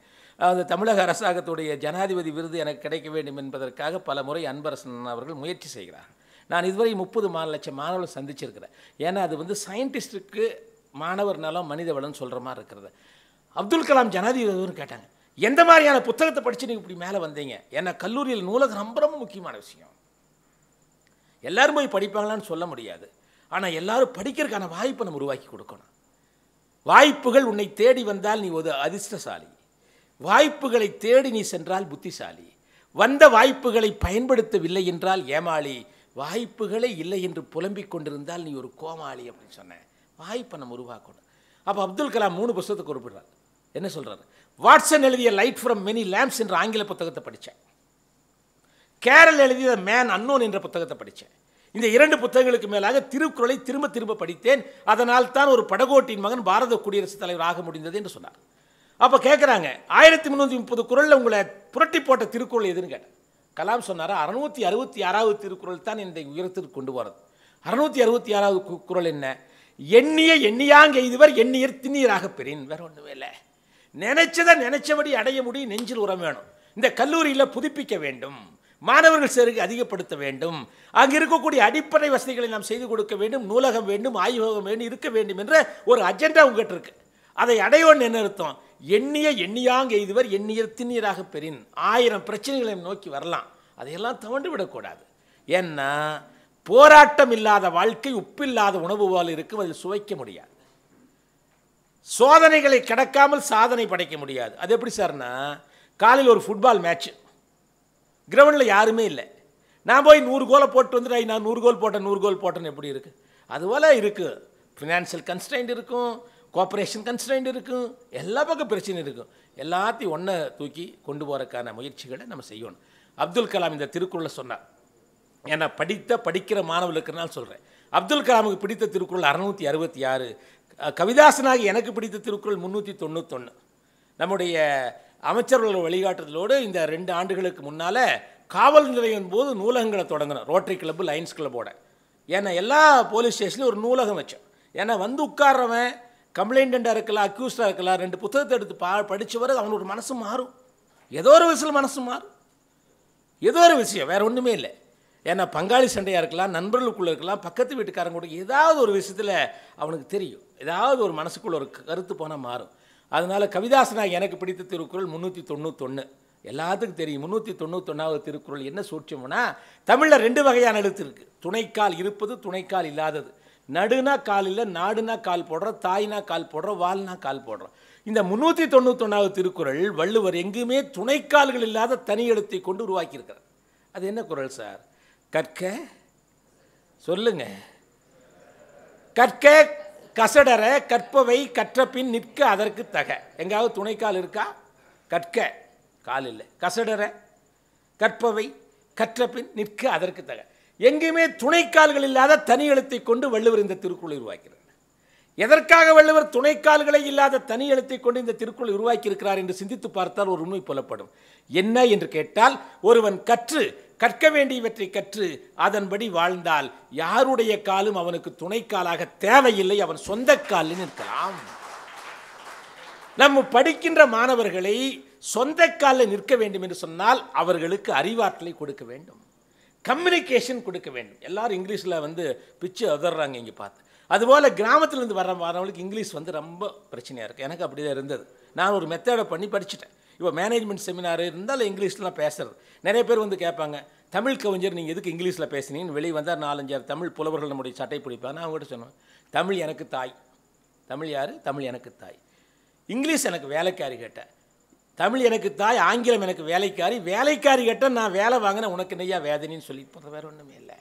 அது தமிழக அரசாங்கத்துடைய ஜனாதிபதி விருது எனக்கு கிடைக்க வேண்டும் என்பதற்காக பல முறை அன்பரசன் அவர்கள் முயற்சி செய்கிறார் நான் இதுவரை முப்பது மா லட்சம் மாணவர்கள் சந்திச்சிருக்கிறேன் ஏன்னா அது வந்து சயின்டிஸ்ட்டுக்கு மாணவர் நலம் மனித வளம் சொல்கிற மாதிரி இருக்கிறது அப்துல் கலாம் ஜனாதிபதினு கேட்டாங்க எந்த மாதிரியான புத்தகத்தை படித்து நீங்கள் இப்படி மேலே வந்தீங்க ஏன்னா கல்லூரியில் நூலகம் ரொம்ப ரொம்ப முக்கியமான விஷயம் எல்லோரும் போய் படிப்பாங்களான்னு சொல்ல முடியாது ஆனால் எல்லோரும் படிக்கிறதுக்கான வாய்ப்பை நம்ம உருவாக்கி கொடுக்கணும் வாய்ப்புகள் உன்னை தேடி வந்தால் நீ ஒரு அதிர்ஷ்டசாலி வாய்ப்புகளை தேடி நீ சென்றால் புத்திசாலி வந்த வாய்ப்புகளை பயன்படுத்தவில்லை என்றால் ஏமாளி வாய்ப்புகளே இல்லை என்று புலம்பிக் கொண்டிருந்தால் நீ ஒரு கோமாளி அப்படின்னு சொன்னேன் வாய்ப்பை நம்ம உருவாக்கணும் அப்போ அப்துல் கலாம் மூணு புஸ்தகத்தை குறிப்பிடுறார் என்ன சொல்கிறார் வாட்ஸன் எழுதிய லைட் ஃப்ரம் மெனி லேம்ப்ஸ் என்ற ஆங்கில புத்தகத்தை படித்தேன் கேரல் எழுதிய மேன் அன்னோன் என்ற புத்தகத்தை படித்தேன் இந்த இரண்டு புத்தகங்களுக்கு மேலாக திருக்குறளை திரும்ப திரும்ப படித்தேன் அதனால் தான் ஒரு படகோட்டின் மகன் பாரத குடியரசுத் தலைவர் ஆக முடிந்தது என்று சொன்னார் அப்போ கேட்குறாங்க ஆயிரத்தி முந்நூற்றி முப்பது குரலில் உங்களை புரட்டி போட்ட திருக்குறள் எதுன்னு கேட்டேன் கலாம் சொன்னார் அறுநூற்றி அறுபத்தி ஆறாவது திருக்குறள் தான் இந்த உயரத்திற்கு கொண்டு போகிறது அறுநூற்றி அறுபத்தி ஆறாவது குரல் என்ன எண்ணிய எண்ணியாங்க இதுவர் எண்ணியர் திண்ணீராக பெரியன் வேற ஒன்றுமே இல்லை நினைச்சதை நினைச்சபடி அடைய முடியும் நெஞ்சில் உரம் வேணும் இந்த கல்லூரியில் புதுப்பிக்க வேண்டும் மாணவர்கள் சேருக்கு அதிகப்படுத்த வேண்டும் அங்கே இருக்கக்கூடிய அடிப்படை வசதிகளை நாம் செய்து கொடுக்க வேண்டும் நூலகம் வேண்டும் ஆய்வகம் வேண்டும் இருக்க வேண்டும் என்ற ஒரு அஜெண்டா உங்ககிட்ட இருக்கு அதை அடையோன்னு என்ன அர்த்தம் எண்ணிய எண்ணியாங்க இதுவர் எண்ணிய திண்ணியராக பெறின் ஆயிரம் பிரச்சனைகளை நோக்கி வரலாம் அதையெல்லாம் தவண்டு விடக்கூடாது ஏன்னா போராட்டம் இல்லாத வாழ்க்கை உப்பில்லாத உணவு போல் இருக்கும் அதில் சுவைக்க முடியாது சோதனைகளை கிடக்காமல் சாதனை படைக்க முடியாது அது எப்படி சார்னா காலையில் ஒரு ஃபுட்பால் மேட்ச்சு கிரவுண்டில் யாருமே இல்லை நான் போய் நூறு கோலை போட்டு வந்துட்டு நான் நூறு கோல் போட்டேன் நூறு கோல் போட்டேன்னு எப்படி இருக்குது அதுபோல் இருக்குது ஃபினான்ஷியல் கன்ஸ்டைண்ட் இருக்கும் கோஆப்ரேஷன் கன்ஸ்டன்ட் இருக்கும் எல்லா பக்கம் பிரச்சனை இருக்கும் எல்லாத்தையும் ஒன்றை தூக்கி கொண்டு போகிறதுக்கான முயற்சிகளை நம்ம செய்யணும் அப்துல் கலாம் இந்த திருக்குறளை சொன்னார் ஏன்னா படித்த படிக்கிற மாணவர்களுக்குனாலும் சொல்கிறேன் அப்துல் கலாமுக்கு பிடித்த திருக்குறள் அறுநூற்றி அறுபத்தி ஆறு கவிதாசனாகி எனக்கு பிடித்த திருக்குறள் முந்நூற்றி தொண்ணூத்தொன்று நம்முடைய அமைச்சர்கள் வழிகாட்டுதலோடு இந்த ரெண்டு ஆண்டுகளுக்கு முன்னால் காவல் நிலையம் போது நூலகங்களை தொடங்கணும் ரோட்டரி கிளப்பு லைன்ஸ் கிளப்போட ஏன்னா எல்லா போலீஸ் ஸ்டேஷன்லையும் ஒரு நூலகம் வச்சோம் ஏன்னா வந்து உட்கார்றவன் கம்ப்ளைண்டாக இருக்கலாம் அக்யூஸ்டாக இருக்கலாம் ரெண்டு புத்தகத்தை எடுத்து பா படித்தவரை அவனோட மனசு மாறும் ஏதோ ஒரு விஷயம் மனசு மாறும் ஏதோ ஒரு விஷயம் வேறு ஒன்றுமே இல்லை ஏன்னா பங்காளி சண்டையாக இருக்கலாம் நண்பர்களுக்குள்ளே இருக்கலாம் பக்கத்து வீட்டுக்காரங்க கூட ஏதாவது ஒரு விஷயத்தில் அவனுக்கு தெரியும் ஏதாவது ஒரு மனசுக்குள்ளே ஒரு கருத்து போனால் மாறும் அதனால் கவிதாசனாக எனக்கு பிடித்த திருக்குறள் முந்நூற்றி தொண்ணூத்தொன்று எல்லாத்துக்கும் தெரியும் முந்நூற்றி தொண்ணூத்தொன்னாவது திருக்குறள் என்ன சூட்சம்னா தமிழில் ரெண்டு வகையான எழுத்து இருக்குது துணைக்கால் இருப்பது துணைக்கால் இல்லாதது நடுனா காலில் நாடுனா கால் போடுறோம் தாய்னா கால் போடுறோம் வால்னா கால் போடுறோம் இந்த முந்நூற்றி தொண்ணூத்தொன்னாவது திருக்குறள் வள்ளுவர் எங்கேயுமே துணைக்கால்கள் இல்லாத தனி எழுத்தை கொண்டு உருவாக்கியிருக்கிறார் அது என்ன குரல் சார் கற்க சொல்லுங்க கற்க கசடர கற்பவை கற்றப்பின் நிற்க அதற்கு தக எங்காவது துணைக்கால் இருக்கா கற்க கால் இல்லை கசடர கற்பவை கற்றப்பின் நிற்க அதற்கு தக எங்கேயுமே துணைக்கால்கள் இல்லாத தனி எழுத்தை கொண்டு வள்ளுவர் இந்த திருக்குறளை உருவாக்கிறார் எதற்காக வள்ளுவர் துணைக்கால்களை இல்லாத தனி எழுத்தை கொண்டு இந்த திருக்குள் உருவாக்கி இருக்கிறார் என்று சிந்தித்து பார்த்தால் ஒரு உண்மை புலப்படும் என்ன என்று கேட்டால் ஒருவன் கற்று கற்க வேண்டியவற்றை கற்று அதன்படி வாழ்ந்தால் யாருடைய காலும் அவனுக்கு துணைக்காலாக தேவையில்லை அவன் சொந்த காலில் நிற்கலாம் நம்ம படிக்கின்ற மாணவர்களை சொந்த காலில் நிற்க வேண்டும் என்று சொன்னால் அவர்களுக்கு அறிவாற்றலை கொடுக்க வேண்டும் கம்யூனிகேஷன் கொடுக்க வேண்டும் எல்லாரும் இங்கிலீஷில் வந்து பிச்சு உதர்றாங்க இங்கே பார்த்து அதுபோல் கிராமத்துலேருந்து வர வரவங்களுக்கு இங்கிலீஷ் வந்து ரொம்ப பிரச்சனையாக இருக்குது எனக்கு அப்படி தான் இருந்தது நான் ஒரு மெத்தேடை பண்ணி படிச்சுட்டேன் இப்போ மேனேஜ்மெண்ட் செமினார் இருந்தாலும் இங்கிலீஷ்லாம் பேசுகிறது நிறைய பேர் வந்து கேட்பாங்க தமிழ் கவிஞர் நீங்கள் எதுக்கு இங்கிலீஷில் பேசுனீங்கன்னு வெளியே வந்தால் நாலஞ்சாறு தமிழ் புலவர்கள் நம்முடைய சட்டை பிடிப்பாங்க நான் கூட சொன்னேன் தமிழ் எனக்கு தாய் தமிழ் யார் தமிழ் எனக்கு தாய் இங்கிலீஷ் எனக்கு வேலைக்காரி கேட்டேன் தமிழ் எனக்கு தாய் ஆங்கிலம் எனக்கு வேலைக்காரி வேலைக்காரி கிட்ட நான் வேலை வாங்கினேன் உனக்கு நெய்யா வேதனைன்னு சொல்லி போகிற வேறு ஒன்றுமே இல்லை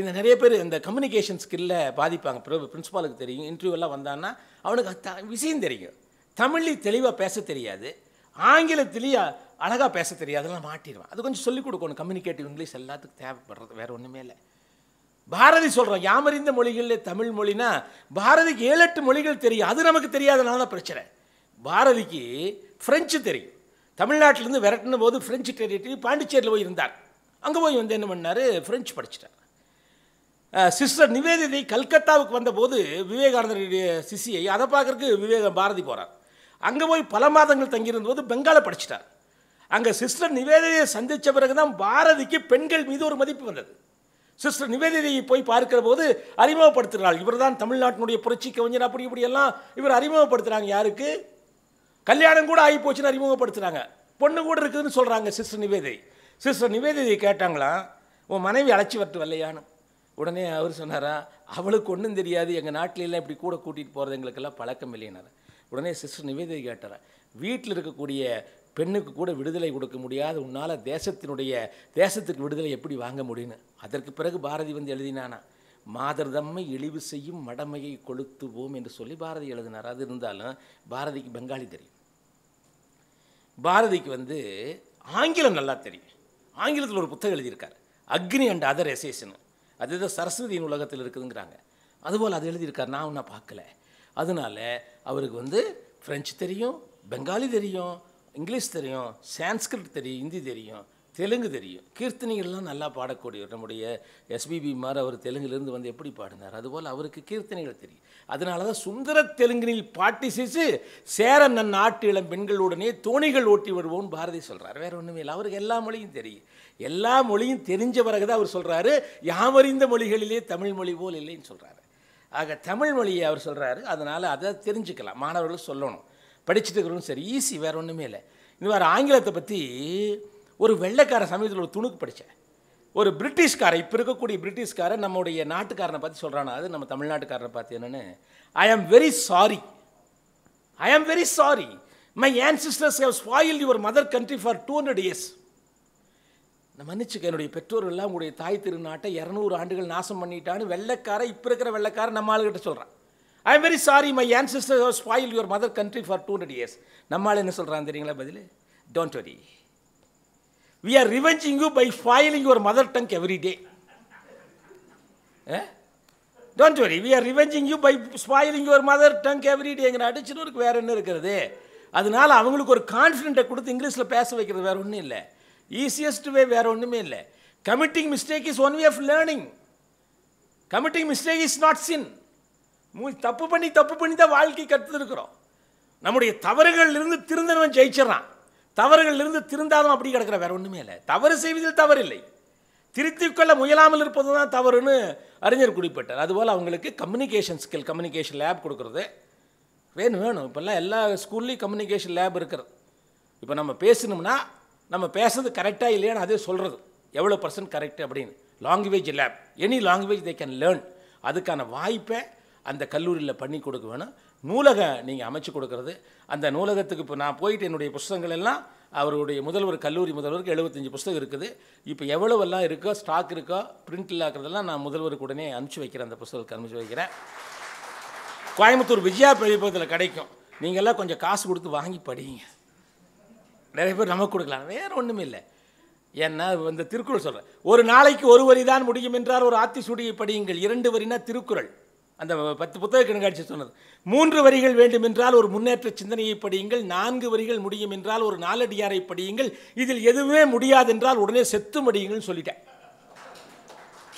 இந்த நிறைய பேர் இந்த கம்யூனிகேஷன் ஸ்கில்ல பாதிப்பாங்க பிரின்ஸ்பாலுக்கு தெரியும் இன்டர்வியூலாம் வந்தான்னா அவனுக்கு விஷயம் தெரியும் தமிழில் தெளிவாக பேச தெரியாது ஆங்கிலத்திலேயே அழகாக பேச அதெல்லாம் மாட்டிடுவான் அது கொஞ்சம் சொல்லிக் கொடுக்கணும் கம்யூனிகேட்டிவ் இங்கிலீஷ் எல்லாத்துக்கும் தேவைப்படுறது வேறு ஒன்றுமே இல்லை பாரதி சொல்கிறோம் யாமறிந்த மொழிகளில் தமிழ் மொழினா பாரதிக்கு ஏழு எட்டு மொழிகள் தெரியும் அது நமக்கு தெரியாதனால தான் பிரச்சனை பாரதிக்கு ஃப்ரெஞ்சு தெரியும் தமிழ்நாட்டிலேருந்து விரட்டின போது ஃப்ரெஞ்சு டெரிட்டரி பாண்டிச்சேரியில் போய் இருந்தார் அங்கே போய் வந்து என்ன பண்ணார் ஃப்ரெஞ்சு படிச்சிட்டார் சிஸ்டர் நிவேதிதை கல்கத்தாவுக்கு வந்தபோது விவேகானந்தருடைய சிசியை அதை பார்க்கறதுக்கு விவேக பாரதி போகிறார் அங்கே போய் பல மாதங்கள் தங்கியிருந்த போது பெங்காலை படிச்சிட்டார் அங்கே சிஸ்டர் நிவேதியை சந்தித்த பிறகு தான் பாரதிக்கு பெண்கள் மீது ஒரு மதிப்பு வந்தது சிஸ்டர் நிவேதிதையை போய் பார்க்கிற போது அறிமுகப்படுத்துகிறாள் இவர் தான் தமிழ்நாட்டினுடைய புரட்சி கவிஞர் அப்படி இப்படியெல்லாம் இவர் அறிமுகப்படுத்துகிறாங்க யாருக்கு கல்யாணம் கூட ஆகி போச்சுன்னு அறிமுகப்படுத்துகிறாங்க பொண்ணு கூட இருக்குதுன்னு சொல்கிறாங்க சிஸ்டர் நிவேதை சிஸ்டர் நிவேதியை கேட்டாங்களாம் உன் மனைவி அழைச்சி வரட்டு வரலையான்னு உடனே அவர் சொன்னாரா அவளுக்கு ஒன்றும் தெரியாது எங்கள் நாட்டிலெல்லாம் இப்படி கூட கூட்டிகிட்டு போகிறது எங்களுக்கெல்லாம் பழக்கம் இல்லைனார் உடனே சிஸ்டர் நிவேதியை கேட்டார் வீட்டில் இருக்கக்கூடிய பெண்ணுக்கு கூட விடுதலை கொடுக்க முடியாது உன்னால் தேசத்தினுடைய தேசத்துக்கு விடுதலை எப்படி வாங்க முடியும்னு அதற்கு பிறகு பாரதி வந்து எழுதினானா மாதர்தம்மை இழிவு செய்யும் மடமையை கொளுத்துவோம் என்று சொல்லி பாரதி எழுதினார் அது இருந்தாலும் பாரதிக்கு பெங்காலி தெரியும் பாரதிக்கு வந்து ஆங்கிலம் நல்லா தெரியும் ஆங்கிலத்தில் ஒரு புத்தகம் எழுதியிருக்கார் அக்னி அண்ட் அதர் எசேஷனு அது ஏதோ சரஸ்வதியின் உலகத்தில் இருக்குதுங்கிறாங்க அதுபோல் அது எழுதியிருக்கார் நான் ஒன்றும் பார்க்கல அதனால் அவருக்கு வந்து ஃப்ரெஞ்சு தெரியும் பெங்காலி தெரியும் இங்கிலீஷ் தெரியும் சான்ஸ்கிரிட் தெரியும் ஹிந்தி தெரியும் தெலுங்கு தெரியும் கீர்த்தனைகள்லாம் நல்லா பாடக்கூடியவர் நம்முடைய எஸ்பிபி மாதிரி அவர் தெலுங்குலேருந்து வந்து எப்படி பாடினார் அதுபோல் அவருக்கு கீர்த்தனைகள் தெரியும் அதனால தான் சுந்தர தெலுங்கினில் பாட்டி சிசு சேர நன் நாட்டு இளம் பெண்களுடனே தோணிகள் ஓட்டி வருவோம்னு பாரதி சொல்கிறார் வேறு ஒன்றுமே இல்லை அவருக்கு எல்லா மொழியும் தெரியும் எல்லா மொழியும் தெரிஞ்ச பிறகு தான் அவர் சொல்கிறாரு யாமறிந்த மொழிகளிலே தமிழ் மொழி போல் இல்லைன்னு சொல்கிறாரு ஆக தமிழ் மொழியை அவர் சொல்கிறாரு அதனால் அதை தெரிஞ்சுக்கலாம் மாணவர்கள் சொல்லணும் படிச்சுட்டு இருக்கிறவங்க சரி ஈஸி வேறு ஒன்றுமே இல்லை இந்த மாதிரி ஆங்கிலத்தை பற்றி ஒரு வெள்ளைக்கார சமயத்தில் ஒரு துணுக்கு படித்தேன் ஒரு பிரிட்டிஷ்காரன் இப்போ இருக்கக்கூடிய பிரிட்டிஷ்காரன் நம்முடைய நாட்டுக்காரனை பற்றி சொல்கிறானா அது நம்ம தமிழ்நாட்டுக்காரனை பார்த்து என்னென்னு ஐ am very sorry I am very sorry my ancestors have spoil your mother country for two hundred years நான் மன்னிச்சுக்க என்னுடைய பெற்றோர்கள்லாம் உங்களுடைய தாய் திருநாட்டை இரநூறு ஆண்டுகள் நாசம் பண்ணிட்டான்னு வெள்ளைக்கார இப்போ இருக்கிற வெள்ளைக்கார நம்ம ஆளுகிட்ட சொல்கிறான் I am very sorry my ancestor spoil your mother country for two hundred years நம்மளால் என்ன சொல்கிறான் தெரியுங்களா பதில் don't worry we are revenging you by foiling your mother tongue every day don't worry we are revenging you by spoiling your mother tongue every டேங்கிற அடிச்சுனூருக்கு வேறு என்ன இருக்கிறது அதனால அவங்களுக்கு ஒரு கான்ஃபிடென்ட்டை கொடுத்து இங்கிலீஷில் பேச வைக்கிறது வேறு ஒன்றும் இல்லை ஈஸியஸ்ட் வே வேறு ஒன்றுமே இல்லை committing mistake is one way of learning committing mistake is not sin தப்பு பண்ணி தப்பு பண்ணி தான் வாழ்க்கை கற்றுருக்குறோம் நம்முடைய தவறுகளிலிருந்து திருந்தவன் ஜெயிச்சிடறான் தவறுகளிலிருந்து திருந்தாதம் அப்படி கிடக்கிற வேற ஒன்றுமே இல்லை தவறு செய்வதில் தவறில்லை திருத்திக்கொள்ள முயலாமல் இருப்பது தான் தவறுன்னு அறிஞர் குறிப்பிட்டார் அதுபோல் அவங்களுக்கு கம்யூனிகேஷன் ஸ்கில் கம்யூனிகேஷன் லேப் கொடுக்குறது வேணும் வேணும் இப்போல்லாம் எல்லா ஸ்கூல்லேயும் கம்யூனிகேஷன் லேப் இருக்கிறது இப்போ நம்ம பேசணும்னா நம்ம பேசுறது கரெக்டாக இல்லையான்னு அதே சொல்கிறது எவ்வளோ பர்சன்ட் கரெக்ட் அப்படின்னு language lab any language they can learn அதுக்கான வாய்ப்பை அந்த கல்லூரியில் பண்ணி கொடுக்க வேணும் நூலகம் நீங்கள் அமைச்சு கொடுக்கறது அந்த நூலகத்துக்கு இப்போ நான் போயிட்டு என்னுடைய புஸ்தகங்கள் எல்லாம் அவருடைய முதல்வர் கல்லூரி முதல்வருக்கு எழுபத்தஞ்சி புஸ்தகம் இருக்குது இப்போ எவ்வளவெல்லாம் இருக்கோ ஸ்டாக் இருக்கோ பிரிண்டில் ஆக்கிறதெல்லாம் நான் முதல்வருக்கு உடனே அனுப்பிச்சி வைக்கிறேன் அந்த புஸ்தகத்துக்கு அனுப்பிச்சி வைக்கிறேன் கோயம்புத்தூர் விஜயா பெரியபுரத்தில் கிடைக்கும் நீங்கள்லாம் கொஞ்சம் காசு கொடுத்து வாங்கி படிங்க நிறைய பேர் நமக்கு கொடுக்கலாம் வேறு ஒன்றும் இல்லை ஏன்னா இந்த திருக்குறள் சொல்கிறேன் ஒரு நாளைக்கு ஒரு வரி தான் முடியும் என்றார் ஒரு ஆத்தி சுடியை படியுங்கள் இரண்டு வரினா திருக்குறள் அந்த பத்து புத்தக கண்காட்சி சொன்னது மூன்று வரிகள் வேண்டுமென்றால் ஒரு முன்னேற்ற சிந்தனையை படியுங்கள் நான்கு வரிகள் முடியும் என்றால் ஒரு நாலடியாரை படியுங்கள் இதில் எதுவுமே முடியாதென்றால் உடனே செத்து மடியுங்கள்னு சொல்லிட்டேன்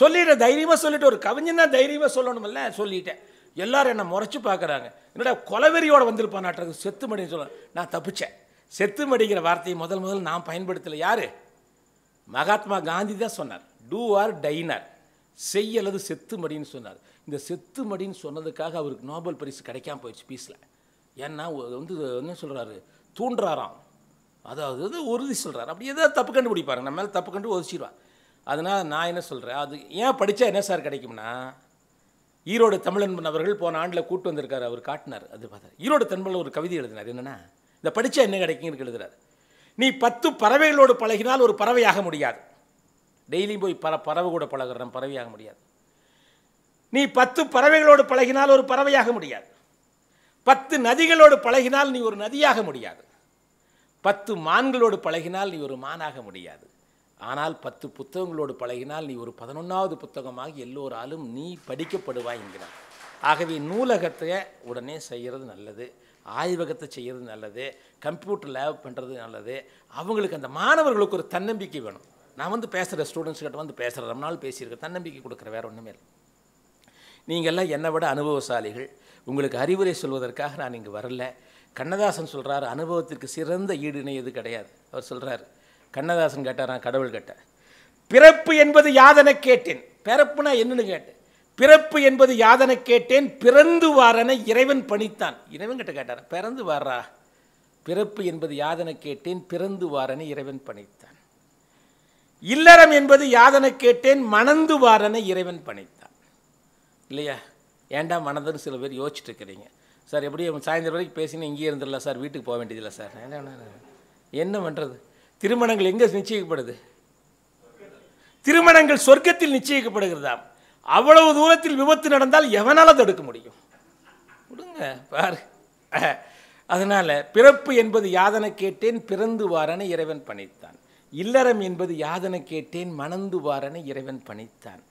சொல்லிட்டேன் தைரியமாக சொல்லிட்டு ஒரு கவிஞனா தைரியமாக சொல்லணுமில்ல சொல்லிட்டேன் எல்லாரும் என்னை முறைச்சி பார்க்குறாங்க என்னோட கொலவெறியோடு வந்திருப்பான் நாட்டுறது செத்து மடின்னு சொல்ல நான் தப்பிச்சேன் செத்து மடிங்கிற வார்த்தையை முதல் முதல் நான் பயன்படுத்தலை யார் மகாத்மா காந்தி தான் சொன்னார் டூ ஆர் டைனர் செய் அல்லது செத்து மடின்னு சொன்னார் இந்த செத்து மடின்னு சொன்னதுக்காக அவருக்கு நோபல் பரிசு கிடைக்காம போயிடுச்சு பீஸில் ஏன்னா வந்து என்ன சொல்கிறாரு தூண்டுறாராம் அதாவது உறுதி சொல்கிறார் அப்படி எதாவது தப்பு கண்டுபிடிப்பாரு நம்ம மேலே தப்பு கண்டு ஒதுச்சிடுவார் அதனால் நான் என்ன சொல்கிறேன் அது ஏன் படித்தா என்ன சார் கிடைக்கும்னா ஈரோடு தமிழன்பன் அவர்கள் போன ஆண்டில் கூட்டு வந்திருக்காரு அவர் காட்டினார் அது பார்த்தார் ஈரோடு தன்மையில் ஒரு கவிதை எழுதினார் என்னென்னா இந்த படித்தா என்ன கிடைக்குங்கிறது எழுதுறாரு நீ பத்து பறவைகளோடு பழகினால் ஒரு பறவையாக முடியாது டெய்லியும் போய் பற பறவை கூட பழகிறேன் பறவையாக முடியாது நீ பத்து பறவைகளோடு பழகினால் ஒரு பறவையாக முடியாது பத்து நதிகளோடு பழகினால் நீ ஒரு நதியாக முடியாது பத்து மான்களோடு பழகினால் நீ ஒரு மானாக முடியாது ஆனால் பத்து புத்தகங்களோடு பழகினால் நீ ஒரு பதினொன்றாவது புத்தகமாக எல்லோராலும் நீ படிக்கப்படுவாய் என்கிறார் ஆகவே நூலகத்தை உடனே செய்கிறது நல்லது ஆய்வகத்தை செய்கிறது நல்லது கம்ப்யூட்டர் லேப் பண்ணுறது நல்லது அவங்களுக்கு அந்த மாணவர்களுக்கு ஒரு தன்னம்பிக்கை வேணும் நான் வந்து பேசுகிற ஸ்டூடெண்ட்ஸ்கிட்ட வந்து பேசுகிற ரொம்ப நாள் பேசியிருக்கேன் தன்னம்பிக்கை கொடுக்குற வேறு ஒன்றுமே இல்லை நீங்கள்லாம் என்னை விட அனுபவசாலிகள் உங்களுக்கு அறிவுரை சொல்வதற்காக நான் இங்கே வரல கண்ணதாசன் சொல்கிறார் அனுபவத்திற்கு சிறந்த ஈடுனை எது கிடையாது அவர் சொல்கிறார் கண்ணதாசன் கேட்டார் நான் கடவுள் கேட்டேன் பிறப்பு என்பது யாதனை கேட்டேன் பிறப்புனா என்னன்னு கேட்டேன் பிறப்பு என்பது யாதனை கேட்டேன் பிறந்து வாரனை இறைவன் பணித்தான் இறைவன் கிட்ட கேட்டார் பிறந்து வாரா பிறப்பு என்பது யாதனை கேட்டேன் பிறந்து வாரனை இறைவன் பணித்தான் இல்லறம் என்பது யாதனை கேட்டேன் மணந்து வாரனை இறைவன் பணித்தான் இல்லையா ஏண்டா மனதுன்னு சில பேர் யோசிச்சுட்டு இருக்கிறீங்க சார் எப்படி சாயந்தரம் வரைக்கும் பேசினேன் இங்கேயே இருந்துடல சார் வீட்டுக்கு போக வேண்டியதில்லை சார் என்ன பண்ணுறது திருமணங்கள் எங்கே நிச்சயிக்கப்படுது திருமணங்கள் சொர்க்கத்தில் நிச்சயிக்கப்படுகிறதா அவ்வளவு தூரத்தில் விபத்து நடந்தால் எவனால் தடுக்க முடியும் விடுங்க பாரு அதனால் பிறப்பு என்பது யாதனை கேட்டேன் பிறந்து வாரனை இறைவன் பணித்தான் இல்லறம் என்பது யாதன கேட்டேன் மணந்து வாரனை இறைவன் பணித்தான்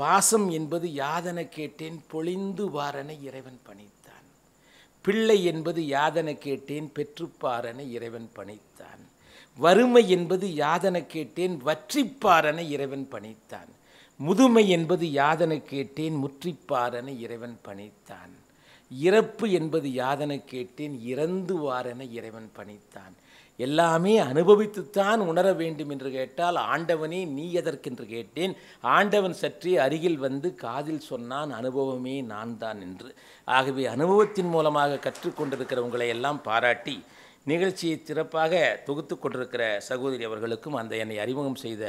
பாசம் என்பது யாதன கேட்டேன் பொழிந்து வாரனை இறைவன் பணித்தான் பிள்ளை என்பது யாதன கேட்டேன் பெற்றுப்பாரனை இறைவன் பணித்தான் வறுமை என்பது யாதன கேட்டேன் வற்றிப்பாரனை இறைவன் பணித்தான் முதுமை என்பது யாதன கேட்டேன் முற்றிப்பாரனை இறைவன் பணித்தான் இறப்பு என்பது யாதன கேட்டேன் இறந்து வாரன இறைவன் பணித்தான் எல்லாமே அனுபவித்துத்தான் உணர வேண்டும் என்று கேட்டால் ஆண்டவனே நீ எதற்கென்று கேட்டேன் ஆண்டவன் சற்றே அருகில் வந்து காதில் சொன்னான் அனுபவமே நான் தான் என்று ஆகவே அனுபவத்தின் மூலமாக கற்றுக்கொண்டிருக்கிற உங்களை எல்லாம் பாராட்டி நிகழ்ச்சியை சிறப்பாக தொகுத்து கொண்டிருக்கிற சகோதரி அவர்களுக்கும் அந்த என்னை அறிமுகம் செய்த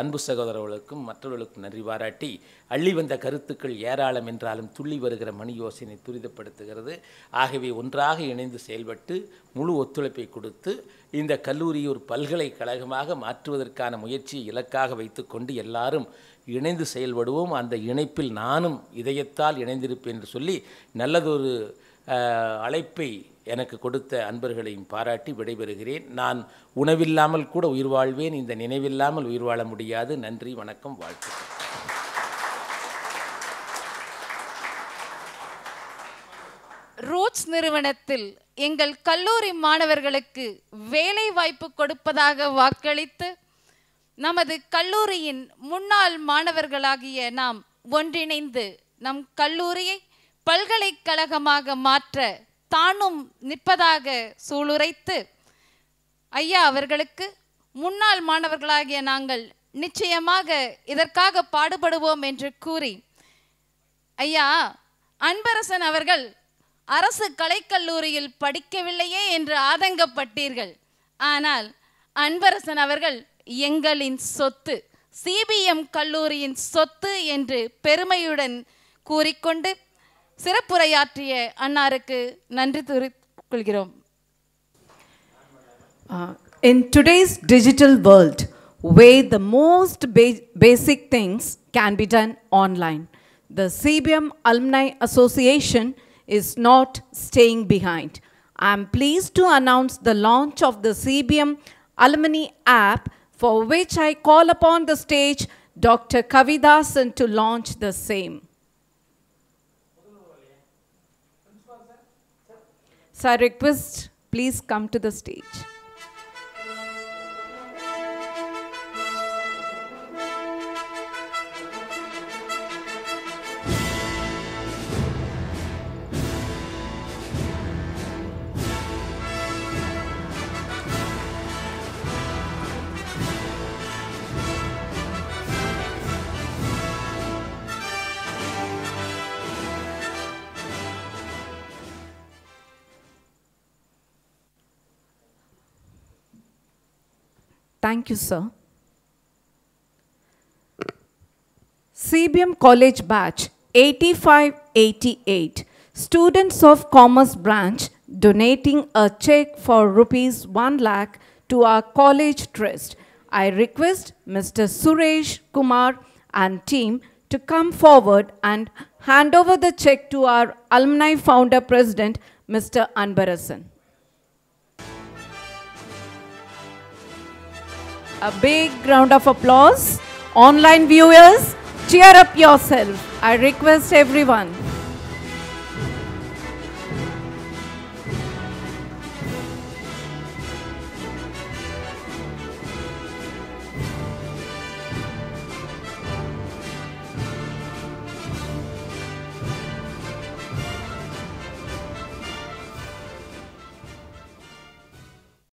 அன்பு சகோதரர்களுக்கும் மற்றவர்களுக்கும் நன்றி பாராட்டி அள்ளி வந்த கருத்துக்கள் ஏராளம் என்றாலும் துள்ளி வருகிற மணி யோசனை துரிதப்படுத்துகிறது ஆகவே ஒன்றாக இணைந்து செயல்பட்டு முழு ஒத்துழைப்பை கொடுத்து இந்த கல்லூரி ஒரு பல்கலைக்கழகமாக மாற்றுவதற்கான முயற்சியை இலக்காக வைத்துக்கொண்டு எல்லாரும் இணைந்து செயல்படுவோம் அந்த இணைப்பில் நானும் இதயத்தால் இணைந்திருப்பேன் என்று சொல்லி நல்லதொரு அழைப்பை எனக்கு கொடுத்த அன்பர்களையும் பாராட்டி விடைபெறுகிறேன் நான் உணவில்லாமல் கூட உயிர் வாழ்வேன் இந்த நினைவில்லாமல் உயிர் வாழ முடியாது நன்றி வணக்கம் வாழ்த்து ரோட்ஸ் நிறுவனத்தில் எங்கள் கல்லூரி மாணவர்களுக்கு வேலை வாய்ப்பு கொடுப்பதாக வாக்களித்து நமது கல்லூரியின் முன்னாள் மாணவர்களாகிய நாம் ஒன்றிணைந்து நம் கல்லூரியை பல்கலைக்கழகமாக மாற்ற தானும் நிற்பதாக சூளுரைத்து ஐயா அவர்களுக்கு முன்னாள் மாணவர்களாகிய நாங்கள் நிச்சயமாக இதற்காக பாடுபடுவோம் என்று கூறி ஐயா அன்பரசன் அவர்கள் அரசு கலைக்கல்லூரியில் படிக்கவில்லையே என்று ஆதங்கப்பட்டீர்கள் ஆனால் அன்பரசன் அவர்கள் எங்களின் சொத்து சிபிஎம் கல்லூரியின் சொத்து என்று பெருமையுடன் கூறிக்கொண்டு Uh, in today's digital world, where the most basic things can be done online, the CBM Alumni Association is not staying behind. I am pleased to announce the launch of the CBM Alumni app, for which I call upon the stage Dr. Kavidasan to launch the same. So I request, please come to the stage. Thank you, sir. CBM College Batch 8588. Students of Commerce Branch donating a check for rupees 1 lakh to our college trust. I request Mr. Suresh Kumar and team to come forward and hand over the check to our alumni founder president, Mr. Anbarasan. A big round of applause. Online viewers, cheer up yourself. I request everyone.